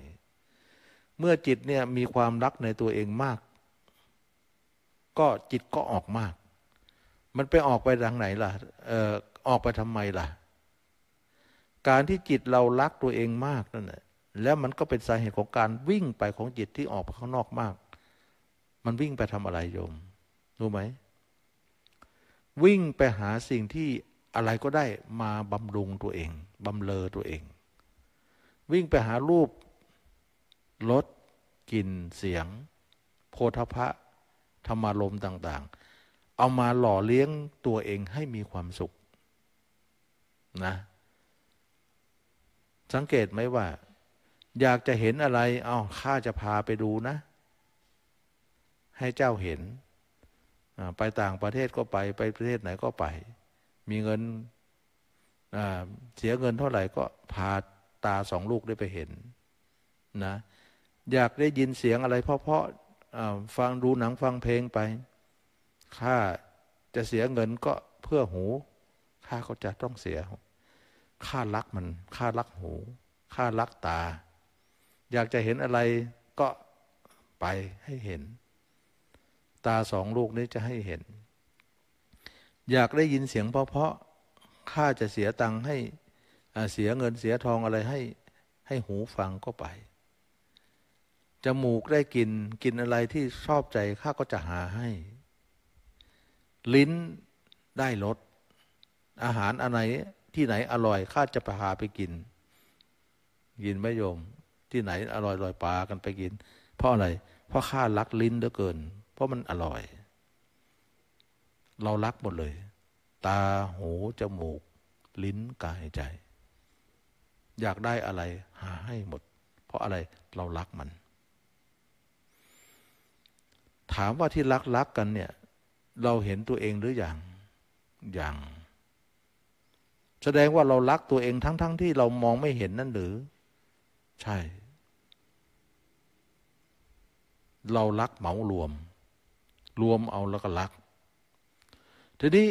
เมื่อจิตเนี่ยมีความรักในตัวเองมากก็จิตก็ออกมาก มันไปออกไปทางไหนล่ะเออออกไปทำไมล่ะ การที่จิตเรารักตัวเองมากนั่นแหละ แล้วมันก็เป็นสาเหตุของการวิ่งไปของจิตที่ออกไปข้างนอกมาก มันวิ่งไปทำอะไรโยม รู้ไหม วิ่งไปหาสิ่งที่อะไรก็ได้มาบำรุงตัวเองบำเลอตัวเอง วิ่งไปหารูปรสกลิ่นเสียง โพธพะธรรมารมณ์ต่างๆ เอามาหล่อเลี้ยงตัวเองให้มีความสุขนะ สังเกตไหมว่า อยากจะเห็นอะไรเอาข้าจะพาไปดูนะ ให้เจ้าเห็น ไปต่างประเทศก็ไปไปประเทศไหนก็ไป มีเงินเสียเงินเท่าไหร่ก็พาตาสองลูกได้ไปเห็นนะอยากได้ยินเสียงอะไรเพราะฟังดูหนังฟังเพลงไปค่าจะเสียเงินก็เพื่อหูค่าก็จะต้องเสียค่ารักมันค่ารักหูค่ารักตา อยากจะเห็นอะไรก็ไปให้เห็น ตาสองลูกนี้จะให้เห็น อยากได้ยินเสียงเพาะๆค่าจะเสียตังค์ให้เสียเงินเสียทองอะไรให้ ให้หูฟังก็ไปจมูกได้กลิ่นกลิ่นอะไรที่ชอบใจข้าก็จะหาให้ ลิ้นได้รสอาหารอะไรที่ไหนอร่อยข้าจะไปหาไปกินยินไม่ยมที่ไหนอร่อยอร่อยปลากันไปกิน เพราะอะไรเพราะข้ารักลิ้นเหลือเกิน เพราะมันอร่อย เรารักหมดเลย ตาหู จมูก ลิ้นกายใจ อยากได้อะไรหาให้หมด เพราะอะไรเรารักมันถามว่าที่รักรักกันเนี่ยเราเห็นตัวเองหรืออยังยังแสดงว่าเรารักตัวเองทั้งๆทที่เรามองไม่เห็นนั่นหรือ ใช่ เรารักเหมารวม รวมเอาแล้วก็รักทีนี้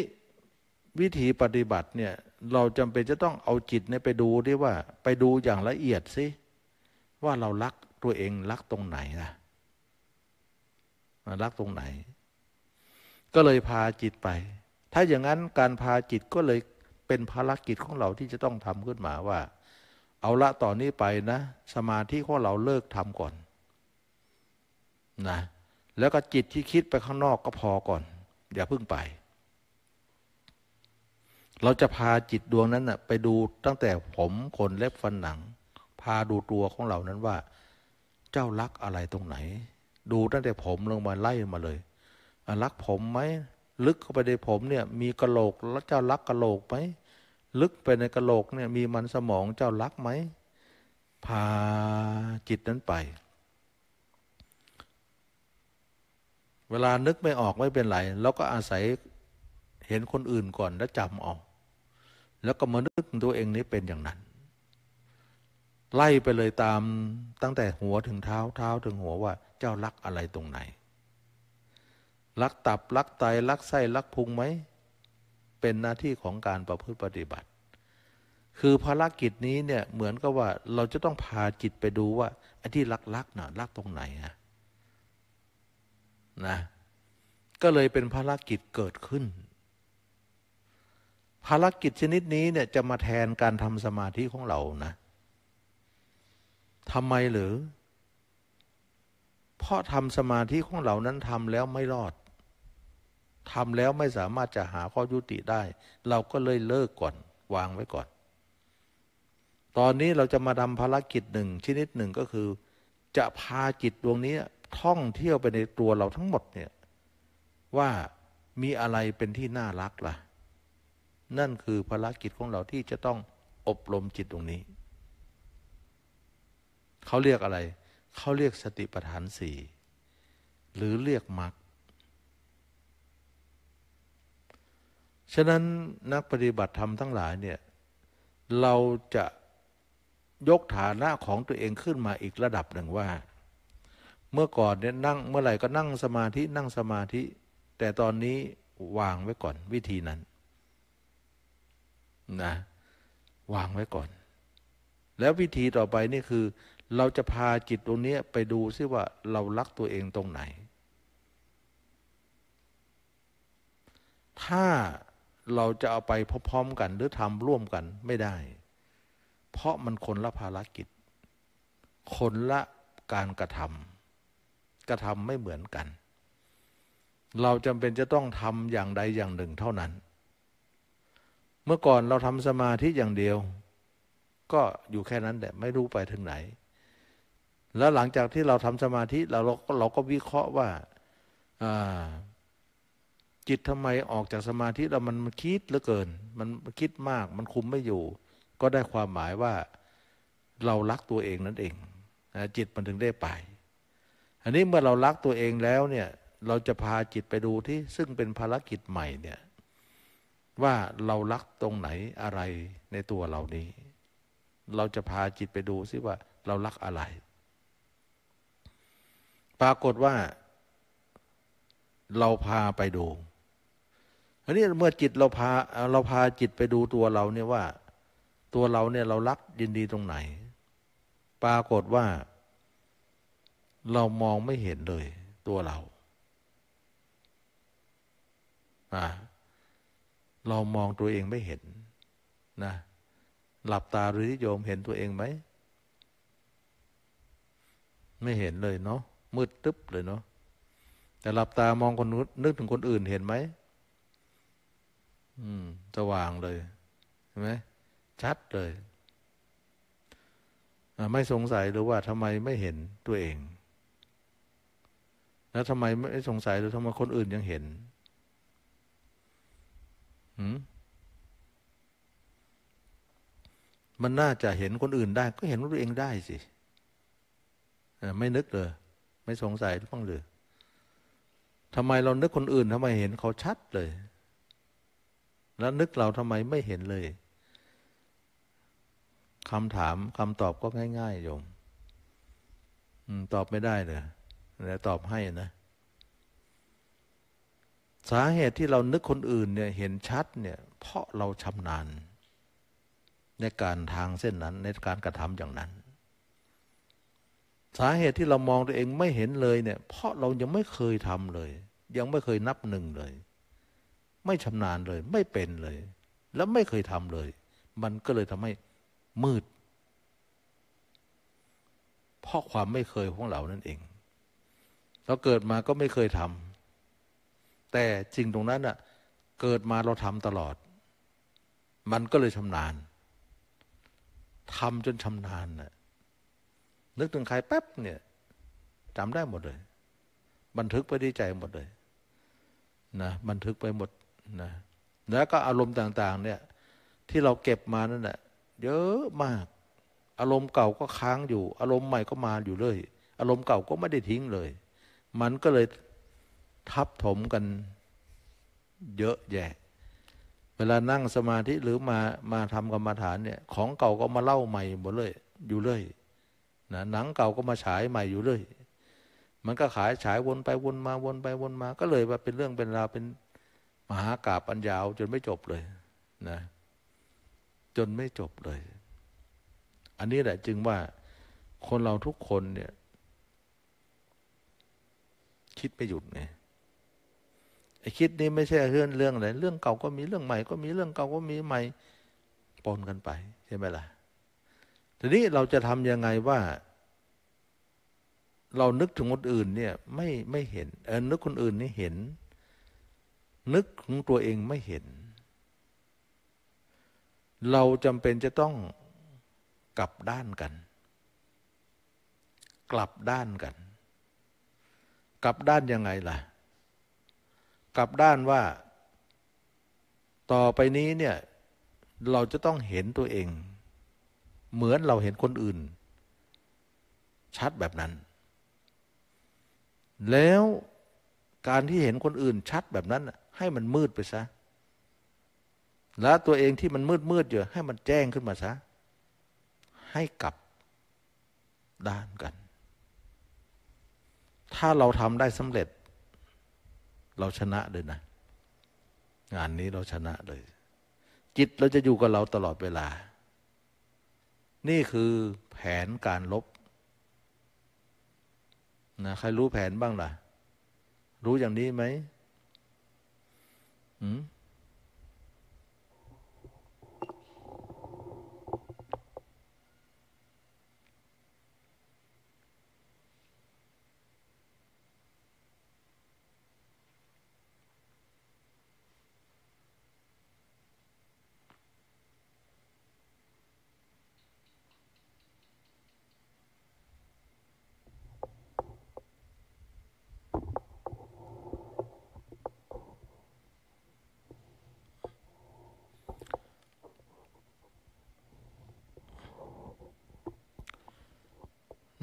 วิธีปฏิบัติเนี่ยเราจำเป็นจะต้องเอาจิตเนี่ยไปดูด้วยว่าไปดูอย่างละเอียดสิว่าเรารักตัวเองรักตรงไหนนะรักตรงไหน ก็เลยพาจิตไป ถ้าอย่างนั้นการพาจิตก็เลยเป็นภารกิจของเราที่จะต้องทำขึ้นมาว่า เอาละต่อนนี้ไปนะ สมาธิของเราเลิกทำก่อน นะ แล้วก็จิตที่คิดไปข้างนอกก็พอก่อนอย่าพึ่งไป เราจะพาจิตดวงนั้นนะไปดูตั้งแต่ผมขนเล็บฟันหนัง พาดูตัวของเรานั้นว่า เจ้ารักอะไรตรงไหนดูตั้งแต่ผมลงมาไล่มาเลยรักผมไหมลึกเข้าไปในผมเนี่ยมีกระโหลกแล้วเจ้ารักกระโหลกไหมลึกไปในกระโหลกเนี่ยมีมันสมองเจ้ารักไหมพาจิตนั้นไป เวลานึกไม่ออกไม่เป็นไรเราก็อาศัยเห็นคนอื่นก่อนแล้วจำเอาแล้วก็มานึกตัวเองนี้เป็นอย่างนั้น ไล่ไปเลยตามตั้งแต่หัวถึงเท้าเท้าถึงหัวว่าเจ้ารักอะไรตรงไหนรักตับรักไตรักไส้รักพุงไหมเป็นหน้าที่ของการประพฤติปฏิบัติ คือภารกิจนี้เนี่ยเหมือนกับว่าเราจะต้องพาจิตไปดูว่าไอ้ที่รักรักน่ะรักตรงไหนนะนะก็เลยเป็นภารกิจเกิดขึ้น ภารกิจชนิดนี้เนี่ยจะมาแทนการทำสมาธิของเรานะทำไมหรือเพราะทำสมาธิของเหล่านั้นทำแล้วไม่รอด ทำแล้วไม่สามารถจะหาข้อยุติได้ เราก็เลยเลิกก่อนวางไว้ก่อน ตอนนี้เราจะมาทำภารกิจหนึ่งชนิดหนึ่งก็คือ จะพาจิตดวงนี้ท่องเที่ยวไปในตัวเราทั้งหมดเนี่ย ว่ามีอะไรเป็นที่น่ารักละ่ะ นั่นคือภารกิจของเราที่จะต้องอบรมจิตตรงนี้ เขาเรียกอะไรเขาเรียกสติปัฏฐานสี่หรือเรียกมรรค ฉะนั้นนักปฏิบัติธรรมทั้งหลายเนี่ย เราจะยกฐานะของตัวเองขึ้นมาอีกระดับหนึ่งว่า เมื่อก่อนเนี่ยนั่งเมื่อไหร่ก็นั่งสมาธิ นั่งสมาธิ แต่ตอนนี้วางไว้ก่อนวิธีนั้นนะวางไว้ก่อน แล้ววิธีต่อไปนี่คือเราจะพาจิตตรงนี้ไปดูซิว่าเรารักตัวเองตรงไหน ถ้าเราจะเอาไปพร้อมๆกัน หรือทำร่วมกันไม่ได้ เพราะมันคนละภารกิจ คนละการกระทำ กระทำไม่เหมือนกัน เราจำเป็นจะต้องทำอย่างใด อย่างหนึ่งเท่านั้น เมื่อก่อนเราทำสมาธิอย่างเดียว ก็อยู่แค่นั้นแต่ไม่รู้ไปถึงไหนแล้วหลังจากที่เราทำสมาธิเราเราก็วิเคราะห์ว่าจิตทำไมออกจากสมาธิแล้วมันคิดเหลือเกินมันคิดมากมันคุมไม่อยู่ ก็ได้ความหมายว่าเรารักตัวเองนั่นเอง จิตมันถึงได้ไป อันนี้เมื่อเรารักตัวเองแล้วเนี่ย เราจะพาจิตไปดูที่ซึ่งเป็นภารกิจใหม่เนี่ย ว่าเรารักตรงไหนอะไรในตัวเรานี้ เราจะพาจิตไปดูซิว่าเรารักอะไรปรากฏว่า เราพาไปดูอันนี้เมื่อจิตเราพาเราพาจิตไปดูตัวเราเนี่ยว่าตัวเราเนี่ยเรารักยินดีตรงไหน ปรากฏว่า เรามองไม่เห็นเลย ตัวเราอ่าเรามองตัวเองไม่เห็นนะ หลับตาหรือที่โยมเห็นตัวเองไหม ไม่เห็นเลยเนาะมืดตึ๊บเลยเนาะแต่หลับตามองคนนึกถึงคนอื่นเห็นไหมอืมสว่างเลย เห็นไหมชัดเลยไม่สงสัยหรือว่าทำไมไม่เห็นตัวเอง แล้วทำไมไม่สงสัยหรือทำไมคนอื่นยังเห็นมันน่าจะเห็นคนอื่นได้ก็เห็นตัวเองได้สิไม่นึกเลยไม่สงสัยบ้างหรือทำไมเรานึกคนอื่นทำไมเห็นเขาชัดเลย แล้วนึกเราทำไมไม่เห็นเลย คำถามคำตอบก็ง่ายๆโยมตอบไม่ได้เลยแต่ตอบให้นะ สาเหตุที่เรานึกคนอื่นเนี่ยเห็นชัดเนี่ย เพราะเราชำนาญ ในการทางเส้นนั้นในการกระทำอย่างนั้นสาเหตุที่เรามองตัวเองไม่เห็นเลยเนี่ยเพราะเรายังไม่เคยทำเลย ยังไม่เคยนับหนึ่งเลย ไม่ชำนาญเลย ไม่เป็นเลย แล้วไม่เคยทำเลย มันก็เลยทำให้มืดเพราะความไม่เคยของเรานั่นเอง เราเกิดมาก็ไม่เคยทำแต่จริงตรงนั้นอะเกิดมาเราทำตลอด มันก็เลยชำนาญทำจนชำนาญน่ะนึกถึงใครแป๊บเนี่ยจำได้หมดเลย บันทึกไปที่ใจหมดเลยนะบันทึกไปหมดนะแล้วก็อารมณ์ต่าง ๆ เนี่ยที่เราเก็บมานั่นแหละเยอะมาก อารมณ์เก่าก็ค้างอยู่ อารมณ์ใหม่ก็มาอยู่เลย อารมณ์เก่าก็ไม่ได้ทิ้งเลย มันก็เลยทับถมกัน เยอะแยะเวลานั่งสมาธิ หรือมามาทำกรรมฐานเนี่ย ของเก่าก็มาเล่าใหม่หมดเลย อยู่เลยนะหนังเก่าก็มาฉายใหม่อยู่เลย มันก็ขายฉายวนไปวนมาวนไปวนมา ก็เลยว่าเป็นเรื่องเป็นราว เป็นมหากราบอันยาว จนไม่จบเลยนะ จนไม่จบเลย อันนี้แหละจึงว่า คนเราทุกคนเนี่ย คิดไม่หยุดไงไอ้คิดนี้ไม่ใช่เรื่องเรื่องอะไรเรื่องเก่าก็มีเรื่องใหม่ ก็มีเรื่องเก่าก็มีใหม่ปนกันไป ใช่ไหมล่ะทีนี้เราจะทำยังไงว่า เรานึกถึงคนอื่นเนี่ยไม่ไม่เห็นเออนึกคนอื่นนี่เห็น นึกของตัวเองไม่เห็น เราจำเป็นจะต้องกลับด้านกัน กลับด้านกัน กลับด้านยังไงล่ะ กลับด้านว่า ต่อไปนี้เนี่ยเราจะต้องเห็นตัวเองเหมือนเราเห็นคนอื่น ชัดแบบนั้น แล้วการที่เห็นคนอื่น ชัดแบบนั้น ให้มันมืดไปซะแล้วตัวเองที่มันมืดมืดอยู่ให้มันแจ้งขึ้นมาซะให้กลับด้านกัน ถ้าเราทำได้สำเร็จ เราชนะเลยนะงานนี้เราชนะเลย จิตเราจะอยู่กับเราตลอดเวลานี่คือแผนการลบ นะใครรู้แผนบ้างล่ะ รู้อย่างนี้ไหมอืม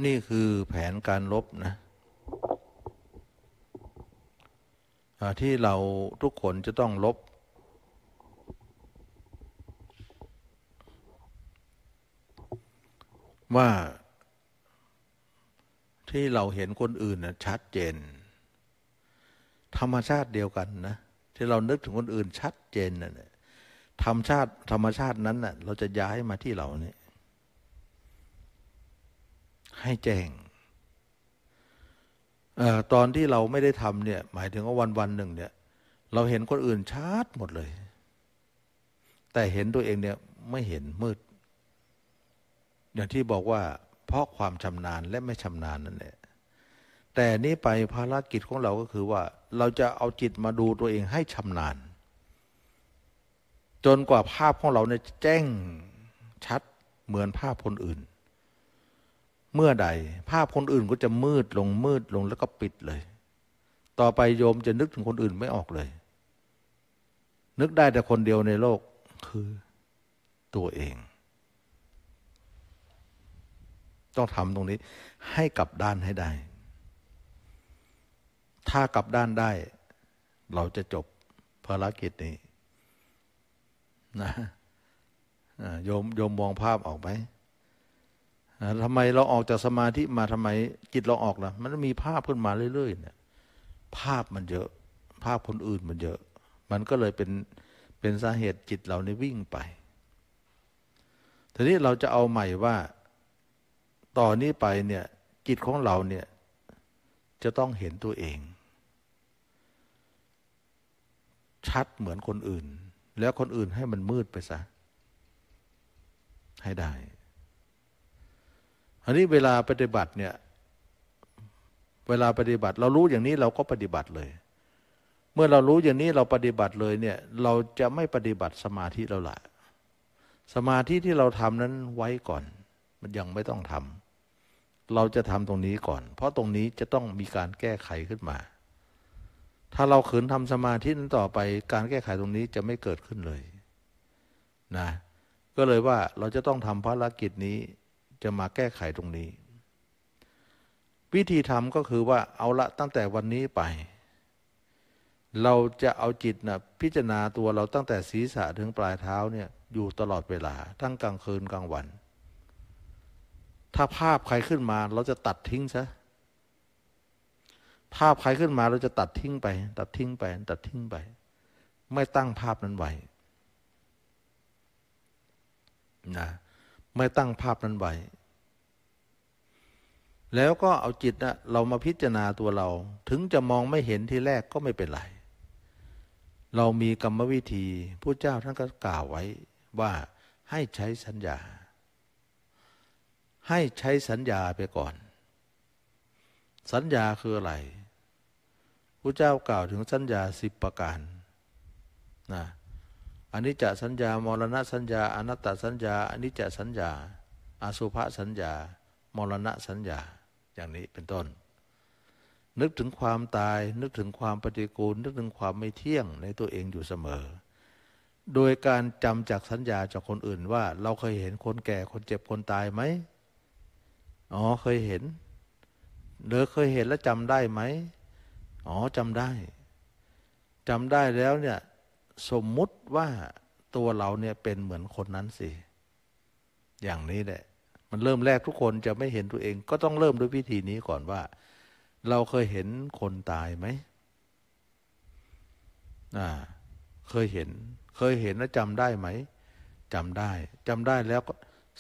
นี่คือแผนการลบนะที่เราทุกคนจะต้องลบ ว่าที่เราเห็นคนอื่นนะชัดเจน ธรรมชาติเดียวกันนะ ที่เรานึกถึงคนอื่นชัดเจนนะ่ะธรรมชาติธรรมชาตินั้นนะ่ะเราจะย้ายมาที่เราเนี่ยให้แจ้งอตอนที่เราไม่ได้ทำเนี่ย หมายถึงว่าวันวันหนึ่ง เนี่ย เราเห็นคนอื่นชัดหมดเลย แต่เห็นตัวเองเนี่ยไม่เห็นมืด อย่างที่บอกว่า เพราะความชำนาญและไม่ชำนาญนั่นแหละ แต่นี้ไปภารกิจของเราก็คือว่า เราจะเอาจิตมาดูตัวเองให้ชำนาญ จนกว่าภาพของเราเนี่ยแจ้งชัดเหมือนภาพคนอื่นเมื่อใดภาพคนอื่นก็จะมืดลงมืดลงแล้วก็ปิดเลย ต่อไปโยมจะนึกถึงคนอื่นไม่ออกเลย นึกได้แต่คนเดียวในโลกคือตัวเอง ต้องทำตรงนี้ให้กลับด้านให้ได้ ถ้ากลับด้านได้ เราจะจบภารกิจนี้นะโยมโยมมองภาพออกไหมทำไมเราออกจากสมาธิมาทำไมจิตเราออกล่ะมันมีภาพขึ้นมาเรื่อย ๆ เนี่ย ภาพมันเยอะ ภาพคนอื่นมันเยอะ มันก็เลยเป็นเป็นสาเหตุจิตเราในวิ่งไปทีนี้เราจะเอาใหม่ว่าต่อนนี้ไปเนี่ยจิตของเราเนี่ย จะต้องเห็นตัวเอง ชัดเหมือนคนอื่น แล้วคนอื่นให้มันมืดไปซะให้ได้อันนี้เวลาปฏิบัติเนี่ย เวลาปฏิบัติเรารู้อย่างนี้เราก็ปฏิบัติเลย เมื่อเรารู้อย่างนี้เราปฏิบัติเลยเนี่ย เราจะไม่ปฏิบัติสมาธิเราละสมาธิที่เราทำนั้นไว้ก่อน มันยังไม่ต้องทำเราจะทำตรงนี้ก่อน เพราะตรงนี้จะต้องมีการแก้ไขขึ้นมา ถ้าเราขืนทำสมาธินั้นต่อไป การแก้ไขตรงนี้จะไม่เกิดขึ้นเลยนะ ก็เลยว่าเราจะต้องทำภารกิจนี้จะมาแก้ไขตรงนี้ วิธีทำก็คือว่าเอาละตั้งแต่วันนี้ไป เราจะเอาจิตนะพิจารณาตัวเราตั้งแต่ศีรษะถึงปลายเท้าเนี่ย อยู่ตลอดเวลาทั้งกลางคืนกลางวัน ถ้าภาพใครขึ้นมาเราจะตัดทิ้งซะภาพใครขึ้นมาเราจะตัดทิ้งไป ตัดทิ้งไปตัดทิ้งไป ไม่ตั้งภาพนั้นไว้นะไม่ตั้งภาพนั้นไว้แล้วก็เอาจิตนะเรามาพิจารณาตัวเราถึงจะมองไม่เห็นทีแรกก็ไม่เป็นไร เรามีกรรมวิธีผู้เจ้าท่านก็กล่าวไว้ว่าให้ใช้สัญญา ให้ใช้สัญญาไปก่อน สัญญาคืออะไร ผู้เจ้ากล่าวถึงสัญญาสิบประการนะอันนี้จะสัญญา มรณะสัญญาอนัตตสัญญา อันนี้จะสัญญาอาสุภสัญญามรณะสัญญาอย่างนี้เป็นต้น นึกถึงความตาย นึกถึงความปฏิกูล นึกถึงความไม่เที่ยงในตัวเองอยู่เสมอ โดยการจำจากสัญญาจากคนอื่นว่าเราเคยเห็นคนแก่คนเจ็บคนตายไหมอ๋อเคยเห็นหรือเคยเห็นแล้วจำได้ไหมอ๋อจำได้จำได้แล้วเนี่ยสมมุติว่าตัวเราเนี่ยเป็นเหมือนคนนั้นสิ อย่างนี้แหละันเริ่มแรกทุกคนจะไม่เห็นตัวเองก็ต้องเริ่มด้วยวิธีนี้ก่อนว่า เราเคยเห็นคนตายไหมอ่าเคยเห็น เคยเห็นและจำได้ไหมจำได้จำได้แล้วก็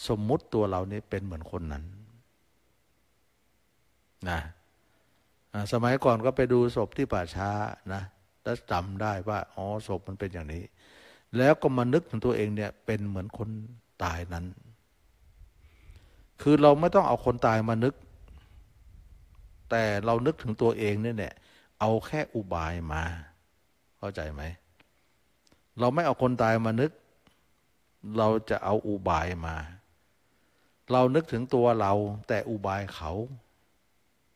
สมมุติตัวเรานี้เป็นเหมือนคนนั้นนะสมัยก่อนก็ไปดูศพที่ป่าช้านะ แล้วจำได้ว่าอ๋อศพมันเป็นอย่างนี้ แล้วก็มานึกถึงตัวเองเนี่ยเป็นเหมือนคนตายนั้นคือเราไม่ต้องเอาคนตายมานึก แต่เรานึกถึงตัวเองเนี่แหละเอาแค่อุบายมา เข้าใจไหม เราไม่เอาคนตายมานึก เราจะเอาอุบายมา เรานึกถึงตัวเราแต่อุบายเขา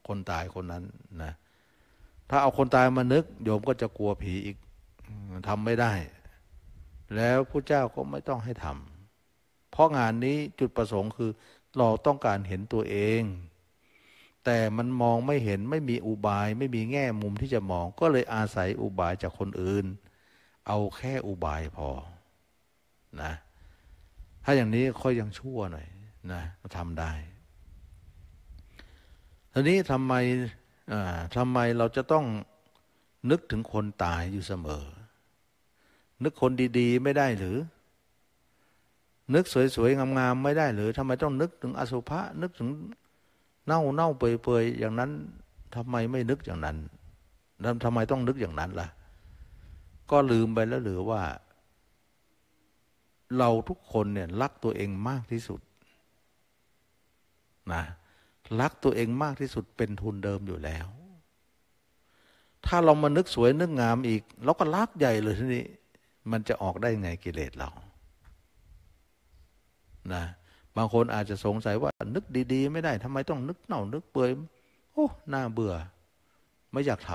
คนตายคนนั้นนะ ถ้าเอาคนตายมานึก โยมก็จะกลัวผีอีกทำไม่ได้ แล้วพระเจ้าก็ไม่ต้องให้ทำเพราะงานนี้จุดประสงค์คือเราต้องการเห็นตัวเอง แต่มันมองไม่เห็นไม่มีอุบาย ไม่มีแง่มุมที่จะมองก็เลยอาศัยอุบายจากคนอื่น เอาแค่อุบายพอนะ ถ้าอย่างนี้ค่อยยังชั่วหน่อยนะทำได้ทีนี้ทำไมทำไมเราจะต้องนึกถึงคนตายอยู่เสมอ นึกคนดี ๆ ไม่ได้หรือนึกสวยๆ งามๆไม่ได้หรือทำไมต้องนึกถึงอสุภะนึกถึงเน่าเน่าเปื่อยๆอย่างนั้นทำไมไม่นึกอย่างนั้นแล้วทำไมต้องนึกอย่างนั้นล่ะ ก็ลืมไปแล้วหรือว่า เราทุกคนเนี่ยรักตัวเองมากที่สุดนะรักตัวเองมากที่สุดเป็นทุนเดิมอยู่แล้ว ถ้าเรามานึกสวยนึกงามอีกเราก็รักใหญ่เลยทีนี้ มันจะออกได้ไงกิเลสเรานะบางคนอาจจะสงสัยว่า นึกดีๆ ไม่ได้ทำไมต้องนึกเน่านึกเปื่อยโอ้น่าเบื่อ ไม่อยากท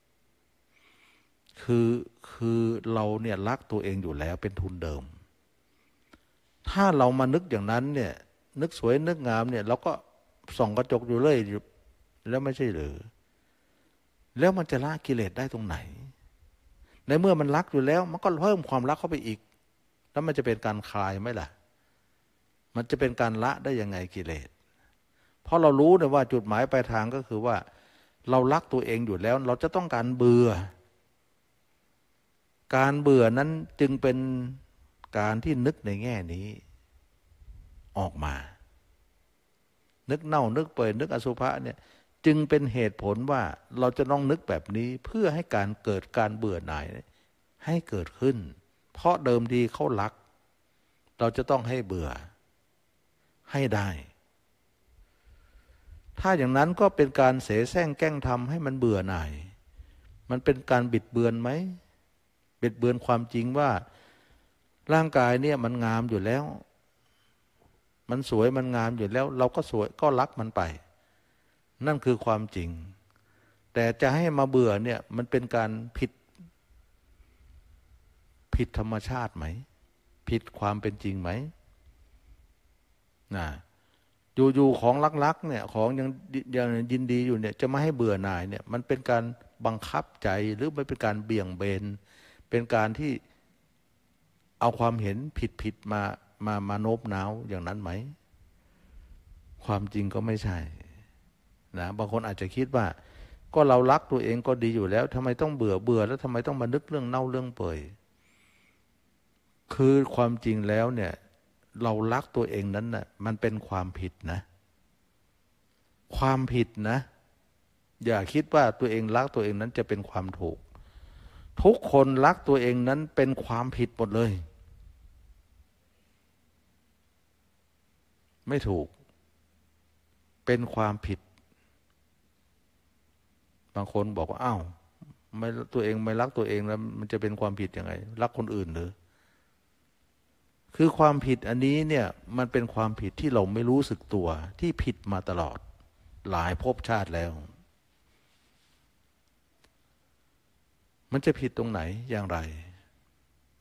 ำคือคือเราเนี่ยรักตัวเองอยู่แล้วเป็นทุนเดิม ถ้าเรามานึกอย่างนั้นเนี่ย นึกสวยนึก งาม เนี่ยเราก็ ส่องกระจกอยู่เรื่อยแล้วไม่ใช่หรือแล้วมันจะละกิเลสได้ตรงไหน ในเมื่อมันรักอยู่แล้ว มันก็เพิ่มความรักเข้าไปอีก แล้วมันจะเป็นการคลายไหมล่ะมันจะเป็นการละได้ยังไงกิเลส เพราะเรารู้นะว่าจุดหมายปลายทางก็คือว่า เรารักตัวเองอยู่แล้ว เราจะต้องการเบื่อ การเบื่อนั้นจึงเป็นการที่นึกในแง่นี้ออกมา นึกเน่า นึกเปื่อยนึกอสุภะเนี่ยจึงเป็นเหตุผลว่าเราจะต้องนึกแบบนี้เพื่อให้การเกิดการเบื่อหน่ายให้เกิดขึ้น เพราะเดิมดีเขารัก เราจะต้องให้เบื่อให้ได้ ถ้าอย่างนั้นก็เป็นการเสแสร้งแกล้งทำให้มันเบื่อหน่าย มันเป็นการบิดเบือนไหม บิดเบือนความจริงว่าร่างกายเนี่ยมันงามอยู่แล้ว มันสวยมันงามอยู่แล้ว เราก็สวยก็รักมันไป นั่นคือความจริง แต่จะให้มาเบื่อเนี่ย มันเป็นการผิด ผิดธรรมชาติไหม ผิดความเป็นจริงไหมนะอยู่ๆของรักๆเนี่ยของยังยังยินดีอยู่เนี่ยจะไม่ให้เบื่อหน่ายเนี่ยมันเป็นการบังคับใจหรือไม่เป็นการเบี่ยงเบน เป็นการที่เอาความเห็นผิดๆมามามาโน้มนาวอย่างนั้นไหมความจริงก็ไม่ใช่นะบางคนอาจจะคิดว่า ก็เรารักตัวเองก็ดีอยู่แล้วทำไมต้องเบื่อเบื่อแล้วทำไมต้องมานึกเรื่องเน่าเรื่องเปื่อยคือความจริงแล้วเนี่ยเรารักตัวเองนั้นนะ่ะมันเป็นความผิดนะ ความผิดนะ อย่าคิดว่าตัวเองรักตัวเองนั้นจะเป็นความถูก ทุกคน รักตัวเองนั้นเป็นความผิดหมดเลย ไม่ถูก เป็นความผิด บางคนบอกว่าอ้าวไม่ตัวเองไม่รักตัวเองแล้ว มันจะเป็นความผิดยังไงรักคนอื่นหรือคือความผิดอันนี้เนี่ยมันเป็นความผิดที่เราไม่รู้สึกตัวที่ผิดมาตลอดหลายภพชาติแล้ว มันจะผิดตรงไหนอย่างไร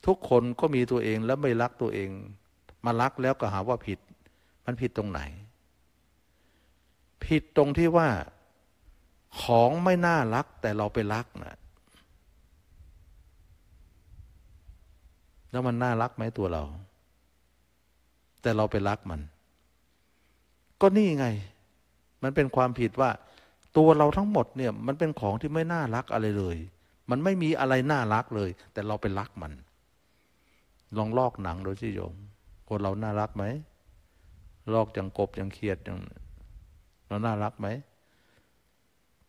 ทุกคนก็มีตัวเองแล้วไม่รักตัวเอง มารักแล้วก็หาว่าผิด มันผิดตรงไหน ผิดตรงที่ว่าของไม่น่ารักแต่เราไปรักนะแล้วมันน่ารักไหมตัวเราแต่เราไปรักมัน ก็นี่ไง มันเป็นความผิดว่า ตัวเราทั้งหมดเนี่ย มันเป็นของที่ไม่น่ารักอะไรเลย มันไม่มีอะไรน่ารักเลย แต่เราไปรักมัน ลองลอกหนังดูสิโยมคนเราน่ารักไหมลอกอย่างกบอย่างเขียดอย่างเราน่ารักไหม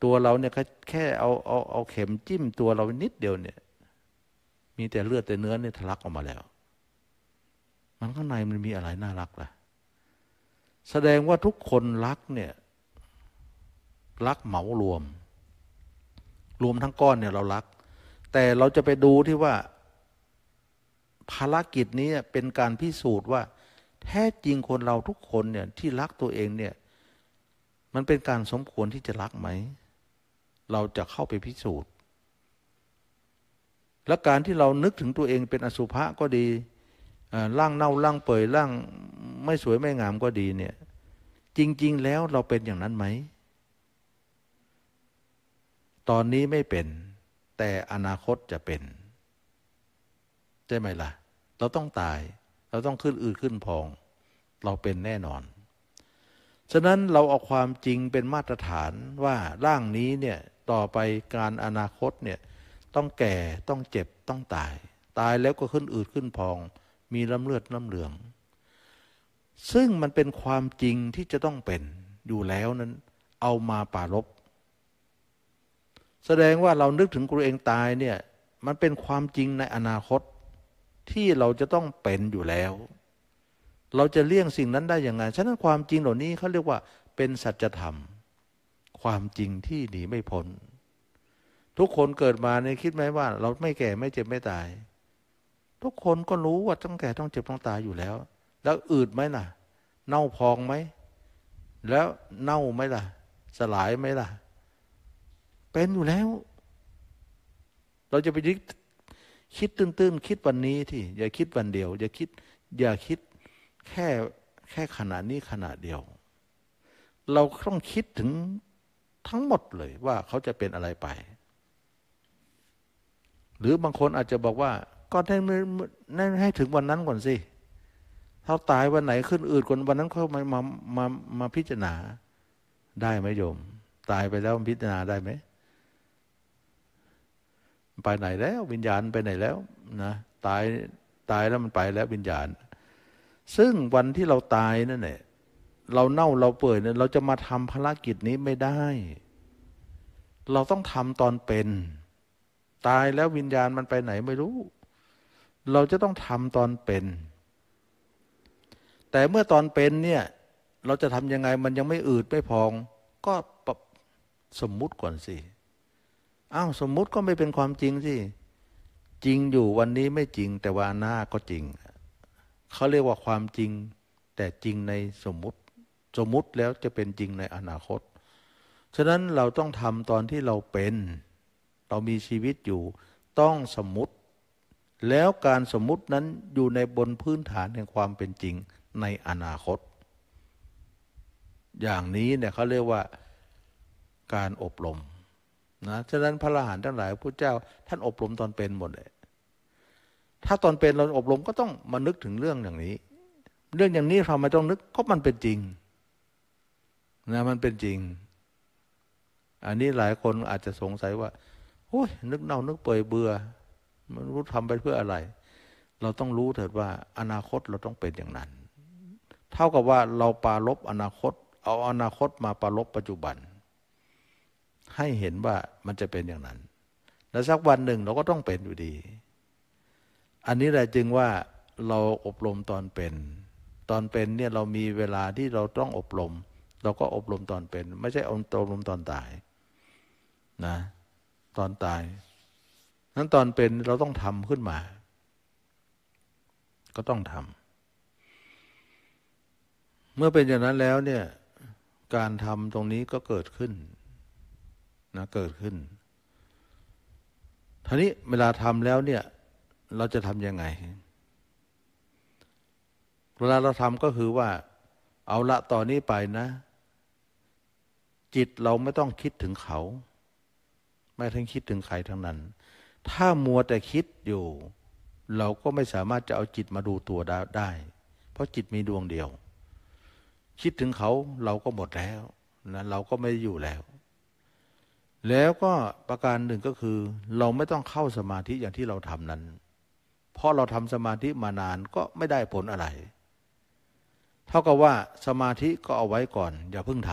ตัวเราเนี่ยแค่เอาเอาเอาเข็มจิ้มตัวเรานิดเดียวเนี่ย มีแต่เลือดแต่เนื้อเนี่ยทะลักออกมาแล้วันข้างในมันมีอะไรน่ารักล่ะแสดงว่าทุกคนรักเนี่ยรักเหมารวม รวมทั้งก้อนเนี่ยเรารัก แต่เราจะไปดูที่ว่าภารกิจนี้เป็นการพิสูจน์ว่า แท้จริงคนเราทุกคนเนี่ย ที่รักตัวเองเนี่ย มันเป็นการสมควรที่จะรักไหม เราจะเข้าไปพิสูจน์และการที่เรานึกถึงตัวเองเป็นอสุภะก็ดีร่างเน่าร่างเปื่อยร่างไม่สวยไม่งามก็ดีเนี่ย จริงๆ แล้วเราเป็นอย่างนั้นไหม ตอนนี้ไม่เป็น แต่อนาคตจะเป็นใช่ไหมล่ะ เราต้องตาย เราต้องขึ้นอืดขึ้นพอง เราเป็นแน่นอน ฉะนั้นเราเอาความจริงเป็นมาตรฐานว่าร่างนี้เนี่ยต่อไปการอนาคตเนี่ยต้องแก่ต้องเจ็บต้องตาย ตายแล้วก็ขึ้นอืดขึ้นพองมีล้ำเลือดล้ำเหลือง ซึ่งมันเป็นความจริงที่จะต้องเป็นอยู่แล้วนั้น เอามาป่าลบแสดงว่าเรานึกถึงตัวเองตายเนี่ย มันเป็นความจริงในอนาคตที่เราจะต้องเป็นอยู่แล้ว เราจะเลี่ยงสิ่งนั้นได้อย่างไร ฉะนั้นความจริงเหล่านี้เขาเรียกว่าเป็นสัจธรรม ความจริงที่หนีไม่พ้น ทุกคนเกิดมาในคิดไหมว่า เราไม่แก่ไม่เจ็บไม่ตายทุกคนก็รู้ว่าต้องแก่ต้องเจ็บต้องตายอยู่แล้ว แล้วอืดไหมล่ะ เน่าพองไหม แล้วเน่าไหมล่ะ สลายไหมล่ะ เป็นอยู่แล้ว เราจะไปดคิดตื้น ๆ คิดวันนี้ที่ อย่าคิดวันเดียว อย่าคิดอย่าคิดแค่ แค่ขณะนี้ขณะเดียว เราต้องคิดถึงทั้งหมดเลยว่าเขาจะเป็นอะไรไป หรือบางคนอาจจะบอกว่าก็ให้ให้ถึงวันนั้นก่อนสิถ้าตายวันไหนขึ้นอืดก่อนวันนั้นขามามามามามาพิจารณาได้ไหมโยม ตายไปแล้วพิจารณาได้ไหมไปไหนแล้ววิญญาณไปไหนแล้วนะตายตายแล้วมันไปแล้ววิญญาณ ซึ่งวันที่เราตายนั่นแหละเราเน่าเราเปื่อยเนี่ยเราจะมาทำภารกิจนี้ไม่ได้ เราต้องทำตอนเป็น ตายแล้ววิญญาณมันไปไหนไม่รู้เราจะต้องทำตอนเป็น แต่เมื่อตอนเป็นเนี่ย เราจะทำยังไงมันยังไม่อืดไม่พอง ก็สมมุติก่อนสิ อ้าว สมมุติก็ไม่เป็นความจริงสิ จริงอยู่วันนี้ไม่จริง แต่ว่าหน้าก็จริง เขาเรียกว่าความจริง แต่จริงในสมมุติ สมมุติแล้วจะเป็นจริงในอนาคตฉะนั้นเราต้องทำตอนที่เราเป็น เรามีชีวิตอยู่ต้องสมมุติแล้วการสมมุตินั้นอยู่ในบนพื้นฐานแห่งความเป็นจริงในอนาคต อย่างนี้เนี่ยเขาเรียกว่าการอบรมนะ ฉะนั้นพระอรหันต์ทั้งหลายพระเจ้า ท่านอบรมตอนเป็นหมดเลยถ้าตอนเป็นเราอบรมก็ต้องมานึกถึงเรื่องอย่างนี้ เรื่องอย่างนี้ทำไมต้องนึกก็มันเป็นจริงนะมันเป็นจริง อันนี้หลายคนอาจจะสงสัยว่าโอ้ยนึกเน่านึกเปื่อยเบื่อมันรู้ทำไปเพื่ออะไร เราต้องรู้เถิดว่าอนาคตเราต้องเป็นอย่างนั้น เท่ากับว่าเราปาลบอนาคต เอาอนาคตมาปาลบปัจจุบัน ให้เห็นว่ามันจะเป็นอย่างนั้น แล้วสักวันหนึ่งเราก็ต้องเป็นอยู่ดี อันนี้แหละจึงว่า เราอบรมตอนเป็น ตอนเป็นเนี่ยเรามีเวลาที่เราต้องอบรม เราก็อบรมตอนเป็น ไม่ใช่อบรมตอนตายนะ ตอนตายนั้นตอนเป็นเราต้องทำขึ้นมา ก็ต้องทำเมื่อเป็นอย่างนั้นแล้วเนี่ย การทำตรงนี้ก็เกิดขึ้นนะเกิดขึ้น ทีนี้เวลาทำแล้วเนี่ย เราจะทำยังไง เวลาเราทำก็คือว่า เอาละต่อนนี้ไปนะ จิตเราไม่ต้องคิดถึงเขา ไม่ทั้งคิดถึงใครทั้งนั้นถ้ามัวแต่คิดอยู่ เราก็ไม่สามารถจะเอาจิตมาดูตัวได้ เพราะจิตมีดวงเดียว คิดถึงเขาเราก็หมดแล้วนะเราก็ไม่อยู่แล้ว แล้วก็ประการหนึ่งก็คือ เราไม่ต้องเข้าสมาธิอย่างที่เราทำนั้น เพราะเราทำสมาธิมานานก็ไม่ได้ผลอะไร เท่ากับว่าสมาธิก็เอาไว้ก่อนอย่าเพิ่งท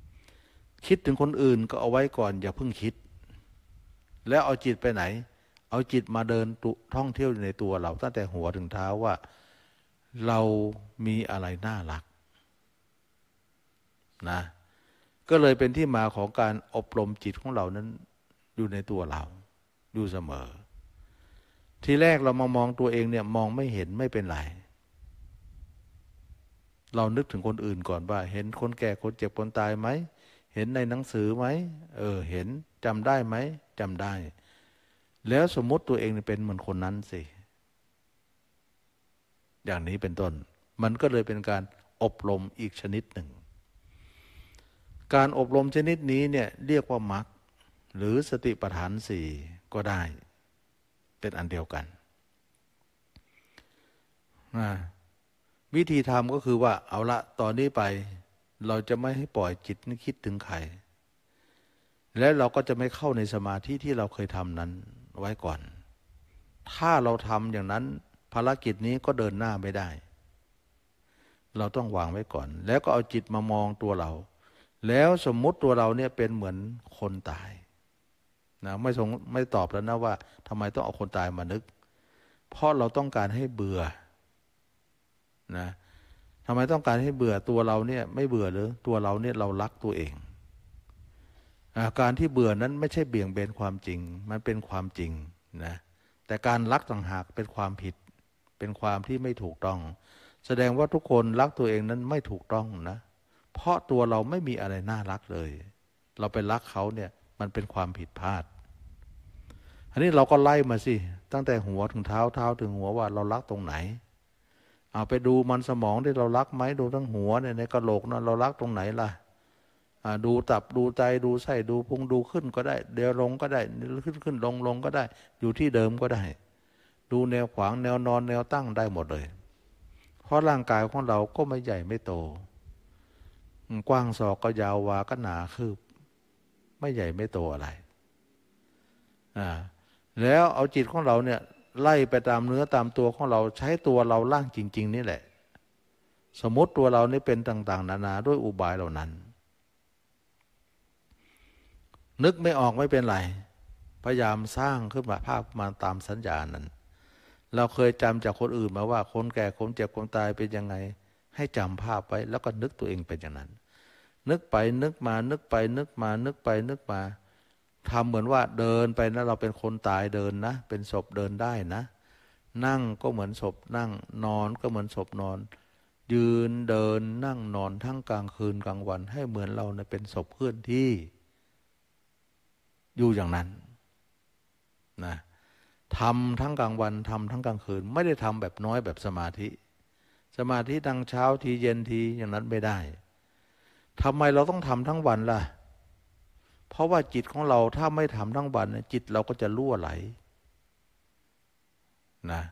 ำคิดถึงคนอื่นก็เอาไว้ก่อนอย่าเพิ่งคิดแล้วเอาจิตไปไหน เอาจิตมาเดินท่องเที่ยวอยู่ในตัวเรา ตั้งแต่หัวถึงเท้าว่าเรามีอะไรน่ารักนะ ก็เลยเป็นที่มาของการอบรมจิตของเรานั้นอยู่ในตัวเรา อยู่เสมอ ที่แรกเรามามองตัวเองเนี่ยมองไม่เห็นไม่เป็นไร เรานึกถึงคนอื่นก่อนว่า เห็นคนแก่คนเจ็บคนตายไหมเห็นในหนังสือไหม เออ เห็น จำได้ไหม จำได้ แล้วสมมติตัวเองเป็นเหมือนคนนั้นสิ อย่างนี้เป็นต้น มันก็เลยเป็นการอบรมอีกชนิดหนึ่ง การอบรมชนิดนี้เนี่ย เรียกว่ามรรคหรือสติปัฏฐานสี่ก็ได้ เป็นอันเดียวกัน วิธีทำก็คือว่า เอาละ ตอนนี้ไปเราจะไม่ให้ปล่อยจิตนึกคิดถึงใคร และเราก็จะไม่เข้าในสมาธิที่เราเคยทำนั้นไว้ก่อน ถ้าเราทำอย่างนั้น ภารกิจนี้ก็เดินหน้าไม่ได้ เราต้องวางไว้ก่อน แล้วก็เอาจิตมามองตัวเรา แล้วสมมติตัวเราเนี่ยเป็นเหมือนคนตายนะไม่สงไม่ตอบแล้วนะว่าทำไมต้องเอาคนตายมานึก เพราะเราต้องการให้เบื่อ นะทำไมต้องการให้เบื่อตัวเราเนี่ยไม่เบื่อหรือตัวเราเนี่ยเรารักตัวเองอาการที่เบื่อนั้นไม่ใช่เบี่ยงเบนความจริงมันเป็นความจริงนะแต่การรักต่างหากเป็นความผิด เป็นความที่ไม่ถูกต้อง แสดงว่าทุกคนรักตัวเองนั้นไม่ถูกต้องนะ เพราะตัวเราไม่มีอะไรน่ารักเลย เราไปรักเขาเนี่ยมันเป็นความผิดพลาด อันนี้เราก็ไล่มาสิตั้งแต่หัวถึงเท้าเท้า ถึงหัวว่าเรารักตรงไหนเอาไปดูมันสมองที่เรารักไหมดูทั้งหัวเนี่ย ในกระโหลกนะเรารักตรงไหนล่ะดูตับดูใจดูไส้ดูพุงดูขึ้นก็ได้ เดี๋ยวลงก็ได้ขึ้นขึ้นลงลงก็ได้ อยู่ที่เดิมก็ได้ ดูแนวขวางแนวนอน แนวตั้งได้หมดเลย เพราะร่างกายของเราก็ไม่ใหญ่ไม่โต กว้างศอกก็ยาววาก็หนาคืบไม่ใหญ่ไม่โตอะไรอ่าแล้วเอาจิตของเราเนี่ยไล่ไปตามเนื้อตามตัวของเราใช้ตัวเราล่างจริง ๆ นี่แหละ สมมติตัวเรานี่เป็นต่าง ๆ นานา ด้วยอุบายเหล่านั้น นึกไม่ออกไม่เป็นไร พยายามสร้างขึ้นมาภาพมาตามสัญญานั้น เราเคยจำจากคนอื่นมาว่าคนแก่คนเจ็บคนตายเป็นยังไง ให้จำภาพไว้ แล้วก็นึกตัวเองเป็นอย่างนั้น นึกไปนึกมานึกไป นึกมานึกไป นึกมาทำเหมือนว่าเดินไปนะเราเป็นคนตายเดินนะ เป็นศพเดินได้นะ นั่งก็เหมือนศพนั่งนอนก็เหมือนศพนอน ยืนเดินนั่งนอนทั้งกลางคืนกลางวัน ให้เหมือนเราเนะเป็นศพเคลื่อนที่อยู่อย่างนั้นนะทำทั้งกลางวันทำทั้งกลางคืน ไม่ได้ทำแบบน้อยแบบสมาธิ สมาธิตั้งเช้าทีเย็นทีอย่างนั้นไม่ได้ทำไมเราต้องทำทั้งวันล่ะเพราะว่าจิตของเราถ้าไม่ทำทั้งวันจิตเราก็จะรั่วไหลนะ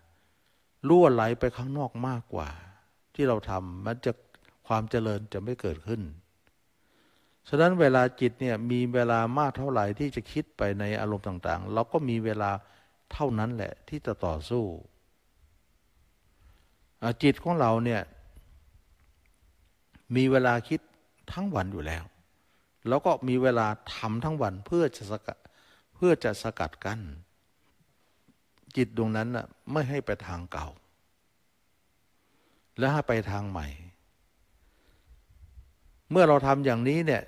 รั่วไหลไปข้างนอกมากกว่า ที่เราทำมันจะความเจริญจะไม่เกิดขึ้นฉะนั้นเวลาจิตเนี่ยมีเวลามากเท่าไหร่ที่จะคิดไปในอารมณ์ต่าง ๆ เราก็มีเวลาเท่านั้นแหละ ที่จะต่อสู้จิตของเราเนี่ย มีเวลาคิดทั้งวันอยู่แล้วแล้วก็มีเวลาทำทั้งวันเพื่อจะสกัดเพื่อจะสกัดกัน้นจิตดวงนั้นน่ะไม่ให้ไปทางเก่า และให้ไปทางใหม่ เมื่อเราทำอย่างนี้เนี่ย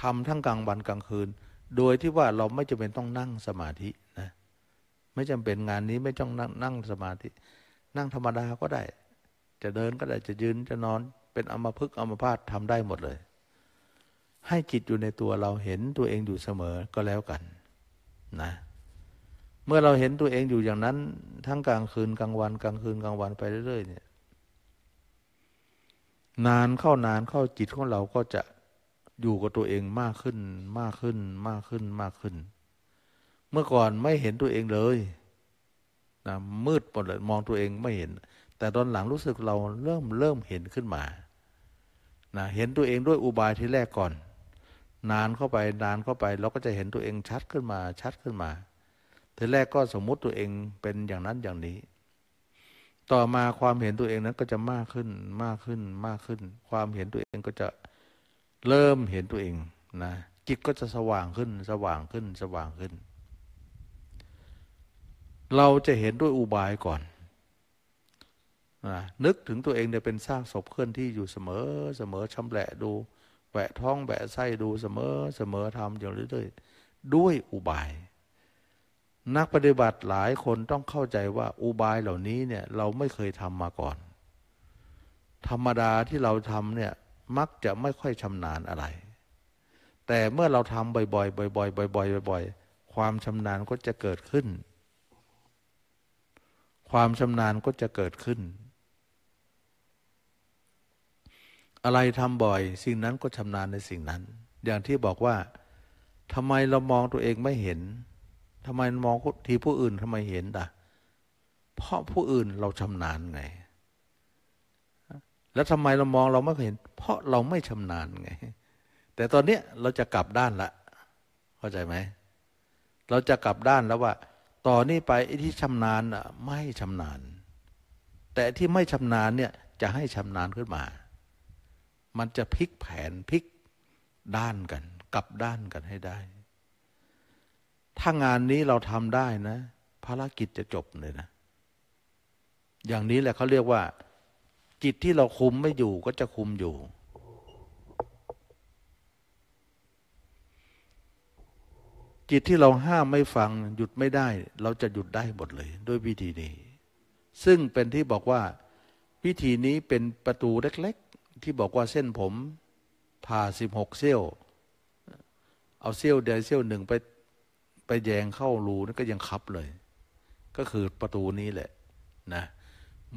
ทำทั้งกลางวันกลางคืน โดยที่ว่าเราไม่จำเป็นต้องนั่งสมาธินะไม่จำเป็นงานนี้ไม่ต้องนั่งนั่งสมาธิ นั่งธรรมดาก็ได้ จะเดินก็ได้ จะยืนจะนอน เป็นอมภพึกอมพาตทำได้หมดเลยให้จิตอยู่ในตัวเราเห็นตัวเองอยู่เสมอก็แล้วกันนะ เมื่อเราเห็นตัวเองอยู่อย่างนั้น ทั้งกลางคืนกลางวันกลางคืนกลางวันไปเรื่อยๆเนี่ยนานเข้านานเข้าจิตของเราก็จะอยู่กับตัวเองมากขึ้น มากขึ้น มากขึ้นมากขึ้น เมื่อก่อนไม่เห็นตัวเองเลยนะมืดหมดเลยมองตัวเองไม่เห็น แต่ตอนหลังรู้สึกเราเริ่มเริ่มเห็นขึ้นมานะเห็นตัวเองด้วยอุบายที่แรกก่อนนานเข้าไปนานเข้าไปเราก็จะเห็นตัวเองชัดขึ้นมาชัดขึ้นมาทีแรกก็สมมุติตัวเองเป็นอย่างนั้นอย่างนี้ ต่อมาความเห็นตัวเองนั้นก็จะมากขึ้น มากขึ้นมากขึ้น ความเห็นตัวเองก็จะเริ่มเห็นตัวเองนะจิตก็จะสว่างขึ้น สว่างขึ้น สว่างขึ้น เราจะเห็นด้วย อุบายก่อนนะนึกถึงตัวเองเนี่ยเป็นซากศพเคลื่อนที่อยู่เสมอเสมอชำแหละดูแหวะท้องแหวะไส้ดูเสมอเสมอทำอย่างเรื่อยๆด้วยอุบาย นักปฏิบัติหลายคนต้องเข้าใจว่า อุบายเหล่านี้เนี่ย เราไม่เคยทำมาก่อน ธรรมดาที่เราทำเนี่ยมักจะไม่ค่อยชำนาญอะไร แต่เมื่อเราทำบ่อยๆบ่อยๆบ่อยๆบ่อย ๆ ความชำนาญก็จะเกิดขึ้น ความชำนาญก็จะเกิดขึ้นอะไรทำบ่อยสิ่งนั้นก็ชำนาญในสิ่งนั้น อย่างที่บอกว่าทำไมเรามองตัวเองไม่เห็นทำไมมองทีผู้อื่นทำไมเห็นล่ะเพราะผู้อื่นเราชำนาญไง แล้วทำไมเรามองเราไม่เห็น เพราะเราไม่ชำนาญไง แต่ตอนเนี้ยเราจะกลับด้านละเข้าใจไหมเราจะกลับด้านแล้วว่าต่อนนี้ไปไอ้ที่ชำนาญอ่ะไม่ชำนาญ แต่ที่ไม่ชำนาญเนี่ยจะให้ชำนาญขึ้นมามันจะพลิกแผนพลิกด้านกัน กลับด้านกันให้ได้ ถ้างานนี้เราทำได้นะภารกิจจะจบเลยนะ อย่างนี้แหละเขาเรียกว่า จิตที่เราคุมไม่อยู่ก็จะคุมอยู่ จิตที่เราห้ามไม่ฟังหยุดไม่ได้เราจะหยุดได้หมดเลยด้วยวิธีนี้ ซึ่งเป็นที่บอกว่า วิธีนี้เป็นประตูเล็กที่บอกว่าเส้นผมผ่าสิบหกเซี่ยวเอาเซี่ยวเดียวเซี่ยวหนึ่งไปไปแยงเข้ารูนั่นก็ยังคับเลย ก็คือประตูนี้แหละ นะ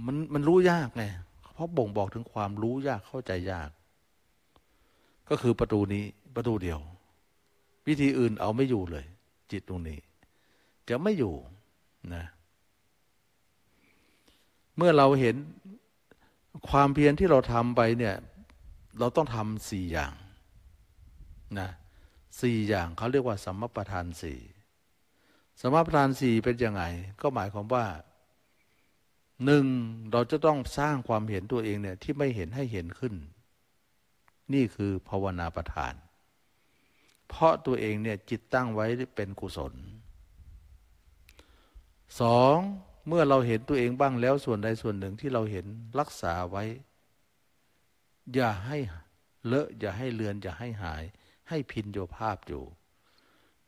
มันมันรู้ยากไงเพราะบ่งบอกถึงความรู้ยากเข้าใจยาก ก็คือประตูนี้ ประตูเดียว วิธีอื่น เอาไม่อยู่เลย จิตตรงนี้จะไม่อยู่นะ เมื่อเราเห็นความเพียรที่เราทำไปเนี่ย เราต้องทำสี่อย่าง นะสี่อย่างเขาเรียกว่าสัมมประธานสี่สัมมประธานสี่เป็นยังไง ก็หมายความว่าหนึ่งเราจะต้องสร้างความเห็นตัวเองเนี่ยที่ไม่เห็นให้เห็นขึ้น นี่คือภาวนาประธาน เพราะตัวเองเนี่ยจิตตั้งไว้เป็นกุศลสองเมื่อเราเห็นตัวเองบ้างแล้วส่วนใดส่วนหนึ่งที่เราเห็นรักษาไว้ อย่าให้เลอะอย่าให้เลือนอย่าให้หาย ให้พินโยภาพอยู่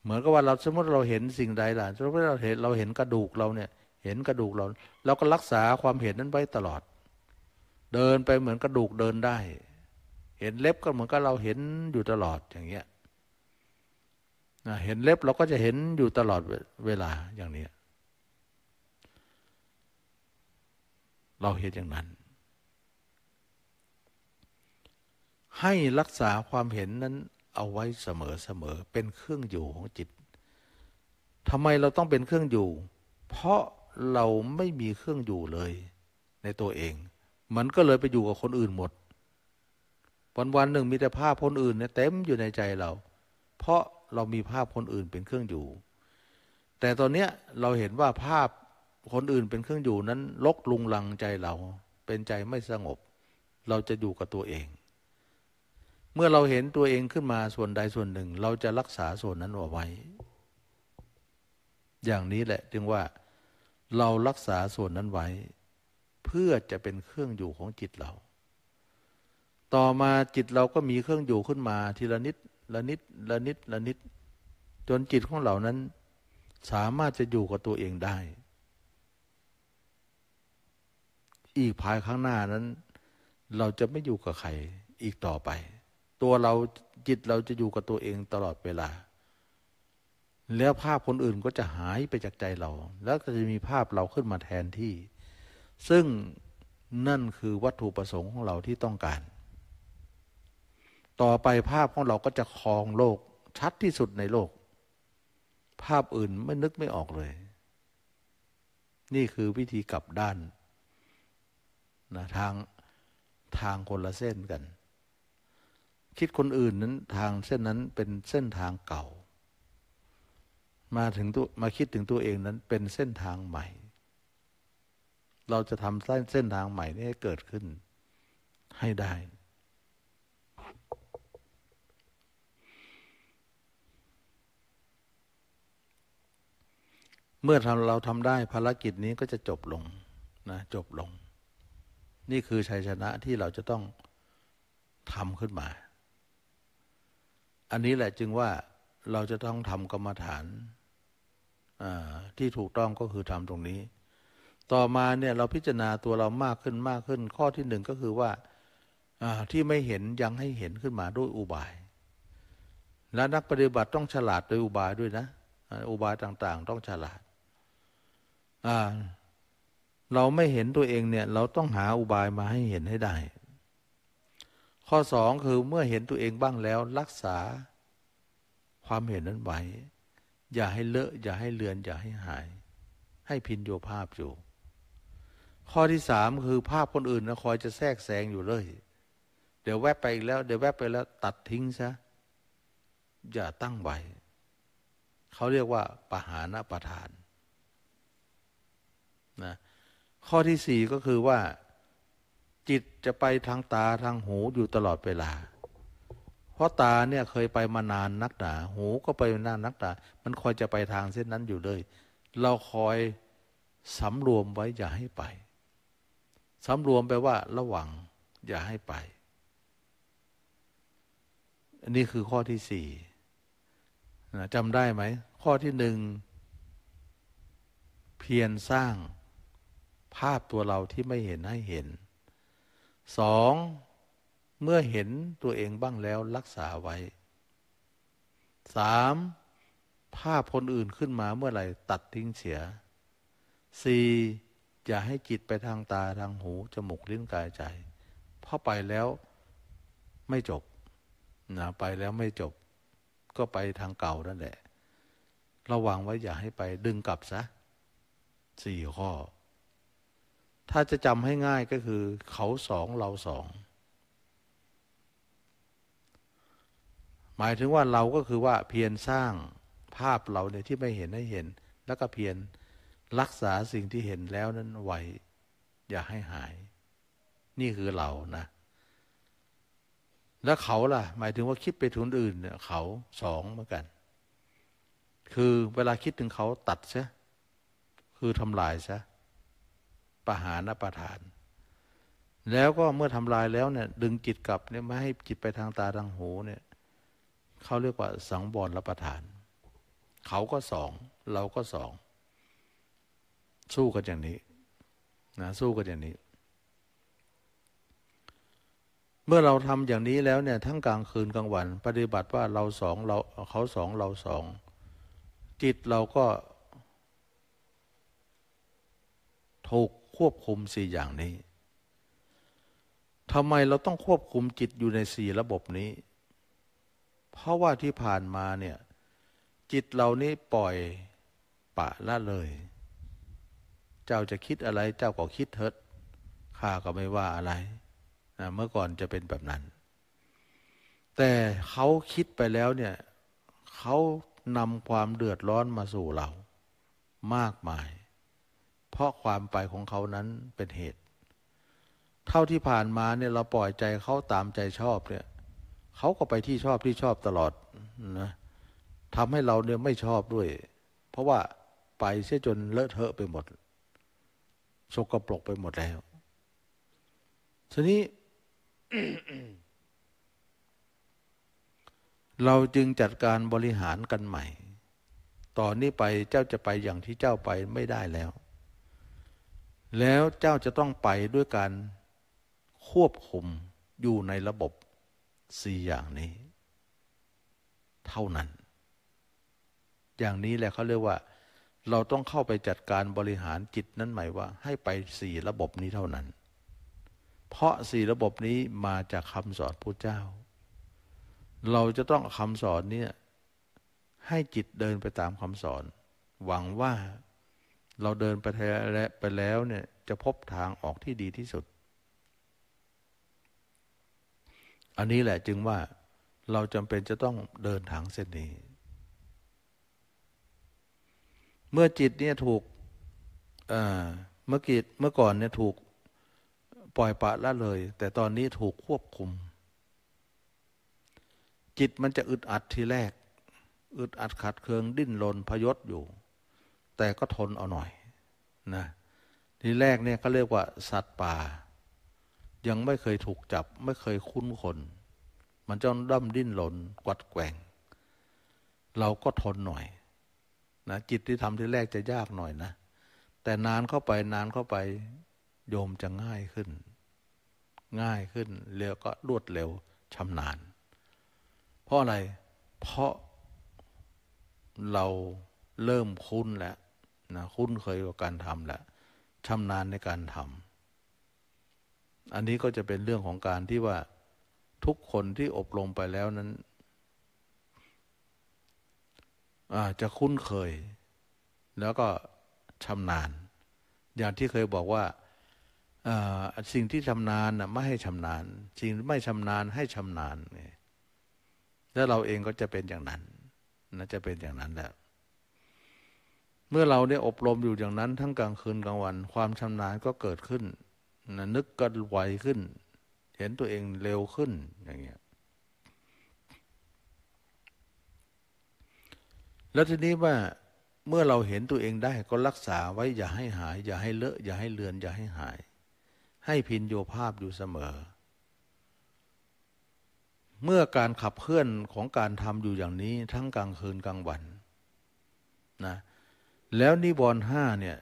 เหมือนกับว่าเราสมมติเราเห็นสิ่งใดล่ะสมมติเราเห็น เราเห็นกระดูกเราเนี่ย เห็นกระดูกเราเราก็รักษาความเห็นนั้นไว้ตลอด เดินไปเหมือนกระดูกเดินได้ เห็นเล็บก็เหมือนกับเราเห็นอยู่ตลอดอย่างเงี้ยเห็นเล็บเราก็จะเห็นอยู่ตลอดเวลาอย่างนี้เราเห็นอย่างนั้น ให้รักษาความเห็นนั้นเอาไว้เสมอเสมอเป็นเครื่องอยู่ของจิตทำไมเราต้องเป็นเครื่องอยู่ เพราะเราไม่มีเครื่องอยู่เลยในตัวเอง มันก็เลยไปอยู่กับคนอื่นหมด วันวันหนึ่งมีแต่ภาพคนอื่นเนี่ยเต็มอยู่ในใจเรา เพราะเรามีภาพคนอื่นเป็นเครื่องอยู่ แต่ตอนเนี้ยเราเห็นว่าภาพคนอื่นเป็นเครื่องอยู่นั้น ลกลุงลังใจเราเป็นใจไม่สงบ เราจะอยู่กับตัวเอง เมื่อเราเห็นตัวเองขึ้นมาส่วนใดส่วนหนึ่ง เราจะรักษาส่วนนั้นเอาไว้ อย่างนี้แหละจึงว่าเรารักษาส่วนนั้นไว้ เพื่อจะเป็นเครื่องอยู่ของจิตเรา ต่อมาจิตเราก็มีเครื่องอยู่ขึ้นมา ทีละนิดละนิดละนิดละนิด จนจิตของเรานั้น สามารถจะอยู่กับตัวเองได้อีกภายข้างหน้านั้นเราจะไม่อยู่กับใครอีกต่อไป ตัวเราจิตเราจะอยู่กับตัวเองตลอดเวลา แล้วภาพคนอื่นก็จะหายไปจากใจเรา แล้วก็จะมีภาพเราขึ้นมาแทนที่ ซึ่งนั่นคือวัตถุประสงค์ของเราที่ต้องการ ต่อไปภาพของเราก็จะครองโลก ชัดที่สุดในโลก ภาพอื่นไม่นึกไม่ออกเลย นี่คือวิธีกลับด้านนะทางทางคนละเส้นกัน คิดคนอื่นนั้นทางเส้นนั้นเป็นเส้นทางเก่า มาถึงตัวมาคิดถึงตัวเองนั้นเป็นเส้นทางใหม่ เราจะทำเส้นทางใหม่นี้้เกิดขึ้นให้ได้ เมื่อเราทำได้ภารกิจนี้ก็จะจบลงนะจบลงนี่คือชัยชนะที่เราจะต้องทำขึ้นมา อันนี้แหละจึงว่าเราจะต้องทำกรรมฐานที่ถูกต้องก็คือทำตรงนี้ ต่อมาเนี่ยเราพิจารณาตัวเรามากขึ้นมากขึ้น ข้อที่หนึ่งก็คือว่า ที่ไม่เห็นยังให้เห็นขึ้นมาด้วยอุบาย และนักปฏิบัติต้องฉลาดโดยอุบายด้วยนะ อุบายต่าง ๆ ต้องฉลาด อ่าเราไม่เห็นตัวเองเนี่ย เราต้องหาอุบายมาให้เห็นให้ได้ ข้อสองคือเมื่อเห็นตัวเองบ้างแล้ว รักษา ความเห็นนั้นไว้อย่าให้เลอะอย่าให้เลือนอย่าให้หาย ให้พินโยภาพอยู่ข้อที่สามคือภาพคนอื่นนะคอยจะแทรกแซงอยู่เลยเดี๋ยวแวบไปอีกแล้ว เดี๋ยวแวบไปแล้ว ตัดทิ้งซะอย่าตั้งไว้เขาเรียกว่า ปหานประทาน นะข้อที่สี่ก็คือว่าจิตจะไปทางตาทางหูอยู่ตลอด เวลา เพราะตาเนี่ยเคยไปมานานนักหนาหูก็ไปมานานนักหนามันคอยจะไปทางเส้นนั้นอยู่เลย เราคอยสำรวมไว้อย่าให้ไปสำรวมไปว่าระวังอย่าให้ไปอันนี้คือข้อที่สี่จำได้ไหมข้อที่หนึ่งเพียรสร้างภาพตัวเราที่ไม่เห็นให้เห็น สอง เมื่อเห็นตัวเองบ้างแล้วรักษาไว้ สาม ภาพคนอื่นขึ้นมาเมื่อไหร่ตัดทิ้งเสีย สี่อย่าให้จิตไปทางตาทางหู จมูกลิ้นกายใจ เพราะไปแล้วไม่จบนะไปแล้วไม่จบ ก็ไปทางเก่านั่นแหละ ระวังไว้อย่าให้ไปดึงกลับซะสี่ข้อถ้าจะจำให้ง่ายก็คือเขาสองเราสอง หมายถึงว่าเราก็คือว่าเพียรสร้างภาพเราเนี่ยที่ไม่เห็นให้เห็น แล้วก็เพียรรักษาสิ่งที่เห็นแล้วนั้นไว้อย่าให้หาย นี่คือเรานะ แล้วเขาล่ะ หมายถึงว่าคิดไปถึงอื่นเนี่ย เขาสองเหมือนกัน คือเวลาคิดถึงเขาตัดซะคือทำลายซะประหานประทาน แล้วก็เมื่อทำลายแล้วเนี่ย ดึงจิตกลับเนี่ยไม่ให้จิตไปทางตาทางหูเนี่ยเขาเรียกว่า สังวรรับประทานเขาก็สองเราก็สองสู้กันอย่างนี้นะสู้กันอย่างนี้ เมื่อเราทำอย่างนี้แล้วเนี่ย ทั้งกลางคืนกลางวัน ปฏิบัติว่าเราสองเราเขาสองเราสองจิตเราก็ถูกควบคุมสี่อย่างนี้ ทำไมเราต้องควบคุมจิตอยู่ในสี่ระบบนี้ เพราะว่าที่ผ่านมาเนี่ย จิตเรานี่ปล่อยปะละเลย เจ้าจะคิดอะไรเจ้าก็คิดเถิด ข้าก็ไม่ว่าอะไรนะเมื่อก่อนจะเป็นแบบนั้น แต่เขาคิดไปแล้วเนี่ยเขานำความเดือดร้อนมาสู่เรามากมายเพราะความไปของเขานั้นเป็นเหตุ เท่าที่ผ่านมาเนี่ยเราปล่อยใจเขาตามใจชอบเนี่ย เขาก็ไปที่ชอบที่ชอบตลอดนะทำให้เราเนี่ยไม่ชอบด้วย เพราะว่าไปเสียจนเลอะเทอะไปหมดสกปรกไปหมดแล้ว ทีนี้เราจึงจัดการบริหารกันใหม่ ตอนนี้ไปเจ้าจะไปอย่างที่เจ้าไปไม่ได้แล้วแล้วเจ้าจะต้องไปด้วยการควบคุมอยู่ในระบบสี่อย่างนี้ เท่านั้น อย่างนี้แหละเขาเรียกว่า เราต้องเข้าไปจัดการบริหารจิตนั้นหมายว่าให้ไปสี่ระบบนี้เท่านั้น เพราะสี่ระบบนี้มาจากคำสอนพระเจ้า เราจะต้องคำสอนเนี่ย ให้จิตเดินไปตามคำสอน หวังว่าเราเดินไปแล้วไปแล้วเนี่ยจะพบทางออกที่ดีที่สุด อันนี้แหละจึงว่าเราจำเป็นจะต้องเดินทางเส้นนี้ เมื่อจิตเนี่ยถูกเมื่อกิจเมื่อก่อนเนี่ยถูกปล่อยปละละเลย แต่ตอนนี้ถูกควบคุม จิตมันจะอึดอัดทีแรก อึดอัดขัดเคืองดิ้นรนพยศอยู่แต่ก็ทนเอาหน่อยนะทีแรกเนี่ยก็เรียกว่า สัตว์ป่า ยังไม่เคยถูกจับไม่เคยคุ้นคน มันจะด้มดิ้นหลน กวัดแกว่งเราก็ทนหน่อยนะจิตที่ทำที่แรกจะยากหน่อยนะ แต่นานเข้าไปนานเข้าไปโยมจะง่ายขึ้น ง่ายขึ้นเร็วก็รวดเร็วชำนาญเพราะอะไร เพราะเราเริ่มคุ้นแล้วนะคุ้นเคยกับการทำแหละชำนาญในการทำอันนี้ก็จะเป็นเรื่องของการที่ว่าทุกคนที่อบรมไปแล้วนั้น จะคุ้นเคย แล้วก็ชำนาญอย่างที่เคยบอกว่า สิ่งที่ชำนาญไม่ให้ชำนาญสิ่งไม่ชำนาญให้ชำนาญแล้วเราเองก็จะเป็นอย่างนั้นนะจะเป็นอย่างนั้นแหละเมื่อเราได้อบรมอยู่อย่างนั้นทั้งกลางคืนกลางวัน ความชำนาญก็เกิดขึ้นนนึกก็ไวขึ้น เห็นตัวเองเร็วขึ้นอย่างเงี้ยแล้วทีนี้ว่าเมื่อเราเห็นตัวเองได้ ก็รักษาไว้อย่าให้หาย อย่าให้เลอะอย่าให้เลือนอย่าให้หาย ให้พินโยภาพอยู่เสมอ เมื่อการขับเคลื่อนของการทำอยู่อย่างนี้ ทั้งกลางคืนกลางวัน นะแล้วนิวรณ์ห้าเนี่ย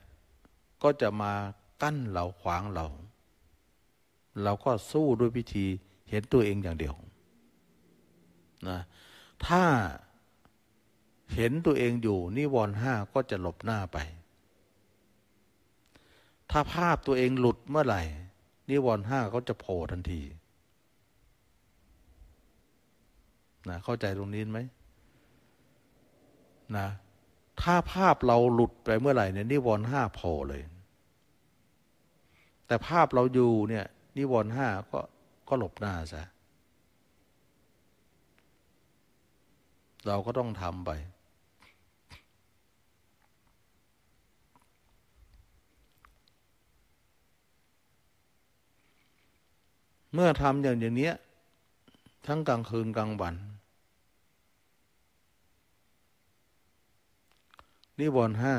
ก็จะมากั้นเราขวางเรา เราก็สู้ด้วยวิธีเห็นตัวเองอย่างเดียว นะ ถ้าเห็นตัวเองอยู่นิวรณ์ห้าก็จะหลบหน้าไป ถ้าภาพตัวเองหลุดเมื่อไหร่นิวรณ์ห้าเขาจะโผล่ทันที นะเข้าใจตรงนี้ไหม นะถ้าภาพเราหลุดไปเมื่อไหร่เนี่ยนิวรณ์ห้าพอเลย แต่ภาพเราอยู่เนี่ย นิวรณ์ห้าก็ก็หลบหน้าซะ เราก็ต้องทำไป เมื่อทำอย่างอย่างนี้ทั้งกลางคืนกลางวันนิวรณ์ห้า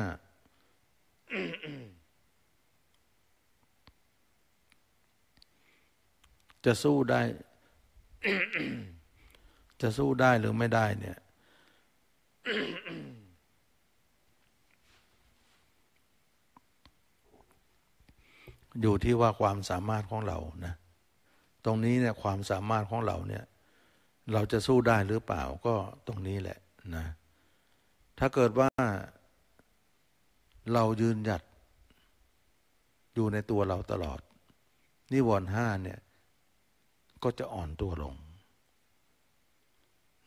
จะสู้ได้ จะสู้ได้หรือไม่ได้เนี่ยอยู่ที่ว่าความสามารถของเรานะ ตรงนี้เนี่ย ความสามารถของเรา เนี่ย เราจะสู้ได้หรือเปล่าก็ตรงนี้แหละ นะ ถ้าเกิดว่าเรายืนหยัด อยู่ในตัวเราตลอด นิวรณ์ห้าเนี่ย ก็จะอ่อนตัวลง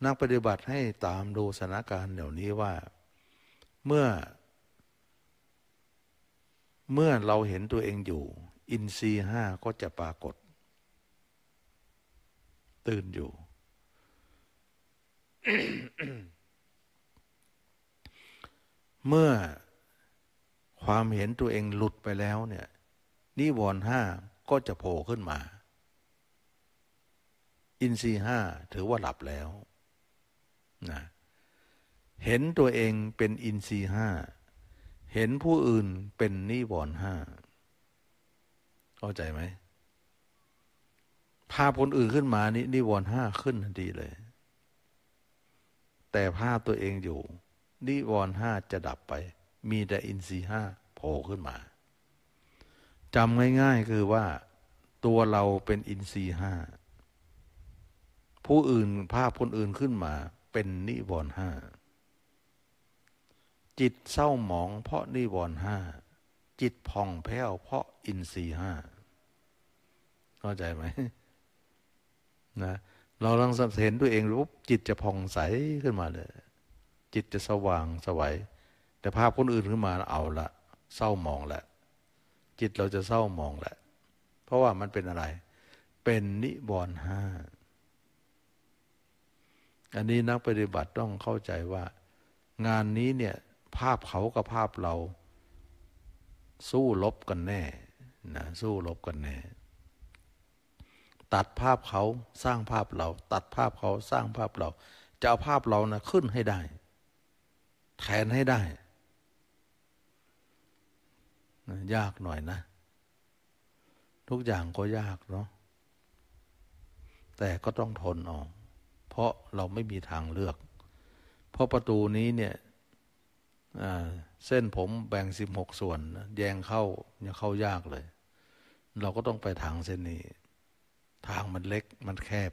นักปฏิบัติให้ตามดูสถานการณ์เดี๋ยวนี้ว่า เมื่อ เมื่อเราเห็นตัวเองอยู่ อินทรีห้าก็จะปรากฏ ตื่นอยู่ เมื่อความเห็นตัวเองหลุดไปแล้วเนี่ยนิวรณ์ห้าก็จะโผล่ขึ้นมา อินทรีห้าถือว่าหลับแล้วนะเห็นตัวเองเป็นอินทรีห้าเห็นผู้อื่นเป็นนิวรณ์ห้าเข้าใจไหมภาพคนอื่นขึ้นมานี่นิวรณ์ห้าขึ้นทันทีเลย แต่ภาพตัวเองอยู่นิวรณ์ห้าจะดับไปมีแต่อินทรีห้าโผล่ขึ้นมา จำง่าย ๆ คือว่า ตัวเราเป็นอินทรีห้าผู้อื่น ภาพคนอื่นขึ้นมา เป็นนิวรณ์ห้าจิตเศร้าหมอง เพราะนิวรณ์ห้าจิตผ่องแผ้ว เพราะอินทรีห้าเข้าใจไหมนะ เราลังเห็นตัวเองรู้จิตจะผ่องใสขึ้นมาเลย จิตจะสว่างสวัยแต่ภาพคนอื่นขึ้นมาเอาละเศร้ามองละ จิตเราจะเศร้ามองละ เพราะว่ามันเป็นอะไร เป็นนิบอนห้า อันนี้นักปฏิบัติต้องเข้าใจว่า งานนี้เนี่ย ภาพเขากับภาพเรา สู้ลบกันแน่นะสู้ลบกันแน่ ตัดภาพเขาสร้างภาพเรา ตัดภาพเขาสร้างภาพเราจะเอาภาพเรานะขึ้นให้ได้แทนให้ได้ยากหน่อยนะ ทุกอย่างก็ยากเนาะแต่ก็ต้องทนออก เพราะเราไม่มีทางเลือก เพราะประตูนี้เนี่ยเส้นผมแบ่งสิบหกส่วนแยงเข้าี่ยเข้ายากเลย เราก็ต้องไปทางเส้นนี้ทางมันเล็กมันแคบ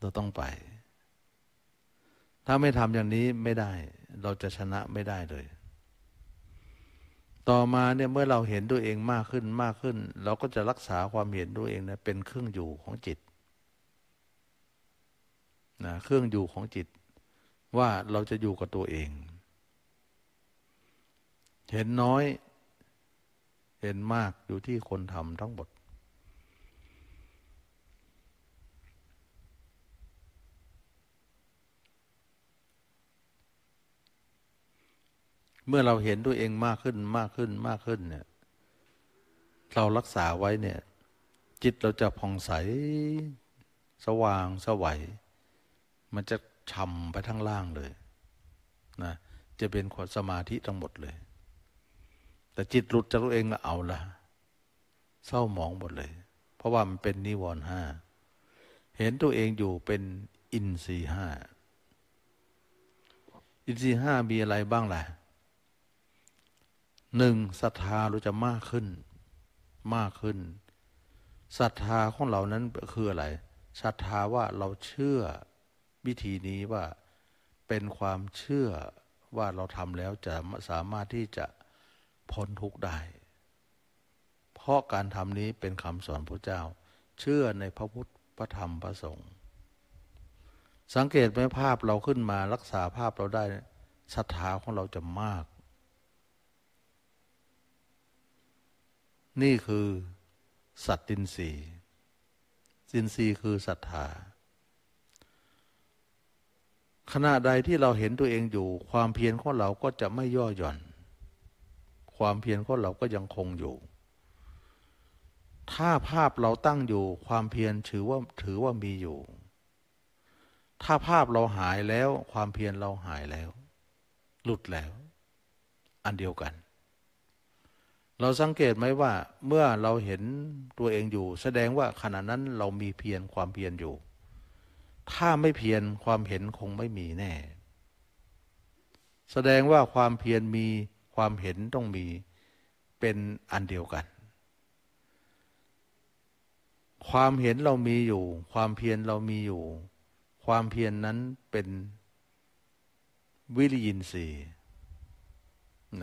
เราต้องไป ถ้าไม่ทำอย่างนี้ไม่ได้ เราจะชนะไม่ได้เลยต่อมาเนี่ยเมื่อเราเห็นตัวเองมากขึ้นมากขึ้น เราก็จะรักษาความเห็นตัวเองนะเป็นเครื่องอยู่ของจิตนะเครื่องอยู่ของจิตว่าเราจะอยู่กับตัวเอง เห็นน้อยเห็นมากอยู่ที่คนทำทั้งหมดเมื่อเราเห็นตัวเองมากขึ้นมากขึ้นมากขึ้นเนี่ย เรารักษาไว้เนี่ย จิตเราจะผ่องใสสว่างสวัยมันจะช่ำไปทั้งล่างเลยนะจะเป็นขสมาธิทั้งหมดเลย แต่จิตหลุดจากตัวเองละเอาละเศร้าหมองหมดเลย เพราะว่ามันเป็นนิวรณ์ห้า เห็นตัวเองอยู่เป็นอินทรีห้าอินทรีห้ามีอะไรบ้างล่ะหนึ่งศรัทธาเราจะมากขึ้นมากขึ้นศรัทธาของเรานั้นคืออะไรศรัทธาว่าเราเชื่อวิธีนี้ว่าเป็นความเชื่อว่าเราทำแล้วจะสามารถที่จะพ้นทุกข์ได้ เพราะการทำนี้เป็นคำสอนพระเจ้า เชื่อในพระพุทธพระธรรมพระสงฆ์สังเกตไหมภาพเราขึ้นมารักษาภาพเราได้ศรัทธาของเราจะมากนี่คือสัตตินสีสินสีคือศรัทธา ขณะใดที่เราเห็นตัวเองอยู่ ความเพียรของเราก็จะไม่ย่อหย่อน ความเพียรของเราก็ยังคงอยู่ ถ้าภาพเราตั้งอยู่ความเพียรถือว่าถือว่ามีอยู่ ถ้าภาพเราหายแล้วความเพียรเราหายแล้ว หลุดแล้ว อันเดียวกันเราสังเกตไหมว่าเมื่อเราเห็นตัวเองอยู่ แสดงว่าขณะนั้นเรามีเพียรความเพียรอยู่ ถ้าไม่เพียรความเห็นคงไม่มีแน่ แสดงว่าความเพียรมีความเห็นต้องมีเป็นอันเดียวกัน ความเห็นเรามีอยู่ ความเพียรเรามีอยู่ ความเพียรนนั้นเป็นวิริยินทรีย์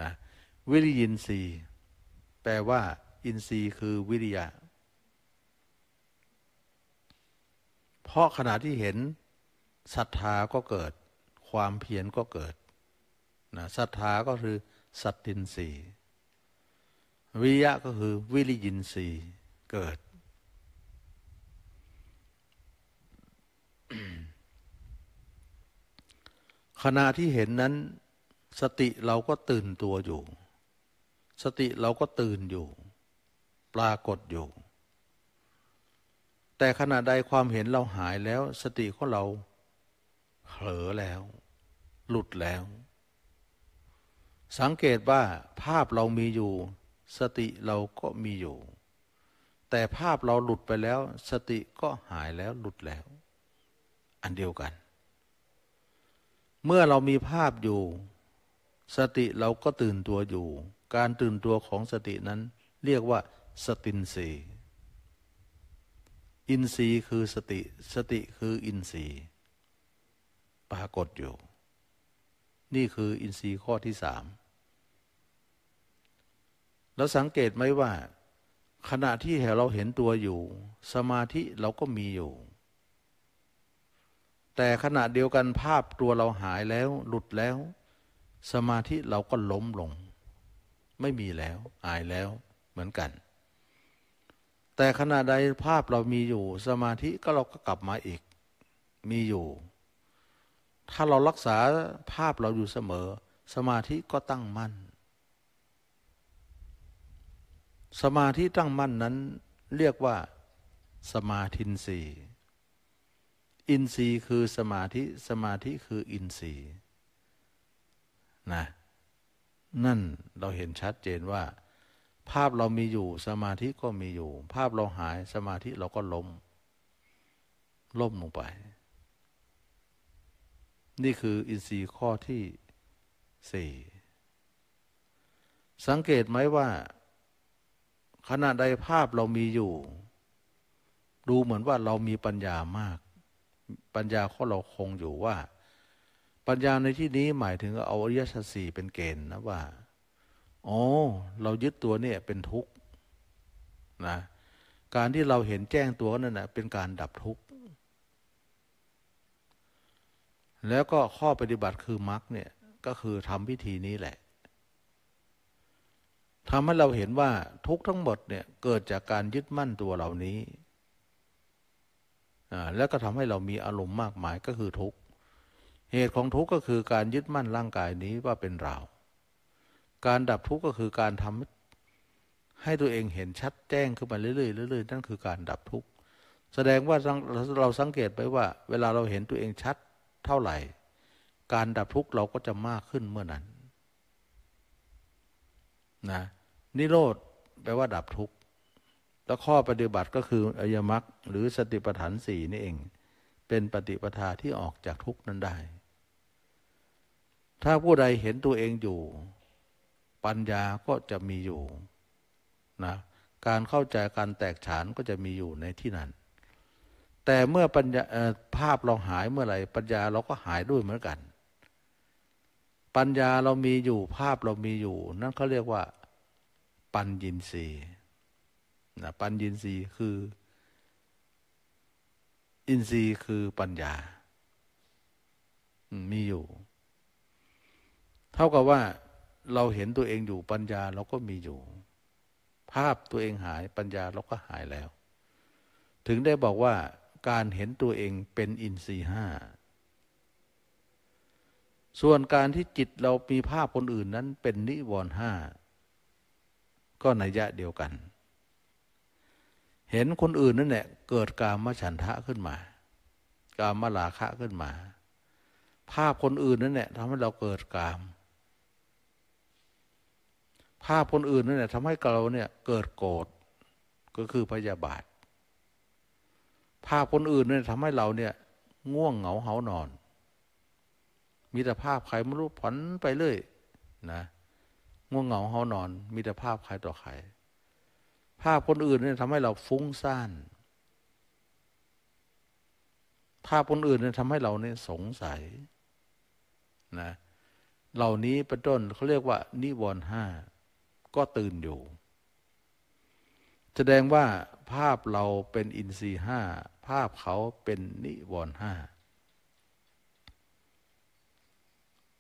นะวิริยินทรีย์แปลว่าอินทรีย์คือวิริยะ เพราะขณะที่เห็นศรัทธาก็เกิด ความเพียรก็เกิดนะศรัทธาก็คือ สัตตินทรีย์วิริยะก็คือวิริยินทรีย์เกิด ขณะที่เห็นนั้น สติเราก็ตื่นตัวอยู่สติเราก็ตื่นอยู่ ปรากฏอยู่ แต่ขณะใดความเห็นเราหายแล้ว สติของเราเผลอแล้ว หลุดแล้ว สังเกตว่า ภาพเรามีอยู่ สติเราก็มีอยู่ แต่ภาพเราหลุดไปแล้ว สติก็หายแล้วหลุดแล้ว อันเดียวกัน เมื่อเรามีภาพอยู่ สติเราก็ตื่นตัวอยู่การตื่นตัวของสตินั้นเรียกว่าสตินสีอินทรีย์คือสติ สติคืออินทรีย์ ปรากฏอยู่ นี่คืออินทรีย์ข้อที่สามแล้วสังเกตไหมว่า ขณะที่เราเห็นตัวอยู่ สมาธิเราก็มีอยู่ แต่ขณะเดียวกันภาพตัวเราหายแล้วหลุดแล้ว สมาธิเราก็ล้มลงไม่มีแล้วอายแล้วเหมือนกัน แต่ขณะใดภาพเรามีอยู่ สมาธิก็เราก็กลับมาอีกมีอยู่ ถ้าเรารักษาภาพเราอยู่เสมอ สมาธิก็ตั้งมั่น สมาธิตั้งมั่นนั้นเรียกว่าสมาธินสีอินทรีย์คือสมาธิสมาธิคืออินทรีย์นะนั่นเราเห็นชัดเจนว่า ภาพเรามีอยู่สมาธิก็มีอยู่ ภาพเราหายสมาธิเราก็ล้มล้มลงไป นี่คืออินทรีย์ข้อที่สี่ สังเกตไหมว่า ขณะใดภาพเรามีอยู่ ดูเหมือนว่าเรามีปัญญามาก ปัญญาของเราคงอยู่ว่าปัญญาในที่นี้หมายถึงเอาอริยสัจสี่เป็นเกณฑ์นะว่าอ๋อเรายึดตัวเนี่ย เป็นทุกข์นะ การที่เราเห็นแจ้งตัวนั่นนะเป็นการดับทุกข์ แล้วก็ข้อปฏิบัติคือมรรคเนี่ยก็คือทำพิธีนี้แหละทำให้เราเห็นว่าทุกทั้งหมดเนี่ยเกิดจากการยึดมั่นตัวเหล่านี้แล้วก็ทำให้เรามีอารมณ์มากมายก็คือทุกข์เหตุของทุกข์ก็คือการยึดมั่นร่างกายนี้ว่าเป็นเรา การดับทุกข์ก็คือการทำให้ตัวเองเห็นชัดแจ้งขึ้นมาเรื่อยๆนั่นคือการดับทุกข์ แสดงว่าเราสังเกตไปว่า เวลาเราเห็นตัวเองชัดเท่าไหร่ การดับทุกข์เราก็จะมากขึ้นเมื่อนั้นนะนิโรธแปลว่าดับทุกข์แล้วข้อปฏิบัติก็คืออายมักหรือสติปัฏฐานสี่นี่เอง เป็นปฏิปทาที่ออกจากทุกข์นั้นได้ถ้าผู้ใดเห็นตัวเองอยู่ ปัญญาก็จะมีอยู่นะ การเข้าใจการแตกฉานก็จะมีอยู่ในที่นั้น แต่เมื่อปัญญาภาพเราหายเมื่อไหร่ปัญญาเราก็หายด้วยเหมือนกัน ปัญญาเรามีอยู่ ภาพเรามีอยู่ นั่นเขาเรียกว่า ปัญญินทรีย์นะปัญญินทรีย์คือ อินทรีย์คือปัญญา มีอยู่เท่ากับว่าเราเห็นตัวเองอยู่ปัญญาเราก็มีอยู่ ภาพตัวเองหายปัญญาเราก็หายแล้ว ถึงได้บอกว่า การเห็นตัวเองเป็นอินทรีห้าส่วนการที่จิตเรามีภาพคนอื่นนั้นเป็นนิวรณ์ห้าก็ในยยะเดียวกัน เห็นคนอื่นนั่นแหละเกิดกามฉันทะขึ้นมา กามลาคะขึ้นมา ภาพคนอื่นนั่นแหละทำให้เราเกิดกามภาพคนอื่นนั่นแหละทำให้เราเนี่ยเกิดโกรธก็คือพยาบาทภาพคนอื่น่นห่ะทำให้เราเนี่ย ง่วงเหงาเหานอนมีแต่ภาพใครไม่รู้ผันไปเรื่อยนะ ง่วงเหงาเหานอนมีแต่ภาพใครต่อใครภาพคนอื่นเนี่ยทำให้เราฟุ้งซ่านภาพคนอื่นเนี่ยทำให้เราเนี่ยสงสัยนะ เหล่านี้เป็นต้นเขาเรียกว่านิวรณ์ห้าก็ตื่นอยู่ แสดงว่าภาพเราเป็นอินทรีห้า ภาพเขาเป็นนิวรห้า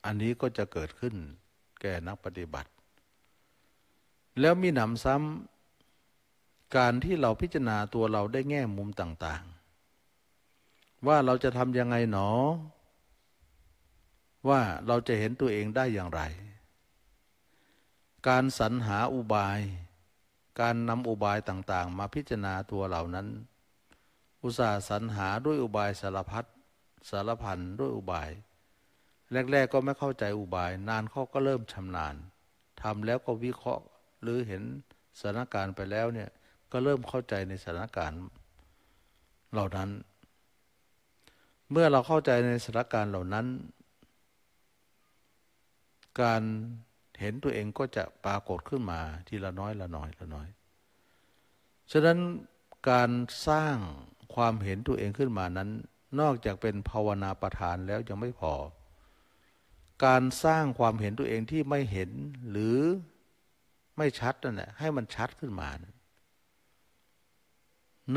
อันนี้ก็จะเกิดขึ้นแก่นักปฏิบัติ แล้วมีหนำซ้ำการที่เราพิจารณาตัวเราได้แง่มุมต่างๆ ว่าเราจะทำยังไงหนอ ว่าเราจะเห็นตัวเองได้อย่างไรการสรรหาอุบาย การนำอุบายต่าง ๆ มาพิจารณาตัวเหล่านั้น อุตสาห์สรรหาด้วยอุบายสารพัดสารพัน ด้วยอุบาย แรก ๆก็ไม่เข้าใจอุบาย นานเขาก็เริ่มชำนาญทำแล้วก็วิเคราะห์หรือเห็นสถานการณ์ไปแล้วเนี่ย ก็เริ่มเข้าใจในสถานการณ์ เหล่านั้น เมื่อเราเข้าใจในสถานการณ์เหล่านั้น การเห็นตัวเองก็จะปรากฏขึ้นมาทีละน้อยละน้อยละน้อย ฉะนั้นการสร้างความเห็นตัวเองขึ้นมานั้น นอกจากเป็นภาวนาประธานแล้ว ยังไม่พอ การสร้างความเห็นตัวเองที่ไม่เห็นหรือไม่ชัดนั่นแหละให้มันชัดขึ้นมา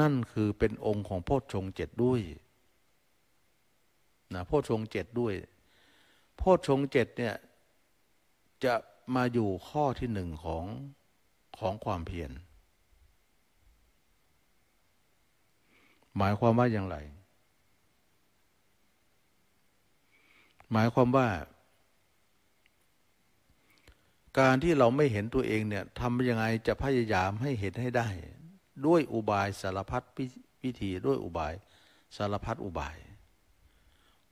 นั่นคือเป็นองค์ของโพชฌงเจ็ดด้วยนะโพชฌงเจ็ดด้วย โพชฌงเจ็ดเนี่ยจะมาอยู่ข้อที่หนึ่งของของความเพียร หมายความว่าอย่างไร หมายความว่า การที่เราไม่เห็นตัวเองเนี่ยทำยังไงจะพยายามให้เห็นให้ได้ ด้วยอุบายสารพัดวิธีด้วยอุบายสารพัดอุบาย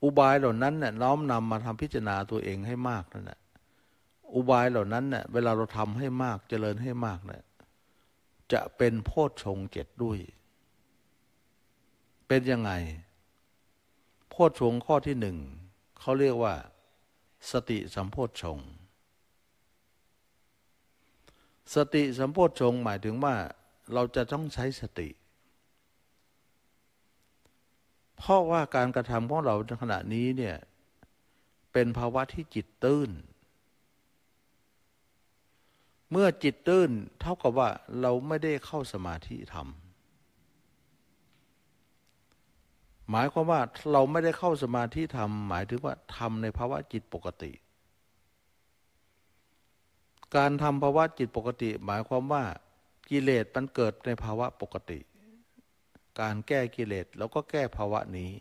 อุบายเหล่านั้นเนี่ยน้อมนำมาทำพิจารณาตัวเองให้มากนั่นแหละอุบายเหล่านั้นเนี่ยเวลาเราทำให้มากจเจริญให้มากเนี่ย จะเป็นโพชฌงเจ็ดด้วย เป็นยังไง โพชฌงข้อที่หนึ่งเขาเรียกว่า สติสัมโพชฌงสติสัมโพชฌงหมายถึงว่า เราจะต้องใช้สติ เพราะว่าการกระทำของเราในขณะนี้เนี่ยเป็นภาวะที่จิตตื้นเมื่อจิตตื้นเท่ากับว่าเราไม่ได้เข้าสมาธิธรรม หมายความว่าเราไม่ได้เข้าสมาธิธรรม หมายถึงว่าทำในภาวะจิตปกติ การทำภาวะจิตปกติ หมายความว่ากิเลสมันเกิดในภาวะปกติ การแก้กิเลสแล้วก็แก้ภาวะนี้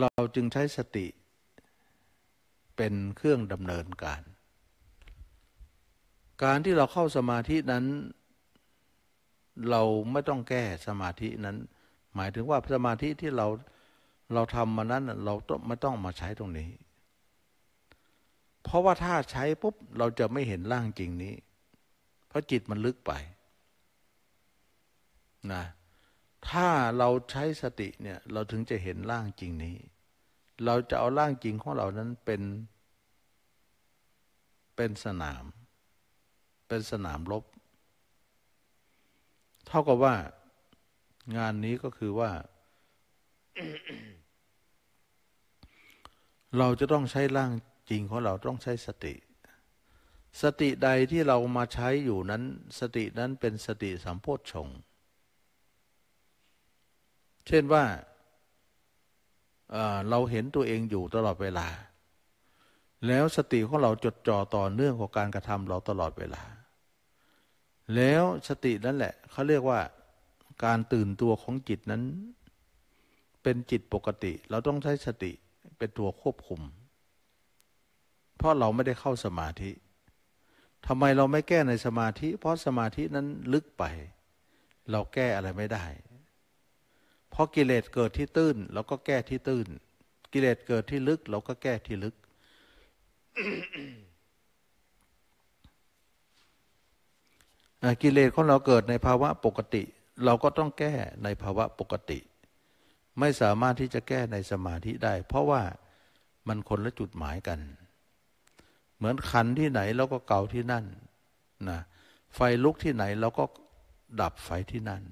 เราจึงใช้สติ เป็นเครื่องดำเนินการการที่เราเข้าสมาธินั้น เราไม่ต้องแก้สมาธินั้น หมายถึงว่าสมาธิที่เราเราทำมานั้นเราไม่ต้องมาใช้ตรงนี้ เพราะว่าถ้าใช้ปุ๊บเราจะไม่เห็นร่างจริงนี้ เพราะจิตมันลึกไปนะถ้าเราใช้สติเนี่ย เราถึงจะเห็นร่างจริงนี้ เราจะเอาร่างจริงของเรานั้นเป็นเป็นสนามเป็นสนามรบเท่ากับว่างานนี้ก็คือว่า เราจะต้องใช้ร่างจริงของเราต้องใช้สติ สติใดที่เรามาใช้อยู่นั้น สตินั้นเป็นสติสัมโพชฌงเช่นว่า เราเห็นตัวเองอยู่ตลอดเวลาแล้วสติของเราจดจ่อต่อเนื่องของการกระทำเราตลอดเวลา แล้วสตินั่นแหละเขาเรียกว่า การตื่นตัวของจิตนั้น เป็นจิตปกติเราต้องใช้สติเป็นตัวควบคุม เพราะเราไม่ได้เข้าสมาธิทำไมเราไม่แก้ในสมาธิ เพราะสมาธินั้นลึกไป เราแก้อะไรไม่ได้ เพราะกิเลสเกิดที่ตื้นเราก็แก้ที่ตื้นกิเลสเกิดที่ลึก เราก็แก้ที่ลึกกิเลสของเราเกิดในภาวะปกติ เราก็ต้องแก้ในภาวะปกติ ไม่สามารถที่จะแก้ในสมาธิได้ เพราะว่ามันคนละจุดหมายกัน เหมือนขันที่ไหน เราก็เกาที่นั่นนะไฟลุกที่ไหนเราก็ดับไฟที่นั่น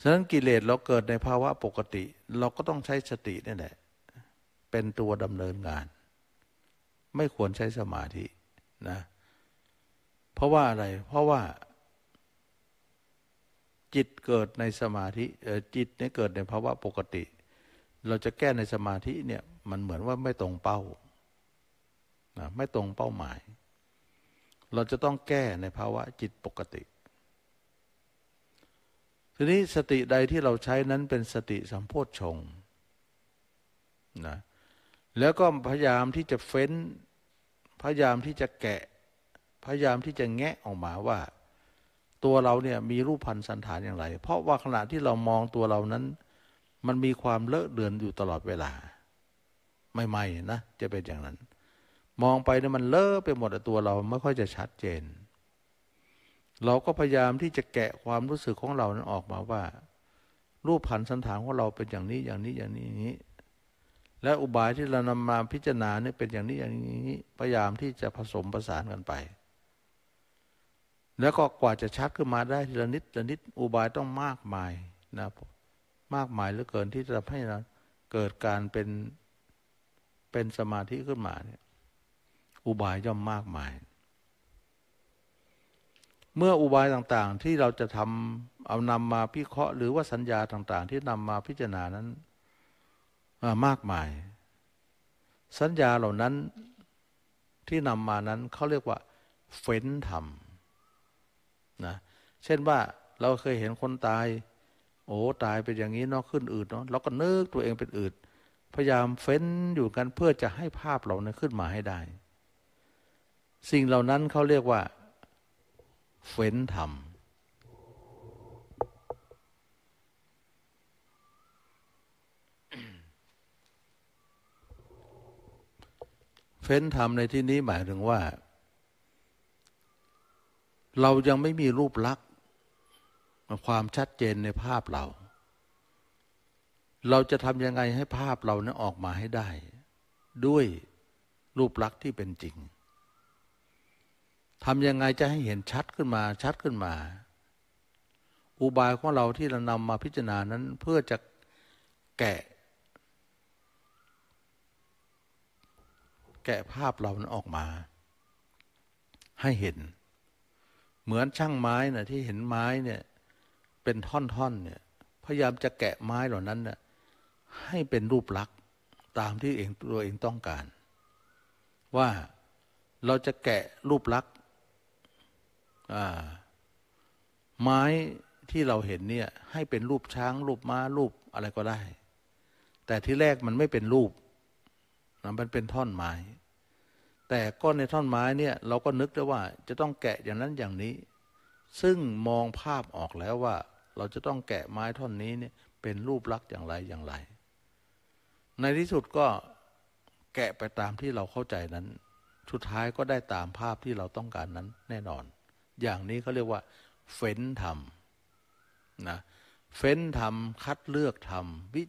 ฉะนั้นกิเลสเราเกิดในภาวะปกติ เราก็ต้องใช้สตินี่แหละเป็นตัวดำเนินงาน ไม่ควรใช้สมาธินะ เพราะว่าอะไร เพราะว่าจิตเกิดในสมาธิจิตเนี่ยเกิดในภาวะปกติ เราจะแก้ในสมาธิเนี่ย มันเหมือนว่าไม่ตรงเป้านะไม่ตรงเป้าหมาย เราจะต้องแก้ในภาวะจิตปกติ ทีนี้สติใดที่เราใช้นั้นเป็นสติสัมโพชฌงนะแล้วก็พยายามที่จะเฟ้น พยายามที่จะแกะพยายามที่จะแงะออกมาว่าตัวเราเนี่ยมีรูปพันธ์สันฐานอย่างไร เพราะว่าขณะที่เรามองตัวเรานั้น มันมีความเลอะเลือนอยู่ตลอดเวลาใหม่ๆนะจะเป็นอย่างนั้น มองไปเนี่ยมันเลอะไปหมดตัวเราไม่ค่อยจะชัดเจน เราก็พยายามที่จะแกะความรู้สึกของเรานั้นออกมาว่า รูปพันธ์สันฐานของเราเป็นอย่างนี้อย่างนี้อย่างนี้อย่างนี้และอุบายที่เรานำมาพิจารณาเนี่ยเป็นอย่างนี้อย่างนี้พยายามที่จะผสมประสานกันไป แล้วก็กว่าจะชัดขึ้นมาได้ทีละนิดละนิดอุบายต้องมากมายนะมากมายเหลือเกินที่จะทำให้เราเกิดการเป็นเป็นสมาธิขึ้นมาเนี่ย อุบายย่อมมากมาย เมื่ออุบายต่างๆที่เราจะทำเอานำมาพิเคราะห์ หรือว่าสัญญาต่างๆ ที่นำมาพิจารณานั้นมากมาย สัญญาเหล่านั้นที่นำมานั้นเขาเรียกว่าเฟ้นธรรมนะเช่นว่าเราเคยเห็นคนตาย โอ้ตายเป็นอย่างนี้เนาะขึ้นอืดเนาะเราก็นึกตัวเองเป็นอืดพยายามเฟ้นอยู่กันเพื่อจะให้ภาพเหล่านั้นขึ้นมาให้ได้ สิ่งเหล่านั้นเขาเรียกว่าเฟ้นธรรมเฟ้นธรรมในที่นี้หมายถึงว่า เรายังไม่มีรูปลักษณ์ความชัดเจนในภาพเรา เราจะทำยังไงให้ภาพเรานั้นออกมาให้ได้ ด้วยรูปลักษณ์ที่เป็นจริงทำยังไงจะให้เห็นชัดขึ้นมา ชัดขึ้นมา อุบายของเราที่เรานำมาพิจารณานั้นเพื่อจะแกะแกะภาพเรานั้นออกมา ให้เห็น เหมือนช่างไม้นะที่เห็นไม้เนี่ย เป็นท่อนๆเนี่ยพยายามจะแกะไม้เหล่านั้นนะ่ะให้เป็นรูปลักษณ์ ตามที่เองตัวเองต้องการ ว่าเราจะแกะรูปลักษณ์ไม้ที่เราเห็นเนี่ย ให้เป็นรูปช้างรูปม้ารูปอะไรก็ได้ แต่ที่แรกมันไม่เป็นรูป มันเป็นท่อนไม้แต่ก้อนในท่อนไม้เนี่ยเราก็นึกได้ว่าจะต้องแกะอย่างนั้นอย่างนี้ ซึ่งมองภาพออกแล้วว่า เราจะต้องแกะไม้ท่อนนี้เนี่ย เป็นรูปลักษณ์อย่างไรอย่างไร ในที่สุดก็แกะไปตามที่เราเข้าใจนั้น สุดท้ายก็ได้ตามภาพที่เราต้องการนั้นแน่นอน อย่างนี้เขาเรียกว่าเฟ้นธรรมนะเฟ้นธรรมคัดเลือกธรรมวิ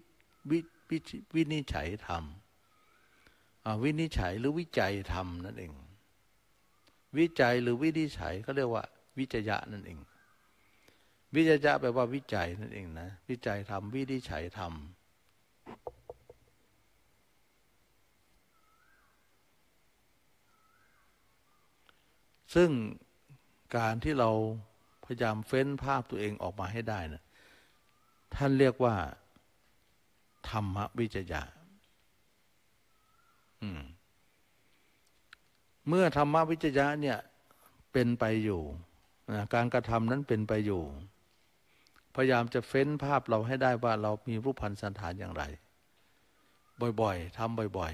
วิวิวินิจฉัยธรรมวินิจฉัยหรือวิจัยธรรมนั่นเอง วิจัยหรือวินิจฉัยก็เรียกว่า วิจยะนั่นเอง วิจยะแปลว่าวิจัยนั่นเองนะ วิจัยธรรมวินิจฉัยธรรม ซึ่งการที่เราพยายามเฟ้นภาพตัวเองออกมาให้ได้นะท่านเรียกว่าธรรมวิจยะเมื่อธรรมวิจยะเนี่ยเป็นไปอยู่ การกระทำนั้นเป็นไปอยู่ พยายามจะเฟ้นภาพเราให้ได้ว่าเรามีรูปพันธ์สันฐานอย่างไร บ่อยๆทำบ่อย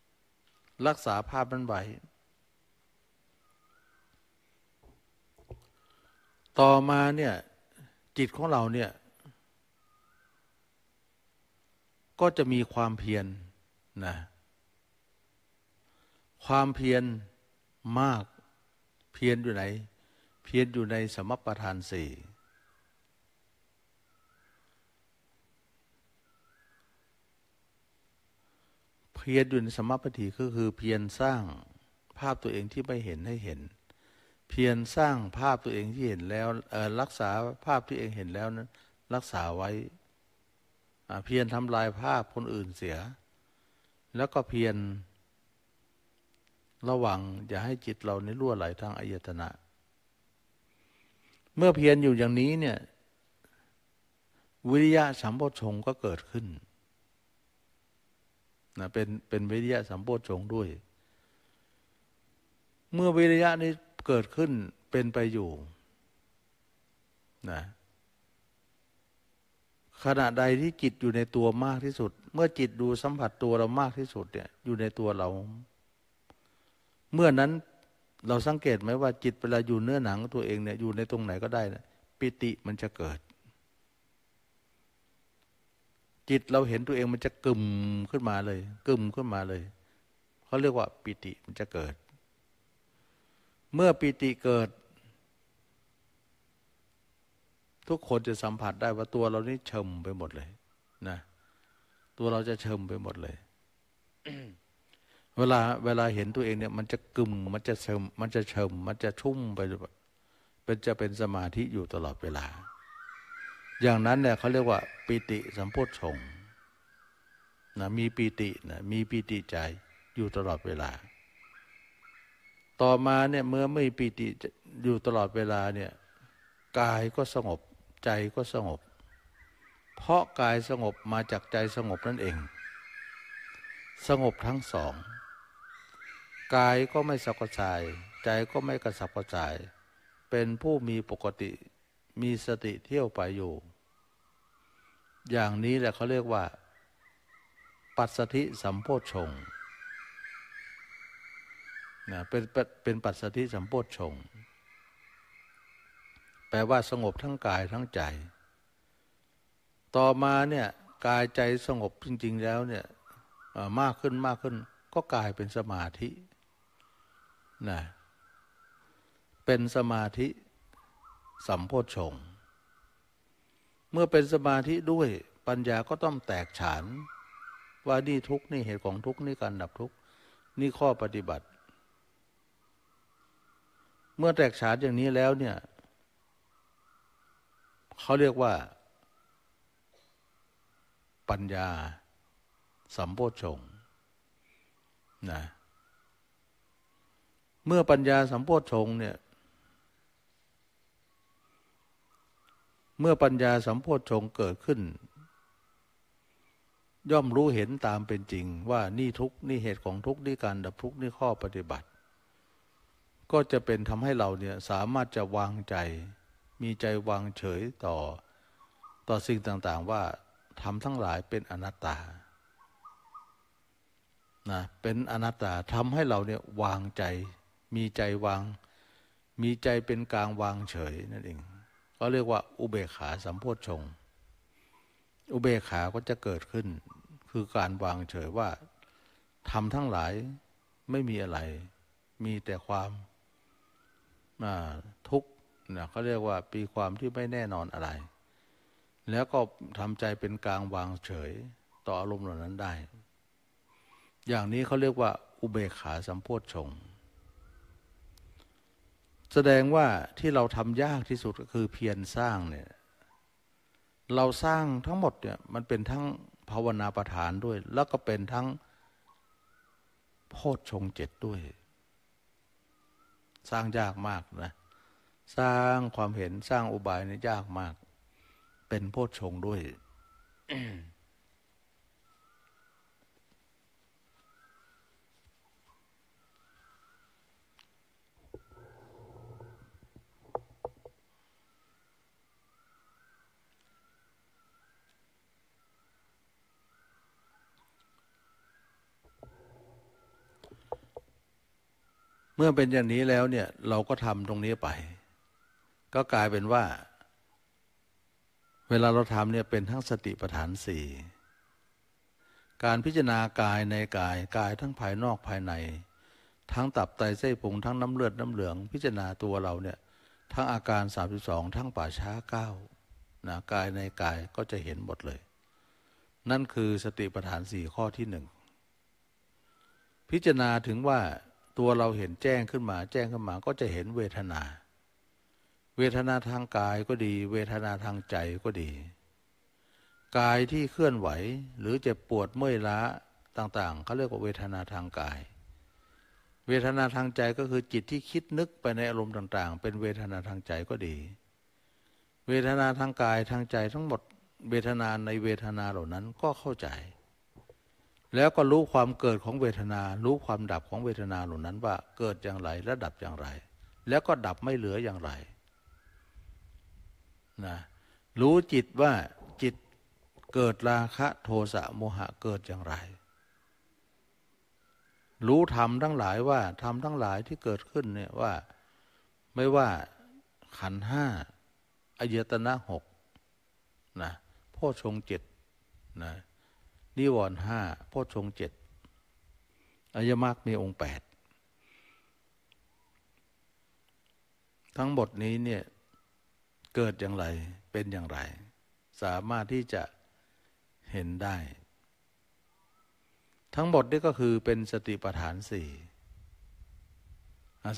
ๆ รักษาภาพนั้นไว้ต่อมาเนี่ย จิตของเราเนี่ย ก็จะมีความเพียรนนะความเพียรมากเพียรอยู่ไหน เพียรอยู่ในสมปทานสี่เพียรอยู่ในสมปฏิก็คือ เพียรสร้างภาพตัวเองที่ไม่เห็นให้เห็น เพียรสร้างภาพตัวเองที่เห็นแล้วรักษาภาพที่เองเห็นแล้วนั้นรักษาไว้ เพียรทำลายภาพคนอื่นเสีย แล้วก็เพียรระวังอย่าให้จิตเราในรั่วไหลทางอายตนะ เมื่อเพียรอยู่อย่างนี้เนี่ย วิริยะสัมโพชงก็เกิดขึ้นนะเป็นเป็นวิริยะสัมโพชงด้วย เมื่อวิริยะนี้เกิดขึ้นเป็นไปอยู่นะขณะใดที่จิตอยู่ในตัวมากที่สุด เมื่อจิตดูสัมผัสตัวเรามากที่สุดเนี่ยอยู่ในตัวเราเมื่อนั้นเราสังเกตไหม ว่าจิตเวลาอยู่เนื้อหนังตัวเองเนี่ยอยู่ในตรงไหนก็ได้นะปิติมันจะเกิด จิตเราเห็นตัวเองมันจะกลุ่มขึ้นมาเลยกลุ่มขึ้นมาเลยเขาเรียกว่าปิติมันจะเกิด เมื่อปิติเกิด ทุกคนจะสัมผัสได้ว่าตัวเรานี่เฉมไปหมดเลย นะ ตัวเราจะเฉมไปหมดเลยเวลาเวลาเห็นตัวเองเนี่ยมันจะกึมมันจะเฉมมันจะเฉมมันจะชุ่มไป เป็นจะเป็นสมาธิอยู่ตลอดเวลา อย่างนั้นเนี่ยเขาเรียกว่า ปิติสัมโพชงนะมีปิตินะมีปิติใจอยู่ตลอดเวลา ต่อมาเนี่ยเมื่อไม่ปิติอยู่ตลอดเวลาเนี่ยกายก็สงบใจก็สงบ เพราะกายสงบมาจากใจสงบนั่นเอง สงบทั้งสองกายก็ไม่สับกระส่ายใจก็ไม่กระสับกระส่าย เป็นผู้มีปกติมีสติเที่ยวไปอยู่ อย่างนี้แหละเขาเรียกว่า ปัสสธิสัมโพชงนะเป็นเป็นปัสสธิสัมโพชงแปลว่าสงบทั้งกายทั้งใจ ต่อมาเนี่ยกายใจสงบจริง ๆแล้วเนี่ยมากขึ้นมากขึ้น ก็กลายเป็นสมาธินะเป็นสมาธิ สัมโพชง เมื่อเป็นสมาธิด้วยปัญญาก็ต้องแตกฉาน ว่านี่ทุกนี่เหตุของทุกนี่การดับทุกนี่ข้อปฏิบัติ เมื่อแตกฉานอย่างนี้แล้วเนี่ยเขาเรียกว่า ปัญญา สัมโพชงนะเมื่อปัญญาสัมโพชงเนี่ย เมื่อปัญญาสัมโพชงเกิดขึ้น ย่อมรู้เห็นตามเป็นจริงว่านี่ทุกนี่เหตุของทุกนี่การดับทุกนี่ข้อปฏิบัติ ก็จะเป็นทำให้เราเนี่ยสามารถจะวางใจมีใจวางเฉยต่อ ต่อสิ่งต่างๆ ว่าทำทั้งหลายเป็นอนัตตานะเป็นอนัตตาทำให้เราเนี่ยวางใจมีใจวางมีใจเป็นกลางวางเฉยนั่นเองก็เรียกว่าอุเบกขาสัมโพชฌงอุเบกขาก็จะเกิดขึ้น คือการวางเฉยว่าทำทั้งหลายไม่มีอะไร มีแต่ความทุกข์นะเขาเรียกว่าปีความที่ไม่แน่นอนอะไร แล้วก็ทำใจเป็นกลางวางเฉยต่ออารมณ์เหล่านั้นได้ อย่างนี้เขาเรียกว่า อุเบกขาสัมโพชฌงค์แสดงว่าที่เราทำยากที่สุดก็คือเพียรสร้างเนี่ยเราสร้างทั้งหมด เนี่ย มันเป็นทั้งภาวนาประฐานด้วย แล้วก็เป็นทั้ง โพชฌงเจ็ดด้วย สร้างยากมากนะสร้างความเห็นสร้างอุบายนี่ยากมาก เป็นโพชฌงด้วยเมื่อเป็นอย่างนี้แล้วเนี่ยเราก็ทำตรงนี้ไป ก็กลายเป็นว่า เวลาเราทำเนี่ย เป็นทั้งสติปัฏฐานสี่การพิจารณากายในกาย กายทั้งภายนอกภายใน ทั้งตับไตเส้พุงทั้งน้ำเลือดน้ำเหลือง พิจารณาตัวเราเนี่ย ทั้งอาการ 32 ทั้งป่าช้าเก้านะกายในกายก็จะเห็นหมดเลย นั่นคือสติปัฏฐานสี่ข้อที่หนึ่ง พิจารณาถึงว่าตัวเราเห็นแจ้งขึ้นมาแจ้งขึ้นมา ก็จะเห็นเวทนา เวทนาทางกายก็ดีเวทนาทางใจก็ดี กายที่เคลื่อนไหวหรือเจ็บปวดเมื่อยล้าต่างๆ เขาเรียกว่าเวทนาทางกาย เวทนาทางใจก็คือจิตที่คิดนึกไปในอารมณ์ต่าง ๆ เป็นเวทนาทางใจก็ดี เวทนาทางกายทางใจทั้งหมดเวทนาในเวทนาเหล่านั้นก็เข้าใจแล้วก็รู้ความเกิดของเวทนา รู้ความดับของเวทนาเหล่านั้นว่าเกิดอย่างไรและดับอย่างไร แล้วก็ดับไม่เหลืออย่างไร นะ รู้จิตว่าจิตเกิดราคะโทสะโมหะเกิดอย่างไร รู้ธรรมทั้งหลายว่าธรรมทั้งหลายที่เกิดขึ้นเนี่ยว่าไม่ว่าขันห้าอายตนะหกนะพ่อชงเจ็ดนะนิวรณ์ห้าโพชงเจ็ดอายมรรคมีองค์แปดทั้งหมดนี้เนี่ยเกิดอย่างไรเป็นอย่างไร สามารถที่จะเห็นได้ ทั้งหมดนี่ก็คือเป็นสติปัฏฐานสี่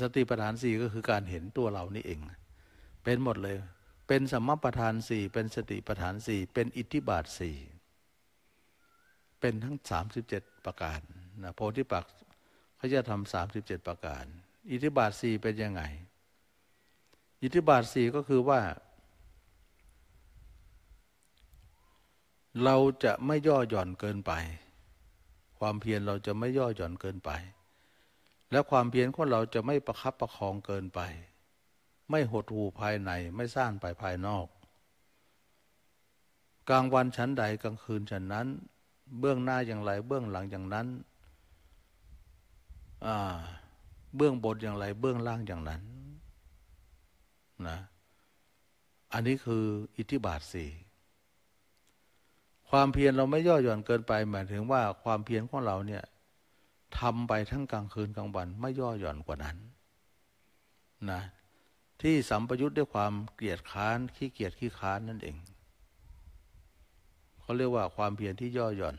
สติปัฏฐานสี่ก็คือการเห็นตัวเรานี่เอง เป็นหมดเลย เป็นสัมมาปัฏฐานสี่เป็นสติปัฏฐานสี่เป็นอิทธิบาทสี่เป็นทั้งสสามิบเจ็ดประการนะโพธิปักษ์เขาจะทำสามสิบเจ็ดประการ อิทธิบาทสี่เป็นยังไง อิทธิบาทสี่ก็คือว่า เราจะไม่ย่อหย่อนเกินไป ความเพียรเราจะไม่ย่อหย่อนเกินไป และความเพียรของเราจะไม่ประคับประคองเกินไป ไม่หดหู่ภายใน ไม่สร้างไปภายนอก กลางวันชั้นใดกลางคืนชั้นนั้นเบื้องหน้าอย่างไร เบื้องหลังอย่างนั้นเบื้องบนอย่างไร เบื้องล่างอย่างนั้น นะ อันนี้คืออิทธิบาทสี่ ความเพียรเราไม่ย่อหย่อนเกินไป หมายถึงว่าความเพียรของเราเนี่ยทำไปทั้งกลางคืนกลางวันไม่ย่อหย่อนกว่านั้น นะ ที่สัมปยุทธ์ด้วยความเกลียดค้านขี้เกียจขี้ค้านนั่นเองเขาเรียกว่าความเพียรที่ย่อหย่อน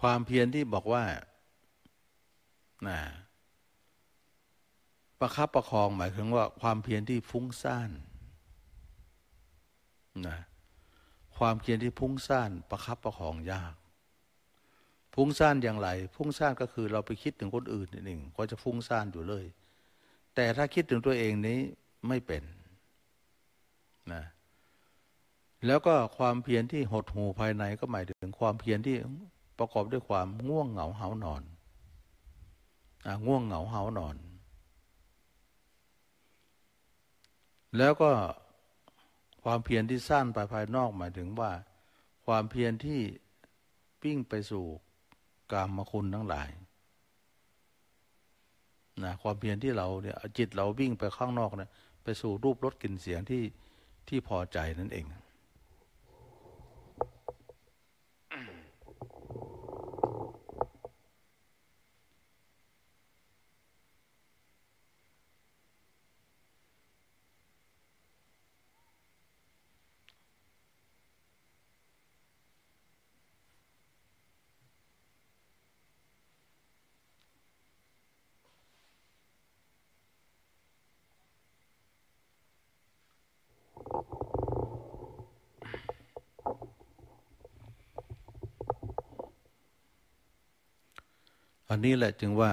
ความเพียรที่บอกว่า นะ ประคับประคองหมายถึงว่าความเพียรที่ฟุ้งซ่าน นะ ความเพียรที่ฟุ้งซ่าน ประคับประคองยาก ฟุ้งซ่านอย่างไร ฟุ้งซ่านก็คือเราไปคิดถึงคนอื่นนิดหนึ่งก็จะฟุ้งซ่านอยู่เลยแต่ถ้าคิดถึงตัวเองนี้ไม่เป็นนะแล้วก็ความเพียรที่หดหูภายในก็หมายถึงความเพียรที่ประกอบด้วยความง่วงเหงาเหานอนง่วงเหงาเหานอน แล้วก็ความเพียรที่สั้นไปภายนอกหมายถึงว่า ความเพียรที่ปิ้งไปสู่กามคุณทั้งหลายนะความเพียรที่เราเนี่ยจิตเราวิ่งไปข้างนอกเนี่ยไปสู่รูปรสกลิ่นเสียงที่ที่พอใจนั่นเองันนี้แหละจึงว่า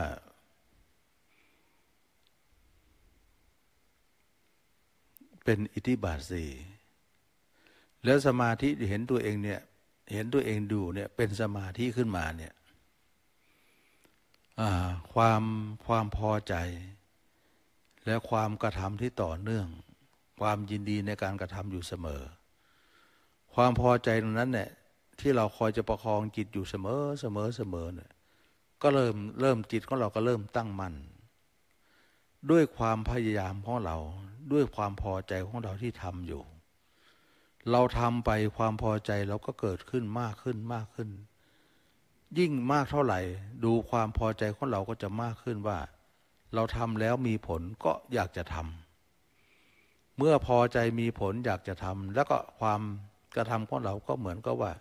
เป็นอิทธิบาทสี่แล้วสมาธิเห็นตัวเองเนี่ยเห็นตัวเองดูเนี่ยเป็นสมาธิขึ้นมาเนี่ยความความพอใจ และความกระทำที่ต่อเนื่อง ความยินดีในการกระทำอยู่เสมอ ความพอใจตรงนั้นเนี่ย ที่เราคอยจะประคองจิตอยู่เสมอเสมอเสมอเนี่ยก็เริ่ม เริ่มจิตของเราก็เริ่มตั้งมั่นด้วยความพยายามของเรา ด้วยความพอใจของเราที่ทำอยู่ เราทำไปความพอใจเราก็เกิดขึ้นมากขึ้นมากขึ้น ยิ่งมากเท่าไหร่ ดูความพอใจของเราก็จะมากขึ้นว่า เราทำแล้วมีผลก็อยากจะทำเมื่อพอใจมีผลอยากจะทำแล้วก็ความกระทำของเราก็เหมือนกับว่า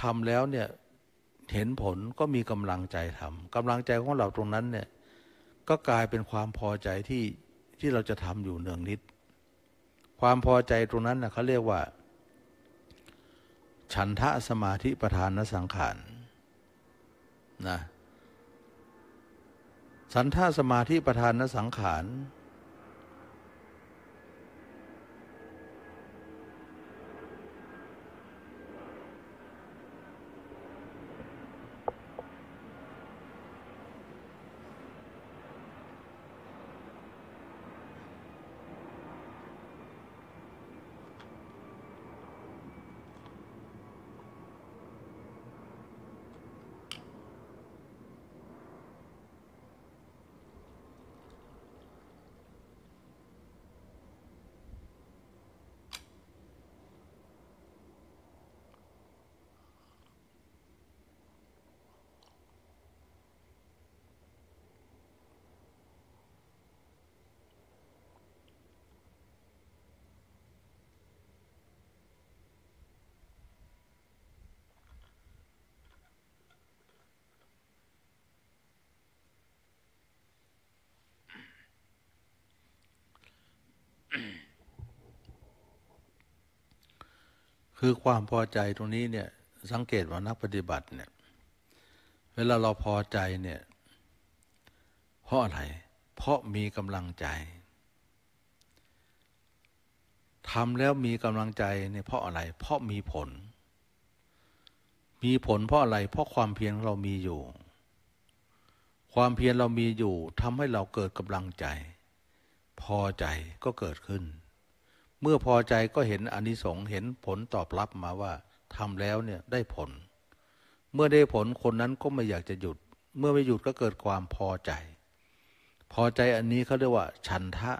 ทำแล้วเนี่ยเห็นผลก็มีกำลังใจทำกำลังใจของเราตรงนั้นเนี่ย ก็กลายเป็นความพอใจที่ ที่เราจะทำอยู่เนืองนิด ความพอใจตรงนั้นนะเขาเรียกว่า ฉันทะสมาธิประธานสังขารนะฉันทาสมาธิประธานสังขารคือความพอใจตรงนี้เนี่ย สังเกตว่านักปฏิบัติเนี่ย เวลาเราพอใจเนี่ย เพราะอะไร เพราะมีกำลังใจทำแล้วมีกำลังใจเนี่ยเพราะอะไร เพราะมีผล มีผลเพราะอะไร เพราะความเพียรเรามีอยู่ ความเพียรเรามีอยู่ทำให้เราเกิดกำลังใจ พอใจก็เกิดขึ้นเมื่อพอใจก็เห็นอนิสงส์เห็นผลตอบรับมาว่าทำแล้วเนี่ยได้ผล เมื่อได้ผลคนนั้นก็ไม่อยากจะหยุด เมื่อไม่หยุดก็เกิดความพอใจ พอใจอันนี้เขาเรียกว่าฉันทะ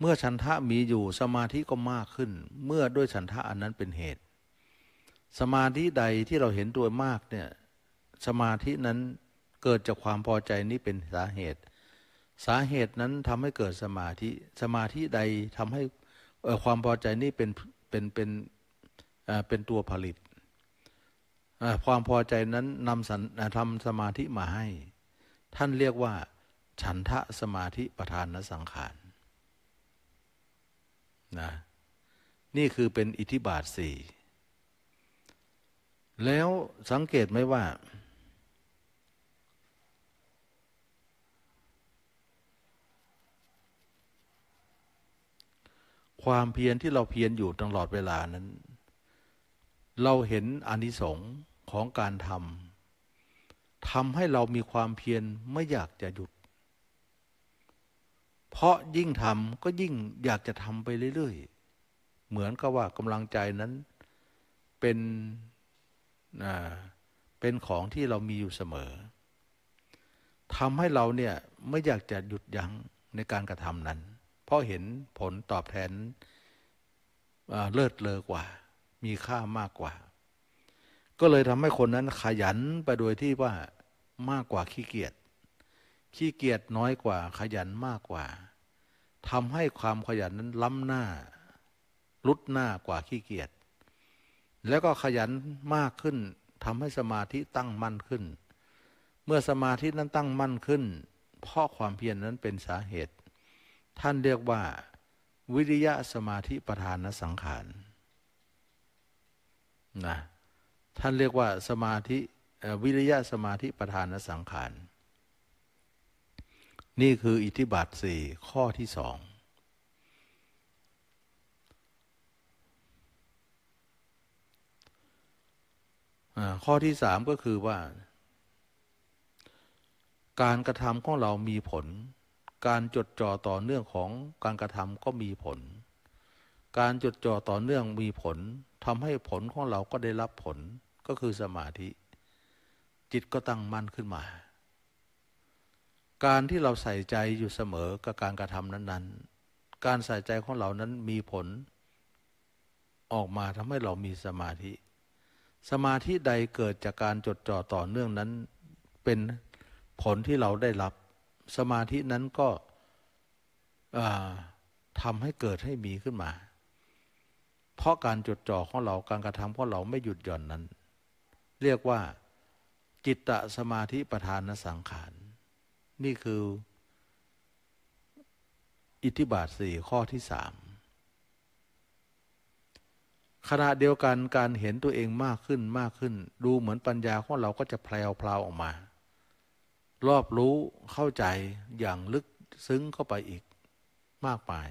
เมื่อฉันทะมีอยู่สมาธิก็มากขึ้น เมื่อด้วยฉันทะอันนั้นเป็นเหตุ สมาธิใดที่เราเห็นตัวมากเนี่ยสมาธินั้นเกิดจากความพอใจนี้เป็นสาเหตุสาเหตุนั้นทำให้เกิดสมาธิ สมาธิใดทำให้ความพอใจนี่เป็นเป็นเป็นเป็นตัวผลิต ความพอใจนั้นนำสันทำสมาธิมาให้ ท่านเรียกว่าฉันทะสมาธิประธานนสังขารนะนี่คือเป็นอิทธิบาทสี่แล้วสังเกตไหมว่าความเพียรที่เราเพียรอยู่ตลอดเวลานั้น เราเห็นอนิสงค์ของการทำทำให้เรามีความเพียรไม่อยากจะหยุด เพราะยิ่งทำก็ยิ่งอยากจะทำไปเรื่อย ๆ เหมือนกับว่ากำลังใจนั้นเป็นเป็นของที่เรามีอยู่เสมอทำให้เราเนี่ย ไม่อยากจะหยุดยั้งในการกระทำนั้นราะเห็นผลตอบแทนเลิศเลอกว่า มีค่ามากกว่า ก็เลยทำให้คนนั้นขยันไปโดยที่ว่ามากกว่าขี้เกียจขี้เกียจน้อยกว่าขยันมากกว่าทำให้ความขยันนั้นล้ำหน้า ลุดหน้ากว่าขี้เกียจแล้วก็ขยันมากขึ้นทำให้สมาธิตั้งมั่นขึ้น เมื่อสมาธินั้นตั้งมั่นขึ้น เพราะความเพียรนนั้นเป็นสาเหตุท่านเรียกว่าวิริยะสมาธิประธานสังขารนะท่านเรียกว่าสมาธิวิริยะสมาธิประธานสังขารนี่คืออิทธิบาทสี่ข้อที่สองข้อที่สามก็คือว่าการกระทำของเรามีผลการจดจ่อต่อเนื่องของการกระทำก็มีผล การจดจ่อต่อเนื่องมีผล ทำให้ผลของเราก็ได้รับผลก็คือสมาธิ จิตก็ตั้งมั่นขึ้นมา การที่เราใส่ใจอยู่เสมอกับการกระทำนั้น ๆ การใส่ใจของเรานั้นมีผล ออกมาทำให้เรามีสมาธิ สมาธิใดเกิดจากการจดจ่อต่อเนื่องนั้นเป็นผลที่เราได้รับสมาธินั้นก็ทำให้เกิดให้มีขึ้นมา เพราะการจดจ่อของเราการกระทำของเราไม่หยุดหย่อนนั้น เรียกว่า จิตตสมาธิประธานสังขาร นี่คือ อิทธิบาทสี่ข้อที่สามขณะเดียวกันการเห็นตัวเองมากขึ้นมากขึ้น ดูเหมือนปัญญาของเราก็จะแพลวพลาวออกมารอบรู้เข้าใจอย่างลึกซึ้งเข้าไปอีกมากมาย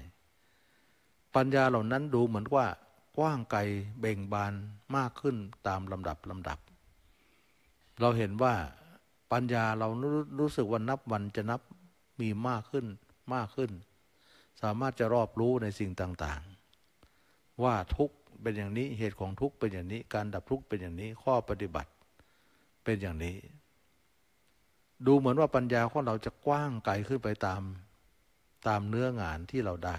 ปัญญาเหล่านั้นดูเหมือนว่า กว้างไกลเบ่งบานมากขึ้นตามลำดับลาดับ เราเห็นว่าปัญญาเรารู้สึกว่านับวันจะนับมีมากขึ้นมากขึ้น สามารถจะรอบรู้ในสิ่งต่าง ๆ ว่าทุกเป็นอย่างนี้เหตุของทุกเป็นอย่างนี้ การดับทุกเป็นอย่างนี้ ข้อปฏิบัติเป็นอย่างนี้ดูเหมือนว่าปัญญาของเราจะกว้างไกลขึ้นไปตามตามเนื้องานที่เราได้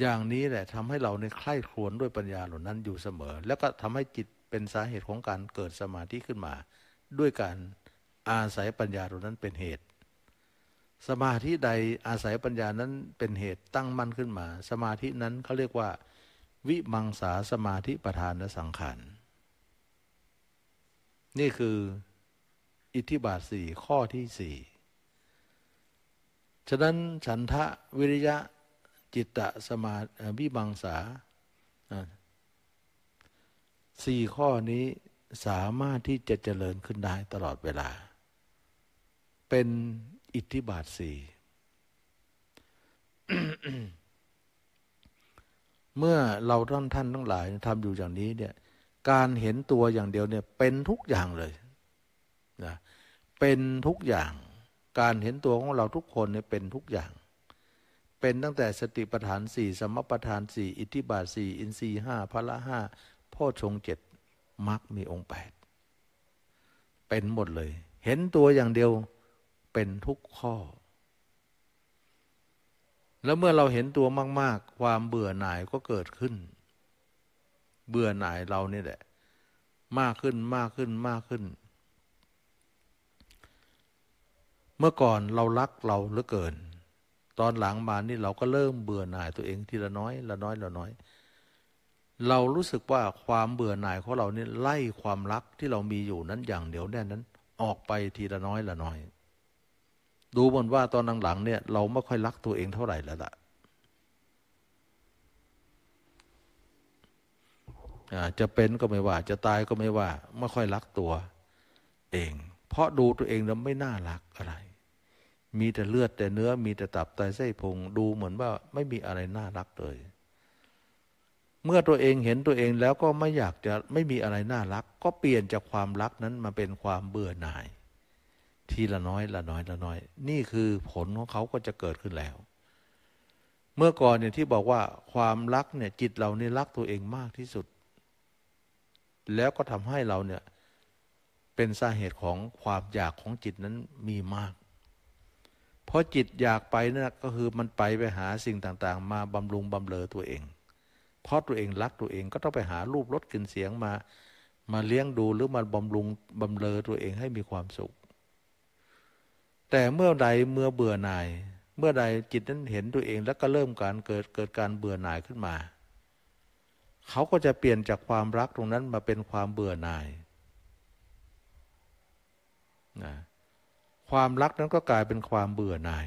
อย่างนี้แหละทำให้เราในใคร่ครวนด้วยปัญญาเหล่านั้นอยู่เสมอ แล้วก็ทำให้จิตเป็นสาเหตุของการเกิดสมาธิขึ้นมา ด้วยการอาศัยปัญญาเหล่านั้นเป็นเหตุ สมาธิใดอาศัยปัญญานั้นเป็นเหตุตั้งมั่นขึ้นมา สมาธินั้นเขาเรียกว่า วิมังสาสมาธิประธานและสังขารนี่คืออิทธิบาทสี่ข้อที่สี่ ฉะนั้นฉันทะ วิริยะจิตตะสมาวิบังสาสี่ข้อนี้สามารถที่จะเจริญขึ้นได้ตลอดเวลา เป็นอิทธิบาทสี่เมื่อเราท่านท่านทั้งหลายทำอยู่อย่างนี้เนี่ย การเห็นตัวอย่างเดียวเนี่ย เป็นทุกอย่างเลยนะเป็นทุกอย่างการเห็นตัวของเราทุกคนเนี่ยเป็นทุกอย่าง เป็นตั้งแต่สติปัฏฐานสี่สมปัฏฐานสี่อิทธิบาทสี่อินทรีห้าพละห้าพ่อชงเจ็ดมรกคมีองค์แปดเป็นหมดเลย เห็นตัวอย่างเดียวเป็นทุกข้อ แล้วเมื่อเราเห็นตัวมาก ๆ ความเบื่อหน่ายก็เกิดขึ้น เบื่อหน่ายเรานี่แหละ มากขึ้นมากขึ้นมากขึ้นนมื่อก่อนเรารักเราเหลือเกิน ตอนหลังมานี่เราก็เริ่มเบื่อหน่ายตัวเองทีละน้อย ละน้อย ละน้อย เรารู้สึกว่าความเบื่อหน่ายของเราเนี่ยไล่ความรักที่เรามีอยู่นั้นอย่างเดียวแน่นั้น ออกไปทีละน้อยละน้อย ดูบนว่าตอนหลังๆเนี่ย เราไม่ค่อยรักตัวเองเท่าไหร่แล้วล่ะจะเป็นก็ไม่ว่า จะตายก็ไม่ว่า ไม่ค่อยรักตัวเอง เพราะดูตัวเองแล้วไม่น่ารักอะไรมีแต่เลือดแต่เนื้อมีแต่ตับไตเส้พุง ดูเหมือนว่าไม่มีอะไรน่ารักเลย เมื่อตัวเองเห็นตัวเองแล้วก็ไม่อยากจะไม่มีอะไรน่ารัก ก็เปลี่ยนจากความรักนั้นมาเป็นความเบื่อหน่าย ทีละน้อยละน้อยละน้อย นี่คือผลของเขาก็จะเกิดขึ้นแล้ว เมื่อก่อนเนี่ยที่บอกว่าความรักเนี่ยจิตเราเนี่ยรักตัวเองมากที่สุด แล้วก็ทำให้เราเนี่ย เป็นสาเหตุของความอยากของจิตนั้นมีมากเพราะจิตอยากไปนั่นก็คือมันไปไปหาสิ่งต่าง ๆ มาบำรุงบำเลอตัวเองเพราะตัวเองรักตัวเองก็ต้องไปหารูปรสกลิ่นเสียงมา มาเลี้ยงดูหรือมาบำรุงบำเลอตัวเองให้มีความสุข แต่เมื่อใดเมื่อเบื่อหน่าย เมื่อใดจิตนั้นเห็นตัวเองแล้วก็เริ่มการเกิดเกิดการเบื่อหน่ายขึ้นมา เขาก็จะเปลี่ยนจากความรักตรงนั้นมาเป็นความเบื่อหน่าย นะความรักนั้นก็กลายเป็นความเบื่อหน่าย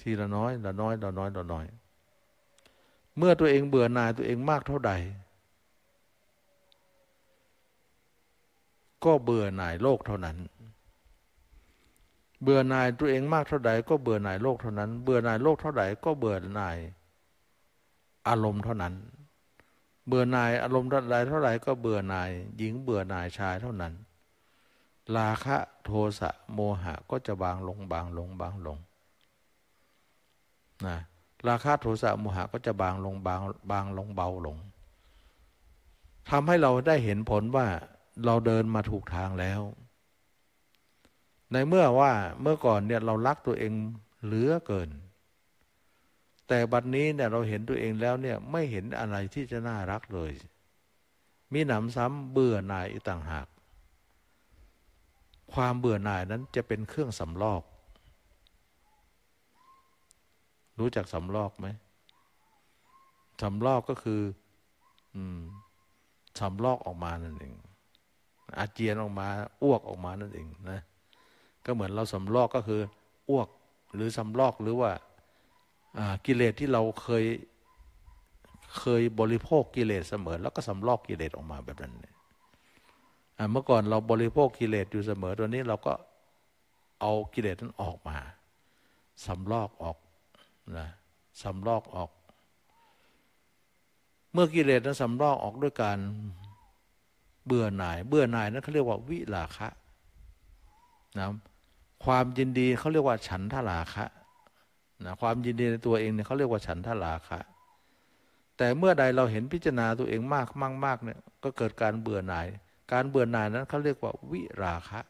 ทีละน้อย ละน้อย ละน้อย ละน้อย เมื่อตัวเองเบื่อหน่ายตัวเองมากเท่าใด ก็เบื่อหน่ายโลกเท่านั้น เบื่อหน่ายตัวเองมากเท่าใดก็เบื่อหน่ายโลกเท่านั้น เบื่อหน่ายโลกเท่าใดก็เบื่อหน่าย อารมณ์เท่านั้น เบื่อหน่ายอารมณ์ใดเท่าใดก็เบื่อหน่าย หญิงเบื่อหน่ายชายเท่านั้นราคะโทสะโมหะก็จะบางลงบางลง บางลงนะราคะโทสะโมหะก็จะบางลงบางบางลงเบาลงทำให้เราได้เห็นผลว่าเราเดินมาถูกทางแล้ว ในเมื่อว่าเมื่อก่อนเนี่ยเรารักตัวเองเหลือเกิน แต่บัดนี้เนี่ยเราเห็นตัวเองแล้วเนี่ยไม่เห็นอะไรที่จะน่ารักเลย มีหนำซ้ำเบื่อหน่ายต่างหากความเบื่อหน่ายนั้นจะเป็นเครื่องสำลอก รู้จักสำลอกไหม สำลอกก็คือ สำลอกออกมานั่นเองอาเจียนออกมา อ้วกออกมานั่นเองนะ ก็เหมือนเราสำลอกก็คืออ้วกหรือสำลอกหรือว่ากิเลสที่เราเคยเคยบริโภคกิเลสเสมอแล้วก็สำลอกกิเลสออกมาแบบนั้นเนี่ยเมื่อก่อนเราบริโภคกิเลสอยู่เสมอตัวนี้เราก็เอากิเลสนั้นออกมาสำลอกออกนะสำลอกออก เมื่อกิเลสนั้นสำลอกออกด้วยการเบื่อหน่าย เบื่อหน่ายนั้นเขาเรียกว่าวิลาคะนะความยินดีเขาเรียกว่าฉันทลาคะนะความยินดีในตัวเองเนี่ยเขาเรียกว่าฉันทลาคะ แต่เมื่อใดเราเห็นพิจารณาตัวเองมากมากมากเนี่ย ก็เกิดการเบื่อหน่ายการเบื่อหน่ายนั้นเขาเรียกว่า วิราคะ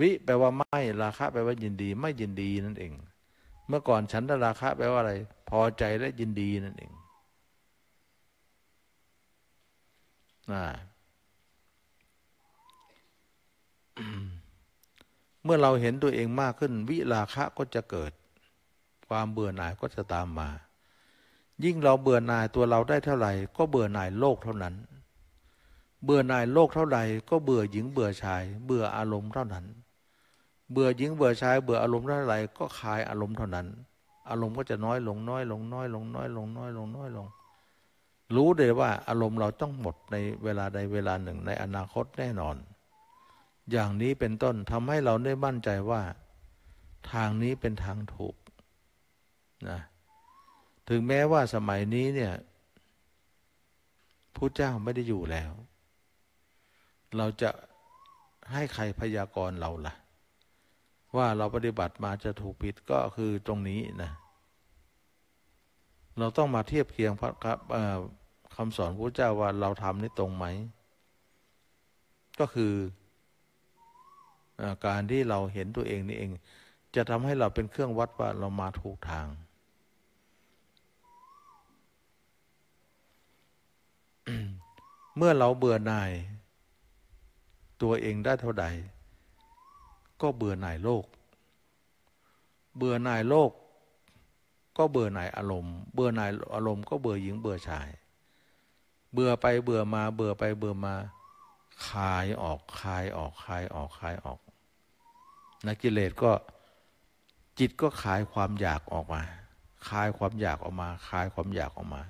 วิแปลว่าไม่ ราคะแปลว่ายินดี ไม่ยินดีนั่นเอง เมื่อก่อนฉันทราคะแปลว่าอะไร พอใจและยินดีนั่นเองนะเมื่อเราเห็นตัวเองมากขึ้น วิราคะก็จะเกิด ความเบื่อหน่ายก็จะตามมา ยิ่งเราเบื่อหน่ายตัวเราได้เท่าไหร่ก็เบื่อหน่ายโลกเท่านั้นเบื่อหน่ายโลกเท่าใดก็เบื่อหญิงเบื่อชาย เบื่ออารมณ์เท่านั้น เบื่อหญิงเบื่อชายเบื่ออารมณ์เท่าไรก็คลายอารมณ์เท่านั้น อารมณ์ก็จะน้อยลงน้อยลงน้อย ลงน้อย ลงน้อยลงน้อยลง รู้เลยว่าอารมณ์เราต้องหมดในเวลาใดเวลาหนึ่งในอนาคตแน่นอน อย่างนี้เป็นต้นทำให้เราได้มั่นใจว่าทางนี้เป็นทางถูกนะ ถึงแม้ว่าสมัยนี้เนี่ยพระเจ้าไม่ได้อยู่แล้วเราจะให้ใครพยากรเราล่ะ ว่าเราปฏิบัติมาจะถูกผิดก็คือตรงนี้นะเราต้องมาเทียบเคียงพระครับคำสอนพระเจ้าว่าเราทำนี่ตรงไหม ก็คือการที่เราเห็นตัวเองนี่เอง จะทำให้เราเป็นเครื่องวัดว่าเรามาถูกทาง เมื่อเราเบื่อหน่ายตัวเองได้เท่าใด ก็เบื่อหน่ายโลก เบื่อหน่ายโลก ก็เบื่อหน่ายอารมณ์ เบื่อหน่ายอารมณ์ก็เบื่อหญิงเบื่อชาย เบื่อไปเบื่อมาเบื่อไปเบื่อมา คายออกคายออกคายออกคายออกนักกิเลสก็จิตก็คายความอยากออกมาคายความอยากออกมา คายความอยากออกมา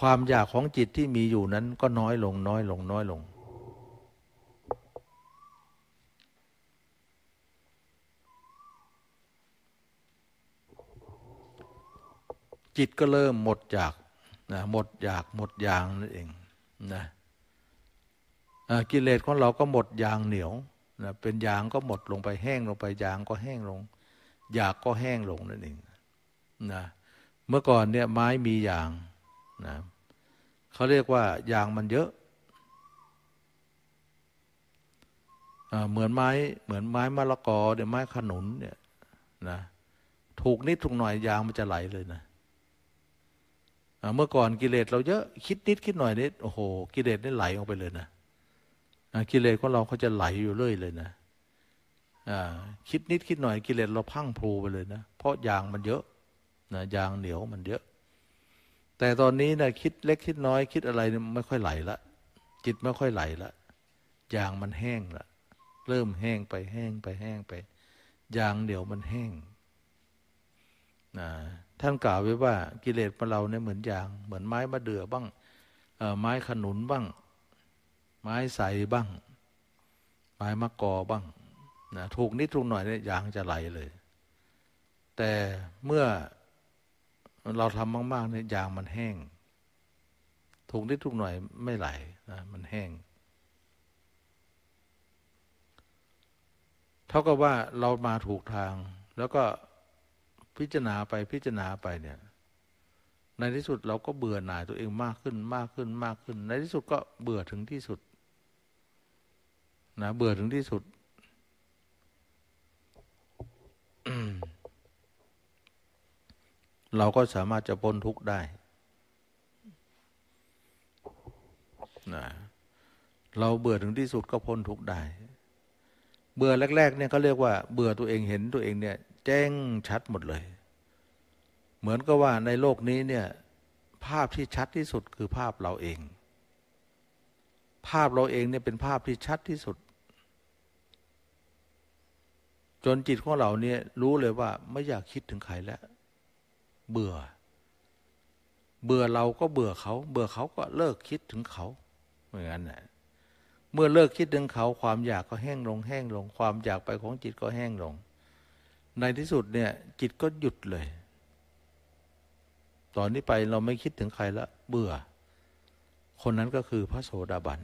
ความอยากของจิตที่มีอยู่นั้นก็น้อยลงน้อยลงน้อยลงจิตก็เริ่มหมดอยากนะหมดอยากหมดอย่างนั่นเอง นะกิเลสของเราก็หมดอย่างเหนียวนะเป็นอย่างก็หมดลงไปแห้งลงไปอย่างก็แห้งลง อยากก็แห้งลงนั่นเอง นะ เมื่อก่อนเนี่ยไม้มีอย่าง นะเขาเรียกว่าอย่างมันเยอะ เหมือนไม้เหมือนไม้มะละกอเดี๋ยวไม้ขนุนเนี่ย นะ ถูกนิดถูกหน่อยยางมันจะไหลเลยนะเมื่อก่อนกิเลสเราเยอะคิดนิดคิดหน่อยนิดโอ้โหกิเลสนี่ไหลออกไปเลยนะกิเลสของเราเขาจะไหลอยู่เรื่อยเลยนะคิดนิดคิดหน่อยกิเลสเราพังพลูไปเลยนะเพราะยางมันเยอะ นะยางเหนียวมันเยอะ แต่ตอนนี้นะคิดเล็กคิดน้อยคิดอะไรไม่ค่อยไหลละจิตไม่ค่อยไหลละยางมันแห้งละเริ่มแห้งไปแห้งไปแห้งไปยางเหนียวมันแห้งนะท่านกล่าวไว้ว่ากิเลสของเราเนี่ยเหมือนอย่าง เหมือนไม้มะเดื่อบ้างไม้ขนุนบ้าง ไม้ใสบ้างไม้มะกอบ้างนะถูกนิดถูกหน่อยเนี่ยยางจะไหลเลย แต่เมื่อเราทำมากๆเนี่ยยางมันแห้ง ถูกนิดถูกหน่อยไม่ไหลนะมันแห้ง เท่ากับว่าเรามาถูกทางแล้วก็พิจารณาไปพิจารณาไปเนี่ย ในที่สุดเราก็เบื่อหน่ายตัวเองมากขึ้นมากขึ้นมากขึ้น ในที่สุดก็เบื่อถึงที่สุด นะเบื่อถึงที่สุด เราก็สามารถจะพ้นทุกข์ได้นะเราเบื่อถึงที่สุดก็พ้นทุกข์ได้ เบื่อแรกๆ เนี่ยเขาเรียกว่าเบื่อตัวเองเห็นตัวเองเนี่ยแจ้งชัดหมดเลย เหมือนกับว่าในโลกนี้เนี่ย ภาพที่ชัดที่สุดคือภาพเราเอง ภาพเราเอง เนี่ยเป็นภาพที่ชัดที่สุด จนจิตของเราเนี่ยรู้เลยว่าไม่อยากคิดถึงใครแล้ว เบื่อ เบื่อเราก็เบื่อเขา เบื่อเขาก็เลิกคิดถึงเขา เหมือนกันนะเมื่อเลิกคิดถึงเขาความอยากก็แห้งลงแห้งลงความอยากไปของจิตก็แห้งลงในที่สุดเนี่ย จิตก็หยุดเลย ตอนนี้ไปเราไม่คิดถึงใครละเบื่อ คนนั้นก็คือพระโสดาบัน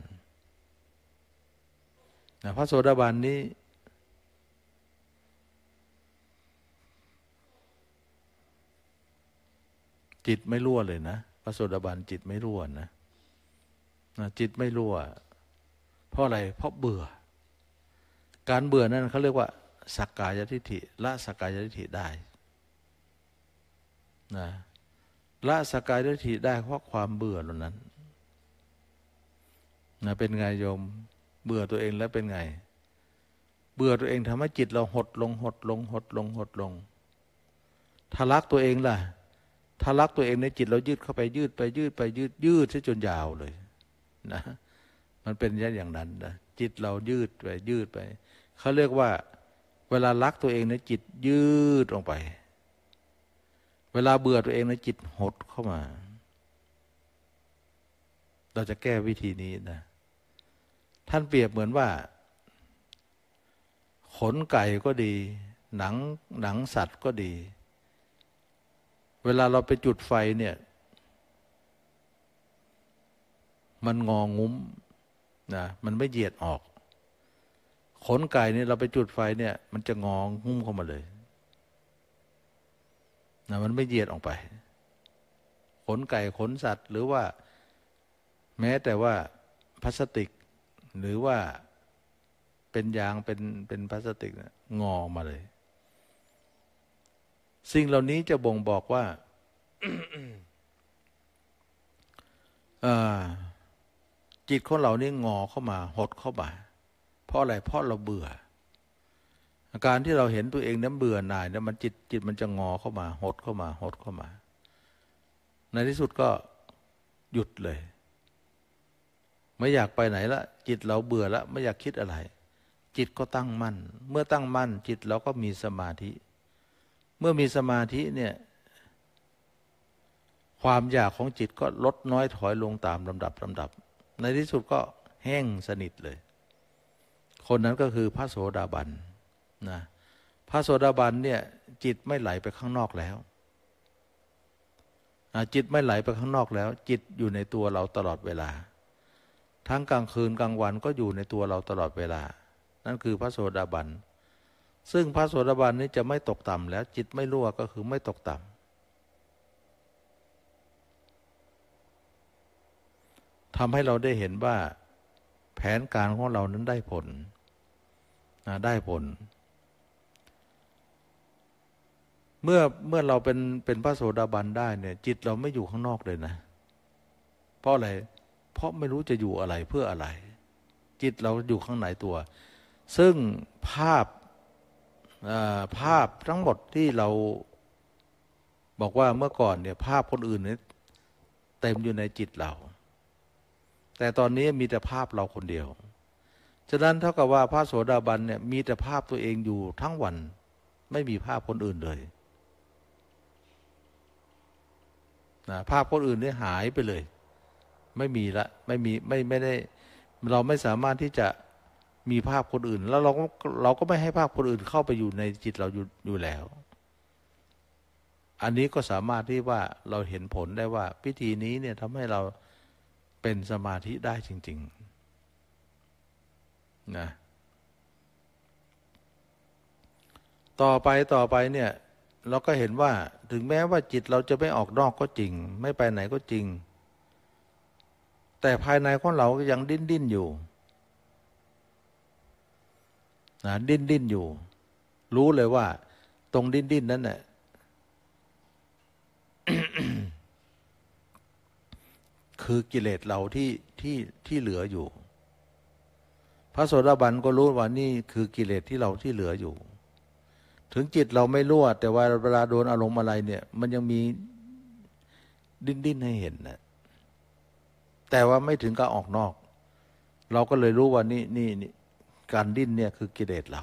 นะพระโสดาบันนี้ จิตไม่รั่วเลยนะพระโสดาบันจิตไม่รั่วนะนะ จิตไม่รั่วเพราะอะไรเพราะเบื่อ การเบื่อนั่นเขาเรียกว่าสักกายทิฏฐิละสักกายทิฏฐิได้นะละสกายทิฏฐิได้เพราะความเบื่อเหล่านั้นนะเป็นไงโยมเบื่อตัวเองแล้วเป็นไง เบื่อตัวเองทำให้จิตเราหดลงหดลงหดลงหดลงทะารักตัวเองล่ะทะารักตัวเอง ใน จิตเรายืดเข้าไปยืดไปยืดไปยืดยืดซะจนยาวเลยนะ มันเป็นอย่างนั้นนะจิตเรายืดไปยืดไปเขาเรียกว่าเวลารักตัวเองนจิตยืดลงไป เวลาเบื่อตัวเองนจิตหดเข้ามา เราจะแก้วิธีนี้นะ ท่านเปรียบเหมือนว่า ขนไก่ก็ดี หนังหนังสัตว์ก็ดี เวลาเราไปจุดไฟเนี่ย มันงองุ้มนะมันไม่เหยียดออกขนไก่เนี่ยเราไปจุดไฟเนี่ยมันจะงองงุ้มเข้ามาเลย นะมันไม่เยียดออกไป ขนไก่ขนสัตว์หรือว่า แม้แต่ว่าพลาสติก หรือว่าเป็นยางเป็นเป็นพลาสติกนะงอมาเลย สิ่งเหล่านี้จะบ่งบอกว่าจิตของเรานี่งอเข้ามา หดเข้ามาพราะอะไร เพราะเราเบื่อ อาการที่เราเห็นตัวเองนั้นเบื่อหน่ายนั้นมันจิตจิตมันจะงอเข้ามาหดเข้ามา หดเข้ามา ในที่สุดก็หยุดเลย ไม่อยากไปไหนละจิตเราเบื่อละไม่อยากคิดอะไร จิตก็ตั้งมั่น เมื่อตั้งมั่น จิตเราก็มีสมาธิ เมื่อมีสมาธิเนี่ยความอยากของจิตก็ลดน้อยถอยลงตามลำดับลาดับ ในที่สุดก็แห้งสนิทเลยคนนั้นก็คือพระโสดาบันนะ พระโสดาบันเนี่ยจิตไม่ไหลไปข้างนอกแล้ว จิตไม่ไหลไปข้างนอกแล้ว จิตอยู่ในตัวเราตลอดเวลา ทั้งกลางคืนกลางวันก็อยู่ในตัวเราตลอดเวลา นั่นคือพระโสดาบัน ซึ่งพระโสดาบันนี้จะไม่ตกต่ำแล้ว จิตไม่รั่วก็คือไม่ตกต่ำทำให้เราได้เห็นว่า แผนการของเรานั้นได้ผลนะได้ผลเมื่อเมื่อเราเป็นเป็นพระโสดาบันได้เนี่ย จิตเราไม่อยู่ข้างนอกเลยนะ เพราะอะไรเพราะไม่รู้จะอยู่อะไรเพื่ออะไร จิตเราอยู่ข้างในตัว ซึ่งภาพภาพทั้งหมดที่เราบอกว่าเมื่อก่อนเนี่ย ภาพคนอื่นเนี่ยเต็มอยู่ในจิตเราแต่ตอนนี้มีแต่ภาพเราคนเดียวฉะนั้นเท่ากับว่าพระโสดาบันเนี่ยมีแต่ภาพตัวเองอยู่ทั้งวัน ไม่มีภาพคนอื่นเลยนะภาพคนอื่นเนี่ยหายไปเลย ไม่มีละไม่มีไม่ไม่ได้เราไม่สามารถที่จะมีภาพคนอื่น แล้วเราก็เราก็ไม่ให้ภาพคนอื่นเข้าไปอยู่ในจิตเราอยู่อยู่แล้ว อันนี้ก็สามารถที่ว่าเราเห็นผลได้ว่า พิธีนี้เนี่ยทำให้เราเป็นสมาธิได้จริง ๆนะต่อไปต่อไปเนี่ย เราก็เห็นว่าถึงแม้ว่าจิตเราจะไม่ออกนอกก็จริง ไม่ไปไหนก็จริง แต่ภายในของเราก็ยังดิ้นดิ้นอยู่นะดิ้นดิ้นอยู่ รู้เลยว่า ตรงดิ้นดิ้นนั้นเนี่ยคือกิเลสเราที่ที่ที่เหลืออยู่พระโสดาบันก็รู้ว่านี่คือกิเลสที่เราที่เหลืออยู่ ถึงจิตเราไม่รั่วแต่ว่าเวลาโดนอารมณ์อะไรเนี่ย มันยังมีดิ้นดิ้นให้เห็นนะแต่ว่าไม่ถึงกับออกนอก เราก็เลยรู้ว่านี่นี่นี่การดิ้นเนี่ยคือกิเลสเรา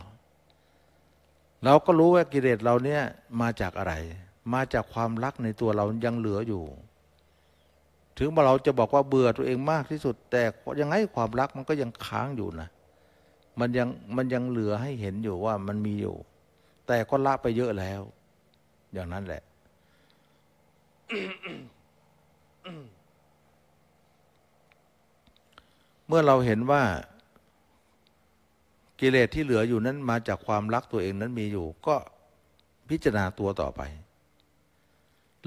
เราก็รู้ว่ากิเลสเราเนี่ยมาจากอะไร มาจากความรักในตัวเรายังเหลืออยู่ ถึงเราจะบอกว่าเบื่อตัวเองมากที่สุด แต่ยังไงความรักมันก็ยังค้างอยู่นะมันยังมันยังเหลือให้เห็นอยู่ว่ามันมีอยู่ แต่ก็ละไปเยอะแล้ว อย่างนั้นแหละเมื่อเราเห็นว่า กิเลสที่เหลืออยู่นั้นมาจากความรักตัวเองนั้นมีอยู่ก็พิจารณาตัวต่อไป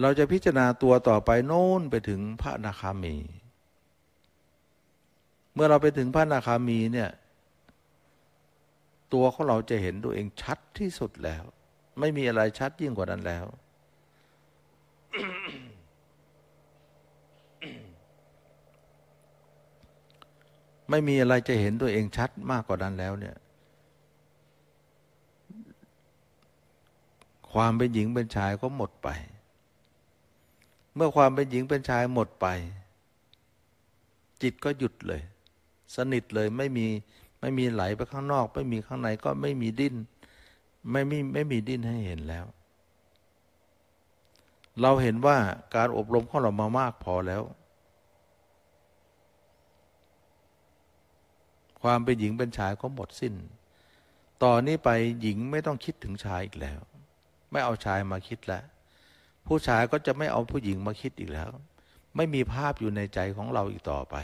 เราจะพิจารณาตัวต่อไปโน้นไปถึงพระนาคามี เมื่อเราไปถึงพระนาคามีเนี่ยตัวของเราจะเห็นตัวเองชัดที่สุดแล้ว ไม่มีอะไรชัดยิ่งกว่านั้นแล้วไม่มีอะไรจะเห็นตัวเองชัดมากกว่านั้นแล้ว เนี่ย ความเป็นหญิงเป็นชายก็หมดไป เมื่อความเป็นหญิงเป็นชายหมดไป จิตก็หยุดเลย สนิทเลยไม่มีไม่มีไหลไปข้างนอก ไม่มีข้างในก็ไม่มีดิ้นไม่มีไม่มีดิ้นให้เห็นแล้ว เราเห็นว่าการอบรมของเรามามากพอแล้ว ความเป็นหญิงเป็นชายก็หมดสิน้น ต่อนนี้ไปหญิงไม่ต้องคิดถึงชายอีกแล้ว ไม่เอาชายมาคิดแล้ว ผู้ชายก็จะไม่เอาผู้หญิงมาคิดอีกแล้ว ไม่มีภาพอยู่ในใจของเราอีกต่อไป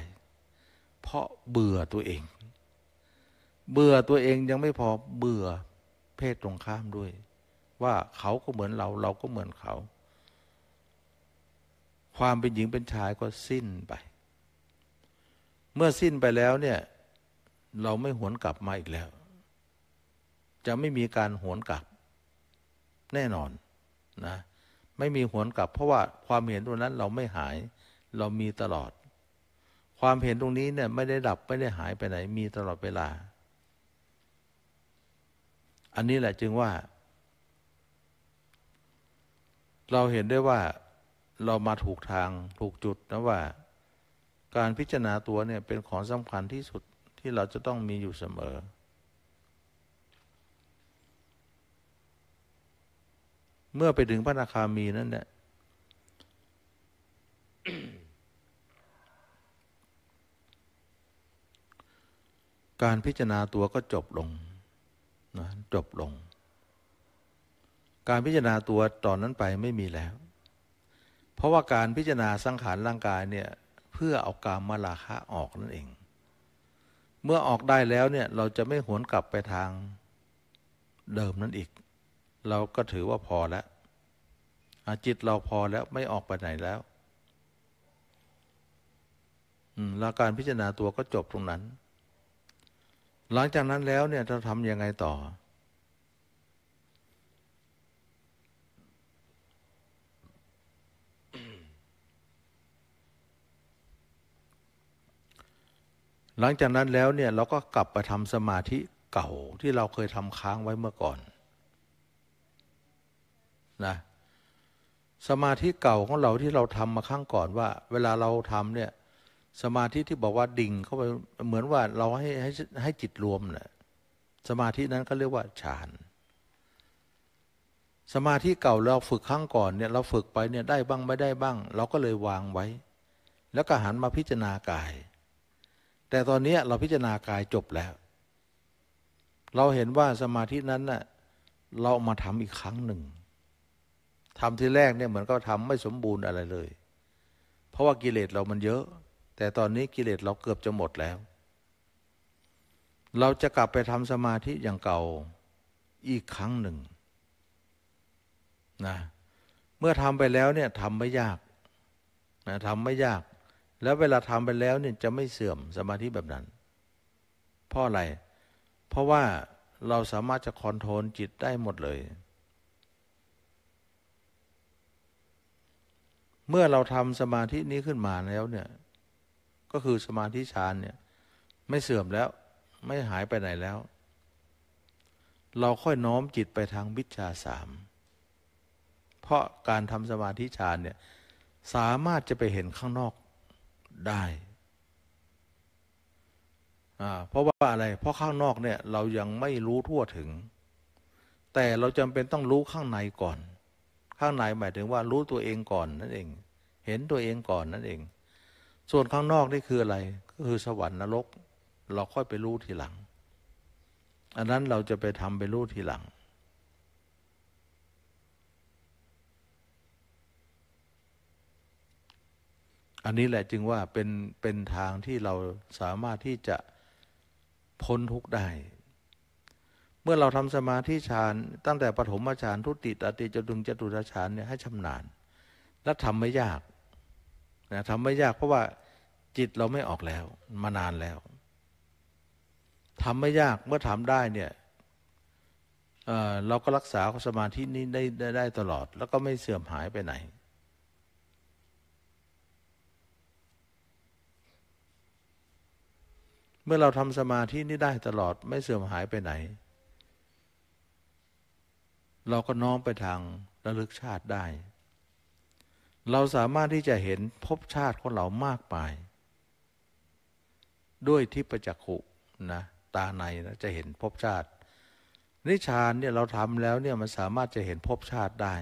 เพราะเบื่อตัวเองเบื่อตัวเองยังไม่พอเบื่อเพศตรงข้ามด้วย ว่าเขาก็เหมือนเรา เราก็เหมือนเขา ความเป็นหญิงเป็นชายก็สิ้นไป เมื่อสิ้นไปแล้วเนี่ย เราไม่หวนกลับมาอีกแล้ว จะไม่มีการหวนกลับแน่นอนนะ ไม่มีหวนกลับเพราะว่าความเห็นตรงนั้นเราไม่หาย เรามีตลอด ความเห็นตรงนี้เนี่ยไม่ได้ดับ ไม่ได้หายไปไหนมีตลอดเวลาอันนี้แหละจึงว่า เราเห็นได้ว่าเรามาถูกทางถูกจุดนะว่า การพิจารณาตัวเนี่ย เป็นของสำคัญที่สุดที่เราจะต้องมีอยู่เสมอ เมื่อไปถึงพระนาคามีนั่นเนี่ยการพิจารณาตัวก็จบลงนะจบลง การพิจารณาตัวตอนนั้นไปไม่มีแล้ว เพราะว่าการพิจารณาสังขารร่างกายเนี่ย เพื่อเอากามมาราคะออกนั่นเอง เมื่อออกได้แล้วเนี่ย เราจะไม่หวนกลับไปทางเดิมนั้นอีก เราก็ถือว่าพอแล้วจิตเราพอแล้วไม่ออกไปไหนแล้วแล้วการพิจารณาตัวก็จบตรงนั้นหลังจากนั้นแล้วเนี่ยเราทำยังไงต่อ หลังจากนั้นแล้วเนี่ย เราก็กลับไปทำสมาธิเก่าที่เราเคยทำค้างไว้เมื่อก่อนนะสมาธิเก่าของเราที่เราทำมาข้างก่อนว่า เวลาเราทำเนี่ยสมาธิที่บอกว่าดิ่งเข้าไปเหมือนว่าเราให้ให้ให้จิตรวมนห่ะสมาธินั้นก็เรียกว่าฌาน สมาธิเก่าเราฝึกครั้งก่อนเนี่ยเราฝึกไปเนี่ยได้บ้างไม่ได้บ้าง เราก็เลยวางไว้ แล้วก็หันมาพิจารณากาย แต่ตอนนี้เราพิจารณากายจบแล้ว เราเห็นว่าสมาธินั้นน่ะเรามาทำอีกครั้งหนึ่งทำที่แรกเนี่ยเหมือนก็ทำไม่สมบูรณ์อะไรเลย เพราะว่ากิเลสเรามันเยอะแต่ตอนนี้กิเลสเราเกือบจะหมดแล้ว เราจะกลับไปทำสมาธิอย่างเก่าอีกครั้งหนึ่งนะ เมื่อทำไปแล้วเนี่ยทำไม่ยากนะทำไม่ยาก แล้วเวลาทำไปแล้วเนี่ยจะไม่เสื่อมสมาธิแบบนั้น เพราะอะไร เพราะว่าเราสามารถจะคอนโทรลจิตได้หมดเลย เมื่อเราทำสมาธินี้ขึ้นมาแล้วเนี่ยก็คือสมาธิฌานเนี่ยไม่เสื่อมแล้วไม่หายไปไหนแล้ว เราค่อยน้อมจิตไปทางวิชาสาม เพราะการทำสมาธิฌานเนี่ย สามารถจะไปเห็นข้างนอกได้ เพราะว่าอะไร เพราะข้างนอกเนี่ยเรายังไม่รู้ทั่วถึง แต่เราจำเป็นต้องรู้ข้างในก่อน ข้างในหมายถึงว่ารู้ตัวเองก่อนนั่นเอง เห็นตัวเองก่อนนั่นเองส่วนข้างนอกนี่คืออะไร ก็คือสวรรค์นรก เราค่อยไปรู้ทีหลัง อันนั้นเราจะไปทำไปรู้ทีหลัง อันนี้แหละจึงว่าเป็นเป็นทางที่เราสามารถที่จะพ้นทุกข์ได้ เมื่อเราทำสมาธิฌานตั้งแต่ปฐมฌานทุติตติจตุงจตุตฌานเนี่ยให้ชำนาญ และทำไม่ยากนะทำไม่ยากเพราะว่าจิตเราไม่ออกแล้วมานานแล้วทำไม่ยากเมื่อทำได้เนี่ยเเราก็รักษาสมาธินี้ไดไดได้ตลอดแล้วก็ไม่เสื่อมหายไปไหน เมื่อเราทำสมาธินี้ได้ตลอดไม่เสื่อมหายไปไหน เราก็น้อมไปทางระลึกชาติได้เราสามารถที่จะเห็นภพชาติของเรามากไป ด้วยทิพประจักขุนะตาในนะจะเห็นภพชาติ นิชานเนี่ยเราทำแล้วเนี่ยมันสามารถจะเห็นภพชาติได้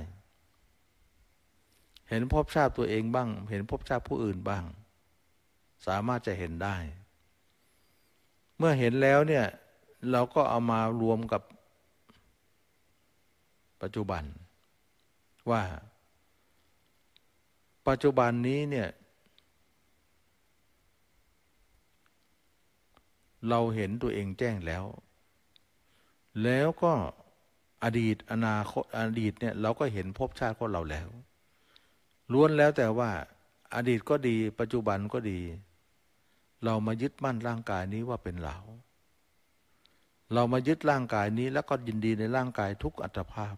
เห็นภพชาติตัวเองบ้าง เห็นภพชาติผู้อื่นบ้าง สามารถจะเห็นได้ เมื่อเห็นแล้วเนี่ย เราก็เอามารวมกับปัจจุบันว่าปัจจุบันนี้เนี่ย เราเห็นตัวเองแจ้งแล้ว แล้วก็อดีตอนาคตอดีตเนี่ยเราก็เห็นภพชาติของเราแล้วล้วนแล้วแต่ว่า อดีตก็ดี ปัจจุบันก็ดี เรามายึดมั่น ร่างกายนี้ว่าเป็นเรา เรามายึดร่างกายนี้แล้วก็ยินดีในร่างกายทุกอัตภาพ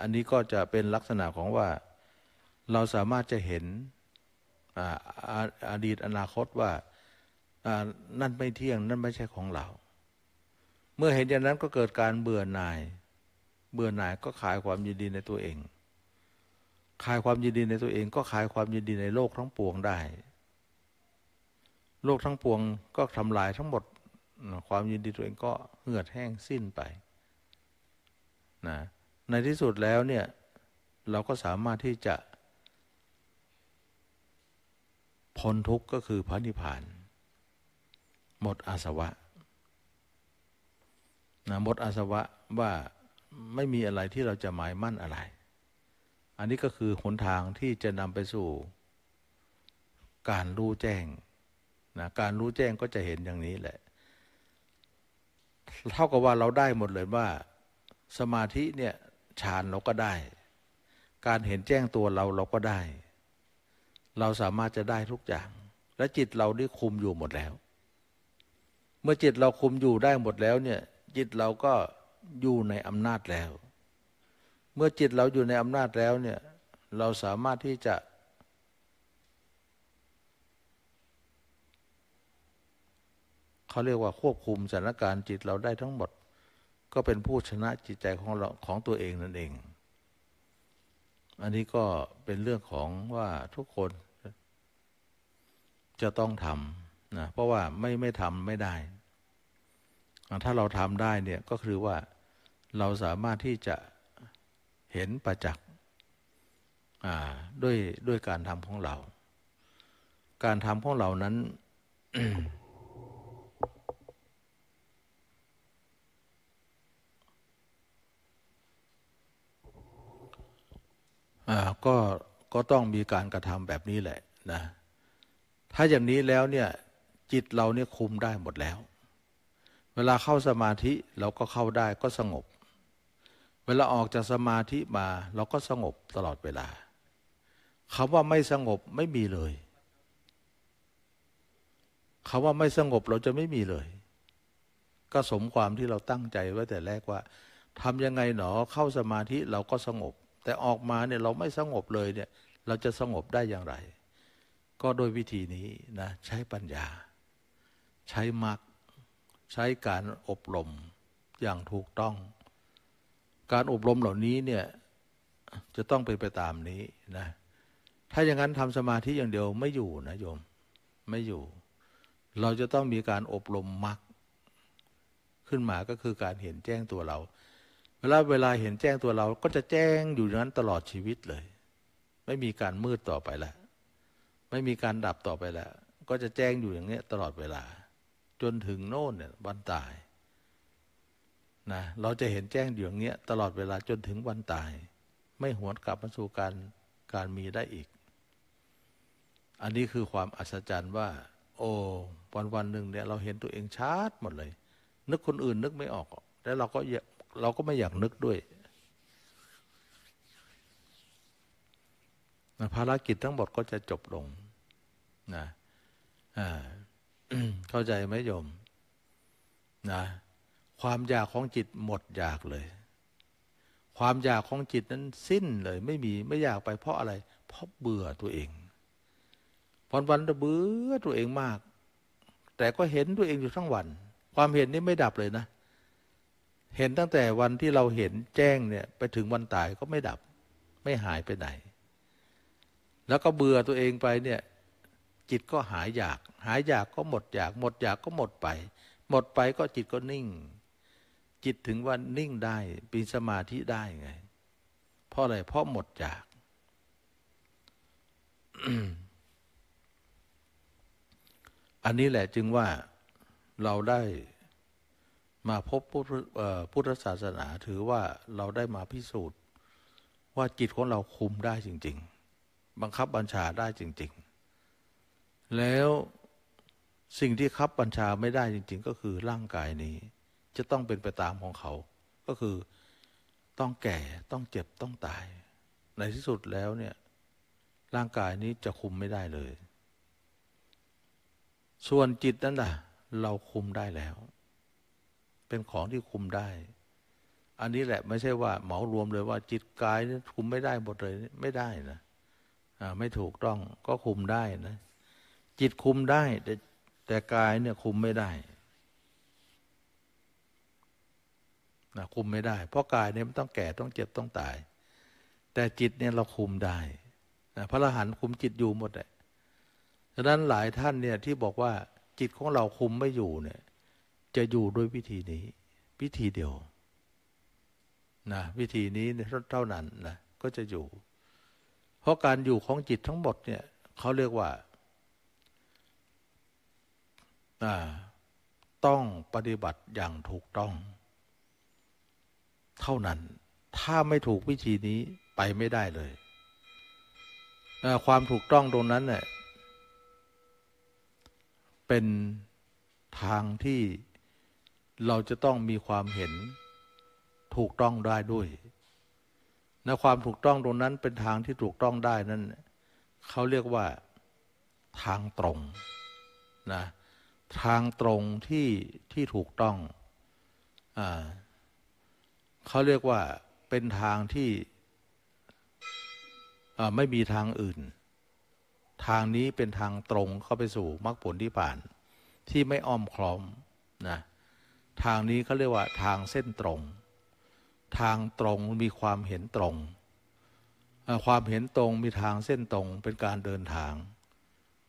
อันนี้ก็จะเป็นลักษณะของว่าเราสามารถจะเห็นอดีตอนาคตว่านั่นไม่เที่ยง นั่นไม่ใช่ของเรา เมื่อเห็นอย่างนั้นก็เกิดการเบื่อหน่าย เบื่อหน่ายก็ขายความยินดีในตัวเอง ขายความยินดีในตัวเองก็ขายความยินดีในโลกทั้งปวงได้ โลกทั้งปวงก็ทำลายทั้งหมดความยินดีตัวเองก็เหือดแห้งสิ้นไป นะในที่สุดแล้วเนี่ยเราก็สามารถที่จะพ้นทุกข์ก็คือพระนิพพานหมดอาสวะนะหมดอาสวะว่าไม่มีอะไรที่เราจะหมายมั่นอะไร อันนี้ก็คือหนทางที่จะนำไปสู่ การรู้แจ้งนะการรู้แจ้งก็จะเห็นอย่างนี้แหละ เท่ากับว่าเราได้หมดเลยว่า สมาธิเนี่ยฌานเราก็ได้ การเห็นแจ้งตัวเราเราก็ได้ เราสามารถจะได้ทุกอย่าง และจิตเราได้คุมอยู่หมดแล้ว เมื่อจิตเราคุมอยู่ได้หมดแล้วเนี่ยจิตเราก็อยู่ในอำนาจแล้ว เมื่อจิตเราอยู่ในอำนาจแล้วเนี่ยเราสามารถที่จะเขาเรียกว่าควบคุมสถานการณ์จิตเราได้ทั้งหมดก็เป็นผู้ชนะจิตใจของเราของตัวเองนั่นเอง อันนี้ก็เป็นเรื่องของว่าทุกคน จะต้องทำนะเพราะว่าไม่ไม่ทำไม่ได้ ถ้าเราทำได้เนี่ยก็คือว่าเราสามารถที่จะเห็นประจักษ์ด้วยด้วยการทำของเรา การทำของเรานั้นก็ ก็ต้องมีการกระทำแบบนี้แหละนะ ถ้าอย่างนี้แล้วเนี่ยจิตเราเนี่ยคุมได้หมดแล้ว เวลาเข้าสมาธิเราก็เข้าได้ก็สงบ เวลาออกจากสมาธิมา เราก็สงบตลอดเวลาคำว่าไม่สงบไม่มีเลยคำว่าไม่สงบเราจะไม่มีเลย ก็สมความที่เราตั้งใจไว้แต่แรกว่าทำยังไงหนอเข้าสมาธิเราก็สงบแต่ออกมาเนี่ยเราไม่สงบเลยเนี่ย เราจะสงบได้อย่างไร ก็โดยวิธีนี้นะใช้ปัญญา ใช้มรรคใช้การอบรมอย่างถูกต้อง การอบรมเหล่านี้เนี่ย จะต้องไปไปตามนี้นะถ้าอย่างนั้นทำสมาธิอย่างเดียวไม่อยู่นะโยมไม่อยู่ เราจะต้องมีการอบรมมรรคขึ้นมาก็คือการเห็นแจ้งตัวเราเวลาเวลาเห็นแจ้งตัวเราก็จะแจ้งอยู่นั้นตลอดชีวิตเลย ไม่มีการมืดต่อไปแล้วไม่มีการดับต่อไปแล้วก็จะแจ้งอยู่อย่างนี้ตลอดเวลาจนถึงโน่นเนี่ยวันตายนะเราจะเห็นแจ้งอยู่อย่างนี้ตลอดเวลาจนถึงวันตาย ไม่หวนกลับมาสู่การการมีได้อีก อันนี้คือความอัศจรรย์ว่า โอ้วันวันหนึ่งเนี่ย เราเห็นตัวเองชัดหมดเลย นึกคนอื่นนึกไม่ออกแล้วเราก็เราก็ไม่อยากนึกด้วยภารกิจทั้งหมดก็จะจบลงนะเข้าใจไหมโยมนะความอยากของจิตหมดอยากเลย ความอยากของจิตนั้นสิ้นเลย ไม่มีไม่อยากไปเพราะอะไรเพราะเบื่อตัวเองวันวันจะเบื่อตัวเองมาก แต่ก็เห็นตัวเองอยู่ทั้งวัน ความเห็นนี่ไม่ดับเลยนะเห็นตั้งแต่วันที่เราเห็นแจ้งเนี่ยไปถึงวันตายก็ไม่ดับ ไม่หายไปไหน แล้วก็เบื่อตัวเองไปเนี่ย จิตก็หายอยาก หายอยากก็หมดอยาก หมดอยากก็หมดไป หมดไปก็จิตก็นิ่ง จิตถึงว่านิ่งได้ปีสมาธิได้ไง เพราะอะไร เพราะหมด อยาก อันนี้แหละจึงว่าเราได้มาพบพุทธศาสนาถือว่าเราได้มาพิสูจน์ ว่าจิตของเราคุมได้จริง ๆ บังคับบัญชาได้จริง ๆ แล้วสิ่งที่คับบัญชาไม่ได้จริง ๆ ก็คือร่างกายนี้ จะต้องเป็นไปตามของเขา ก็คือต้องแก่ต้องเจ็บต้องตาย ในที่สุดแล้วเนี่ย ร่างกายนี้จะคุมไม่ได้เลย ส่วนจิตนั่นแหละเราคุมได้แล้วเป็นของที่คุมได้ อันนี้แหละไม่ใช่ว่าเหมารวมเลยว่า จิตกายนี่คุมไม่ได้หมดเลยไม่ได้นะไม่ถูกต้องก็คุมได้นะ จิตคุมได้แต่แต่กายเนี่ยคุมไม่ได้นะคุมไม่ได้ เพราะกายเนี่ยมันต้องแก่ต้องเจ็บต้องตายแต่จิตเนี่ยเราคุมได้นะพระอรหันต์คุมจิตอยู่หมดเลยดังนั้นหลายท่านเนี่ยที่บอกว่า จิตของเราคุมไม่อยู่เนี่ยจะอยู่ด้วยวิธีนี้ วิธีเดียวนะวิธีนี้เท่านั้นนะก็จะอยู่ เพราะการอยู่ของจิตทั้งหมดเนี่ยเขาเรียกว่า ต้องปฏิบัติอย่างถูกต้อง เท่านั้น ถ้าไม่ถูกวิธีนี้ไปไม่ได้เลย ความถูกต้องตรงนั้นเนี่ยเป็นทางที่เราจะต้องมีความเห็นถูกต้องได้ด้วย นะความถูกต้องตรงนั้นเป็นทางที่ถูกต้องได้นั้นเขาเรียกว่าทางตรงนะ ทางตรงที่ที่ถูกต้องอ่าเขาเรียกว่าเป็นทางที่ไม่มีทางอื่น ทางนี้เป็นทางตรงเข้าไปสู่มรรคผลที่ผ่าน ที่ไม่อ้อมคล้อมนะทางนี้เขาเรียกว่าทางเส้นตรง ทางตรงมีความเห็นตรง ความเห็นตรงมีทางเส้นตรงเป็นการเดินทาง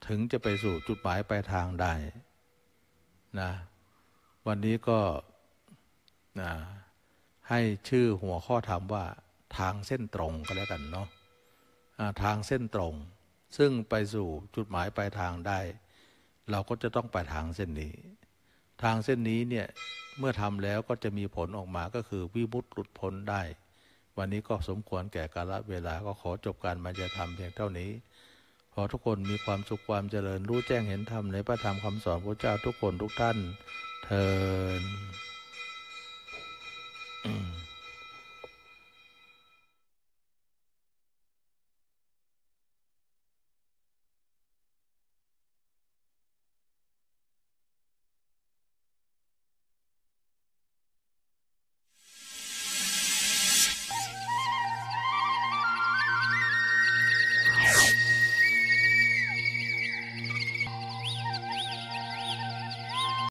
ถึงจะไปสู่จุดหมายปลายทางได้นะวันนี้ก็นะให้ชื่อหัวข้อธรรมว่าทางเส้นตรงก็แล้วกันเนาะทางเส้นตรง ซึ่งไปสู่จุดหมายปลายทางได้ เราก็จะต้องไปทางเส้นนี้ทางเส้นนี้เนี่ยเมื่อทำแล้วก็จะมีผลออกมาก็คือวิมุตติหลุดพ้นได้ วันนี้ก็สมควรแก่กาลเวลาก็ขอจบการบรรยายธรรมเพียงเท่านี้ ขอทุกคนมีความสุขความเจริญรู้แจ้งเห็นธรรมในพระธรรมคำสอนพระเจ้าทุกคนทุกท่านเทอ